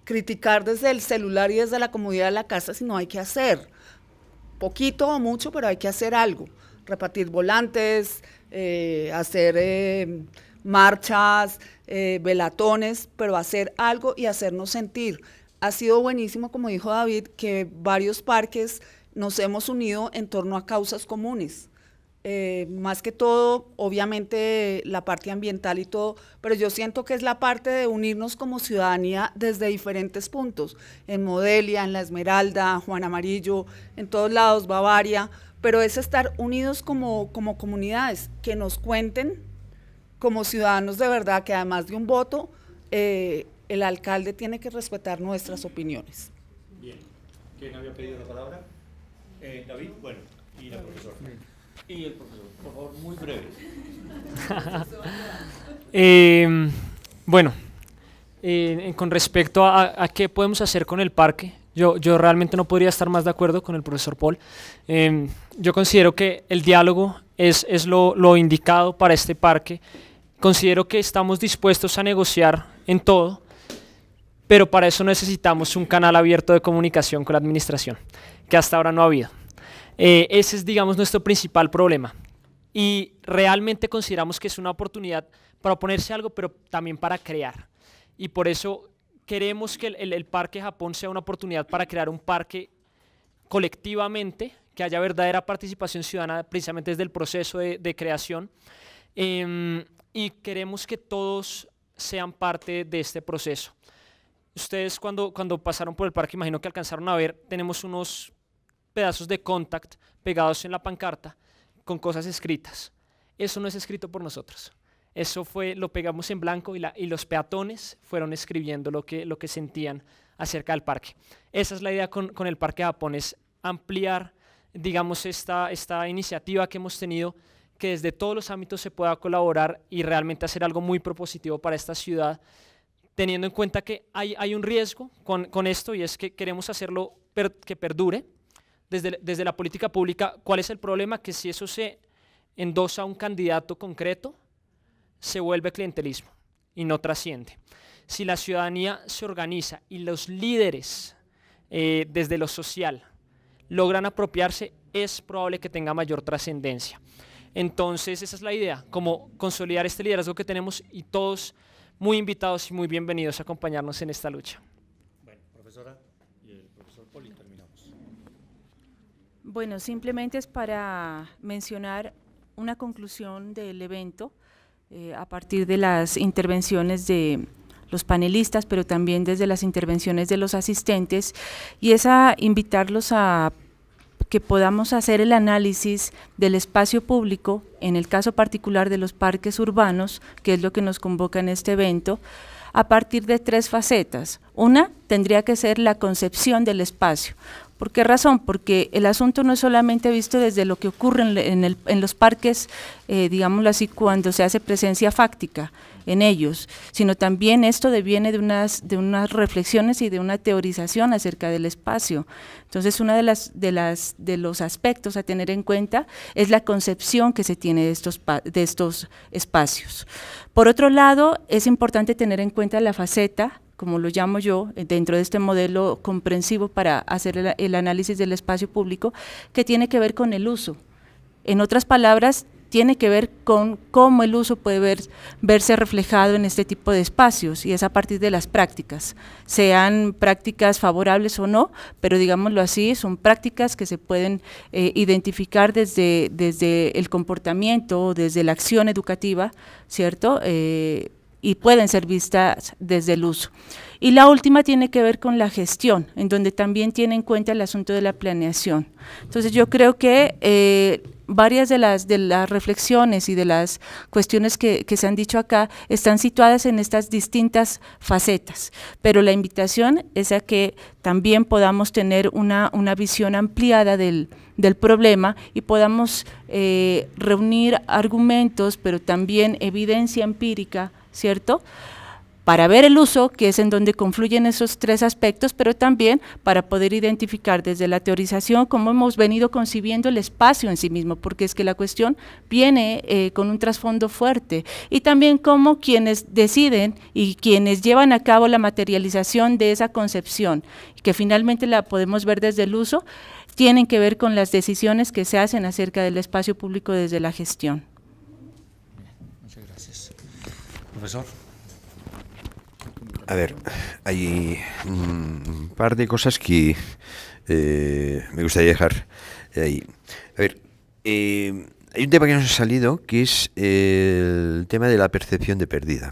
criticar desde el celular y desde la comodidad de la casa, sino hay que hacer. Poquito o mucho, pero hay que hacer algo. Repartir volantes, eh, hacer eh, marchas, eh, velatones, pero hacer algo y hacernos sentir. Ha sido buenísimo, como dijo David, que varios parques nos hemos unido en torno a causas comunes. Eh, más que todo, obviamente, la parte ambiental y todo, pero yo siento que es la parte de unirnos como ciudadanía desde diferentes puntos, en Modelia, en La Esmeralda, Juan Amarillo, en todos lados, Bavaria, pero es estar unidos como, como comunidades, que nos cuenten como ciudadanos de verdad que además de un voto, eh, el alcalde tiene que respetar nuestras opiniones. Bien. ¿Quién había pedido la palabra? Eh, David, bueno, y la profesora y el profesor. Por favor, muy breve. Eh, bueno, eh, con respecto a, qué podemos hacer con el parque, yo, yo, realmente no podría estar más de acuerdo con el profesor Paul. Eh, yo considero que el diálogo es, es lo, lo indicado para este parque. Considero que estamos dispuestos a negociar en todo, pero para eso necesitamos un canal abierto de comunicación con la administración, que hasta ahora no ha habido. Eh, ese es, digamos, nuestro principal problema. Y realmente consideramos que es una oportunidad para oponerse a algo, pero también para crear. Y por eso queremos que el, Parque Japón sea una oportunidad para crear un parque colectivamente, que haya verdadera participación ciudadana precisamente desde el proceso de, creación. Em, y queremos que todos sean parte de este proceso. Ustedes cuando, cuando pasaron por el parque, imagino que alcanzaron a ver, tenemos unos pedazos de contact pegados en la pancarta con cosas escritas. Eso no es escrito por nosotros. Eso fue, lo pegamos en blanco y, y los peatones fueron escribiendo lo que, lo que sentían acerca del parque. Esa es la idea con, el Parque de Japón, ampliar, digamos, esta, esta iniciativa que hemos tenido, que desde todos los ámbitos se pueda colaborar y realmente hacer algo muy propositivo para esta ciudad, teniendo en cuenta que hay, hay un riesgo con, esto y es que queremos hacerlo que perdure, desde, la política pública, ¿cuál es el problema? Que si eso se endosa a un candidato concreto, se vuelve clientelismo y no trasciende. Si la ciudadanía se organiza y los líderes eh, desde lo social logran apropiarse, es probable que tenga mayor trascendencia. Entonces, esa es la idea, como consolidar este liderazgo que tenemos y todos muy invitados y muy bienvenidos a acompañarnos en esta lucha. Bueno, simplemente es para mencionar una conclusión del evento eh, a partir de las intervenciones de los panelistas, pero también desde las intervenciones de los asistentes, y es a invitarlos a que podamos hacer el análisis del espacio público, en el caso particular de los parques urbanos, que es lo que nos convoca en este evento, a partir de tres facetas. Una tendría que ser la concepción del espacio, ¿Por qué razón? Porque el asunto no es solamente visto desde lo que ocurre en, los parques, eh, digámoslo así, cuando se hace presencia fáctica en ellos, sino también esto deviene de unas, reflexiones y de una teorización acerca del espacio. Entonces, uno de, de, los aspectos a tener en cuenta es la concepción que se tiene de estos espacios. Por otro lado, es importante tener en cuenta la faceta como lo llamo yo, eh, dentro de este modelo comprensivo para hacer el, análisis del espacio público, que tiene que ver con el uso. En otras palabras, tiene que ver con cómo el uso puede verse reflejado en este tipo de espacios y es a partir de las prácticas, sean prácticas favorables o no, pero digámoslo así, son prácticas que se pueden eh, identificar desde, desde el comportamiento, desde la acción educativa, ¿cierto? Eh, y pueden ser vistas desde el uso. Y la última tiene que ver con la gestión, en donde también tiene en cuenta el asunto de la planeación. Entonces yo creo que eh, varias de las, de las reflexiones y de las cuestiones que, se han dicho acá están situadas en estas distintas facetas, pero la invitación es a que también podamos tener una, una visión ampliada del, del, problema y podamos eh, reunir argumentos, pero también evidencia empírica ¿cierto? Para ver el uso, que es en donde confluyen esos tres aspectos, pero también para poder identificar desde la teorización cómo hemos venido concibiendo el espacio en sí mismo, porque es que la cuestión viene eh, con un trasfondo fuerte, y también cómo quienes deciden y quienes llevan a cabo la materialización de esa concepción, que finalmente la podemos ver desde el uso, tienen que ver con las decisiones que se hacen acerca del espacio público desde la gestión. A ver, hay un par de cosas que eh, me gustaría dejar eh, ahí. A ver, eh, hay un tema que nos ha salido que es el tema de la percepción de pérdida.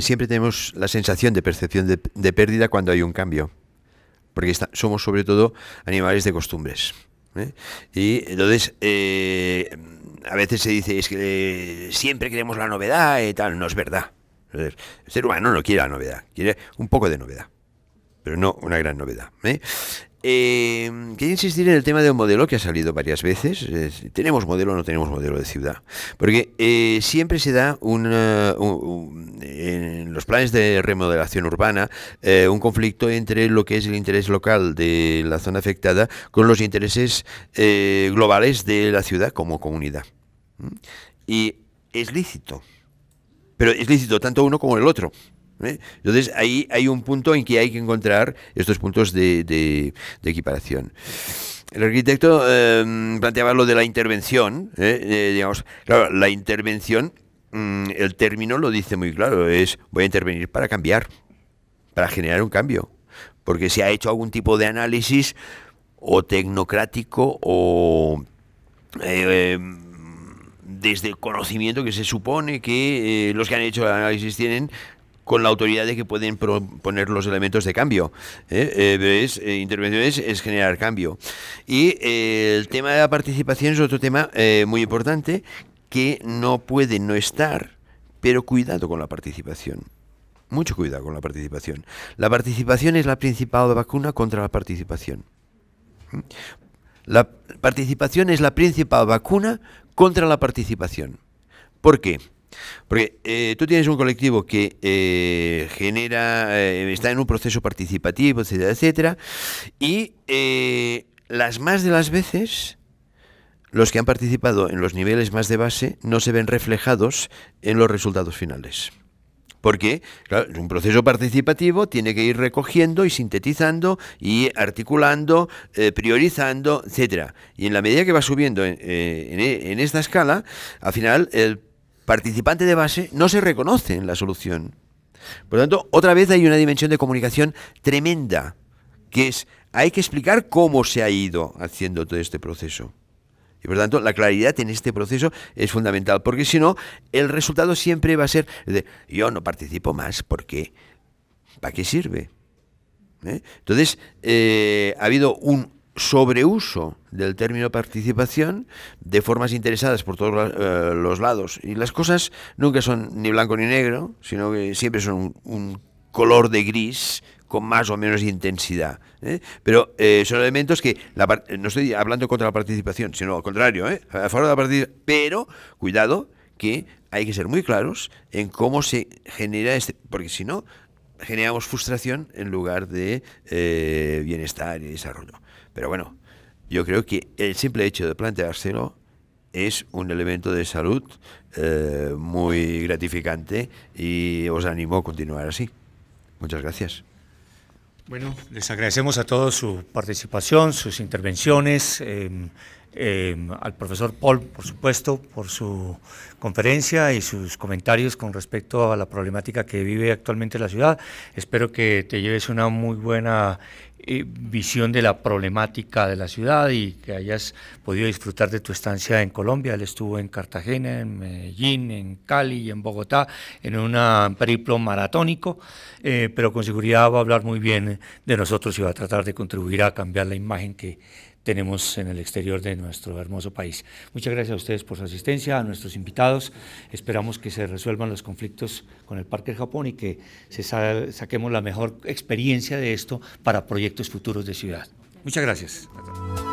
siempre tenemos la sensación de percepción de, pérdida cuando hay un cambio, porque somos sobre todo animales de costumbres. Y Entonces, a veces se dice, es que eh, siempre queremos la novedad y eh, tal. No es verdad. El ser humano no quiere la novedad, quiere un poco de novedad, pero no una gran novedad. ¿eh? Eh, em, quería insistir en el tema de un modelo que ha salido varias veces. ¿Tenemos modelo o no tenemos modelo de ciudad? Porque eh, siempre se da eh, en los planes de remodelación urbana eh, un conflicto entre lo que es el interés local de la zona afectada con los intereses globales de la ciudad como comunidad. Y es lícito. Pero es lícito tanto uno como el otro. ¿eh? Entonces ahí hay un punto en que hay que encontrar estos puntos de, equiparación. El arquitecto em, planteaba lo de la intervención, ¿eh? Eh, la intervención, mm, el término lo dice muy claro, es voy a intervenir para cambiar, para generar un cambio, porque se ha hecho algún tipo de análisis o tecnocrático o em, desde el conocimiento que se supone que los que han hecho el análisis tienen con la autoridad de que pueden proponer los elementos de cambio. ¿eh? Eh, es, eh, intervenciones es generar cambio. Y el tema de la participación es otro tema muy importante que no puede no estar, pero cuidado con la participación. Mucho cuidado con la participación. La participación es la principal vacuna contra la participación. La participación es la principal vacuna contra la participación. ¿Por qué? Porque eh, tú tienes un colectivo que eh, genera, eh, está en un proceso participativo, etcétera, etcétera, y las más de las veces los que han participado en los niveles más de base no se ven reflejados en los resultados finales. Porque claro, un proceso participativo tiene que ir recogiendo y sintetizando y articulando, priorizando, etcétera. Y en la medida que va subiendo en, en esta escala, al final el participante de base no se reconoce en la solución. Por lo tanto, otra vez hay una dimensión de comunicación tremenda, que es, hay que explicar cómo se ha ido haciendo todo este proceso. Y por lo tanto, la claridad en este proceso es fundamental, porque si no, el resultado siempre va a ser yo no participo más, porque ¿para qué sirve? ¿Eh? Entonces, eh, ha habido un sobreuso del término participación de formas interesadas por todos eh, los lados. Y las cosas nunca son ni blanco ni negro, sino que siempre son un, color de gris con más o menos intensidad. ¿eh? Pero eh, son elementos que, la, no estoy hablando contra la participación, sino al contrario, a favor de la participación. Pero, cuidado, que hay que ser muy claros en cómo se genera este, porque si no, generamos frustración en lugar de bienestar y desarrollo. Pero bueno, yo creo que el simple hecho de planteárselo es un elemento de salud eh, muy gratificante y os animo a continuar así. Muchas gracias. Bueno, les agradecemos a todos su participación, sus intervenciones, eh, eh, al profesor Paul, por supuesto, por su conferencia y sus comentarios con respecto a la problemática que vive actualmente la ciudad. Espero que te lleves una muy buena eh, visión de la problemática de la ciudad y que hayas podido disfrutar de tu estancia en Colombia. Él estuvo en Cartagena, en Medellín, en Cali y en Bogotá, en un periplo maratónico, eh, pero con seguridad va a hablar muy bien de nosotros y va a tratar de contribuir a cambiar la imagen que tenemos en el exterior de nuestro hermoso país. Muchas gracias a ustedes por su asistencia, a nuestros invitados. Esperamos que se resuelvan los conflictos con el Parque del Japón y que saquemos la mejor experiencia de esto para proyectos futuros de ciudad. Muchas gracias.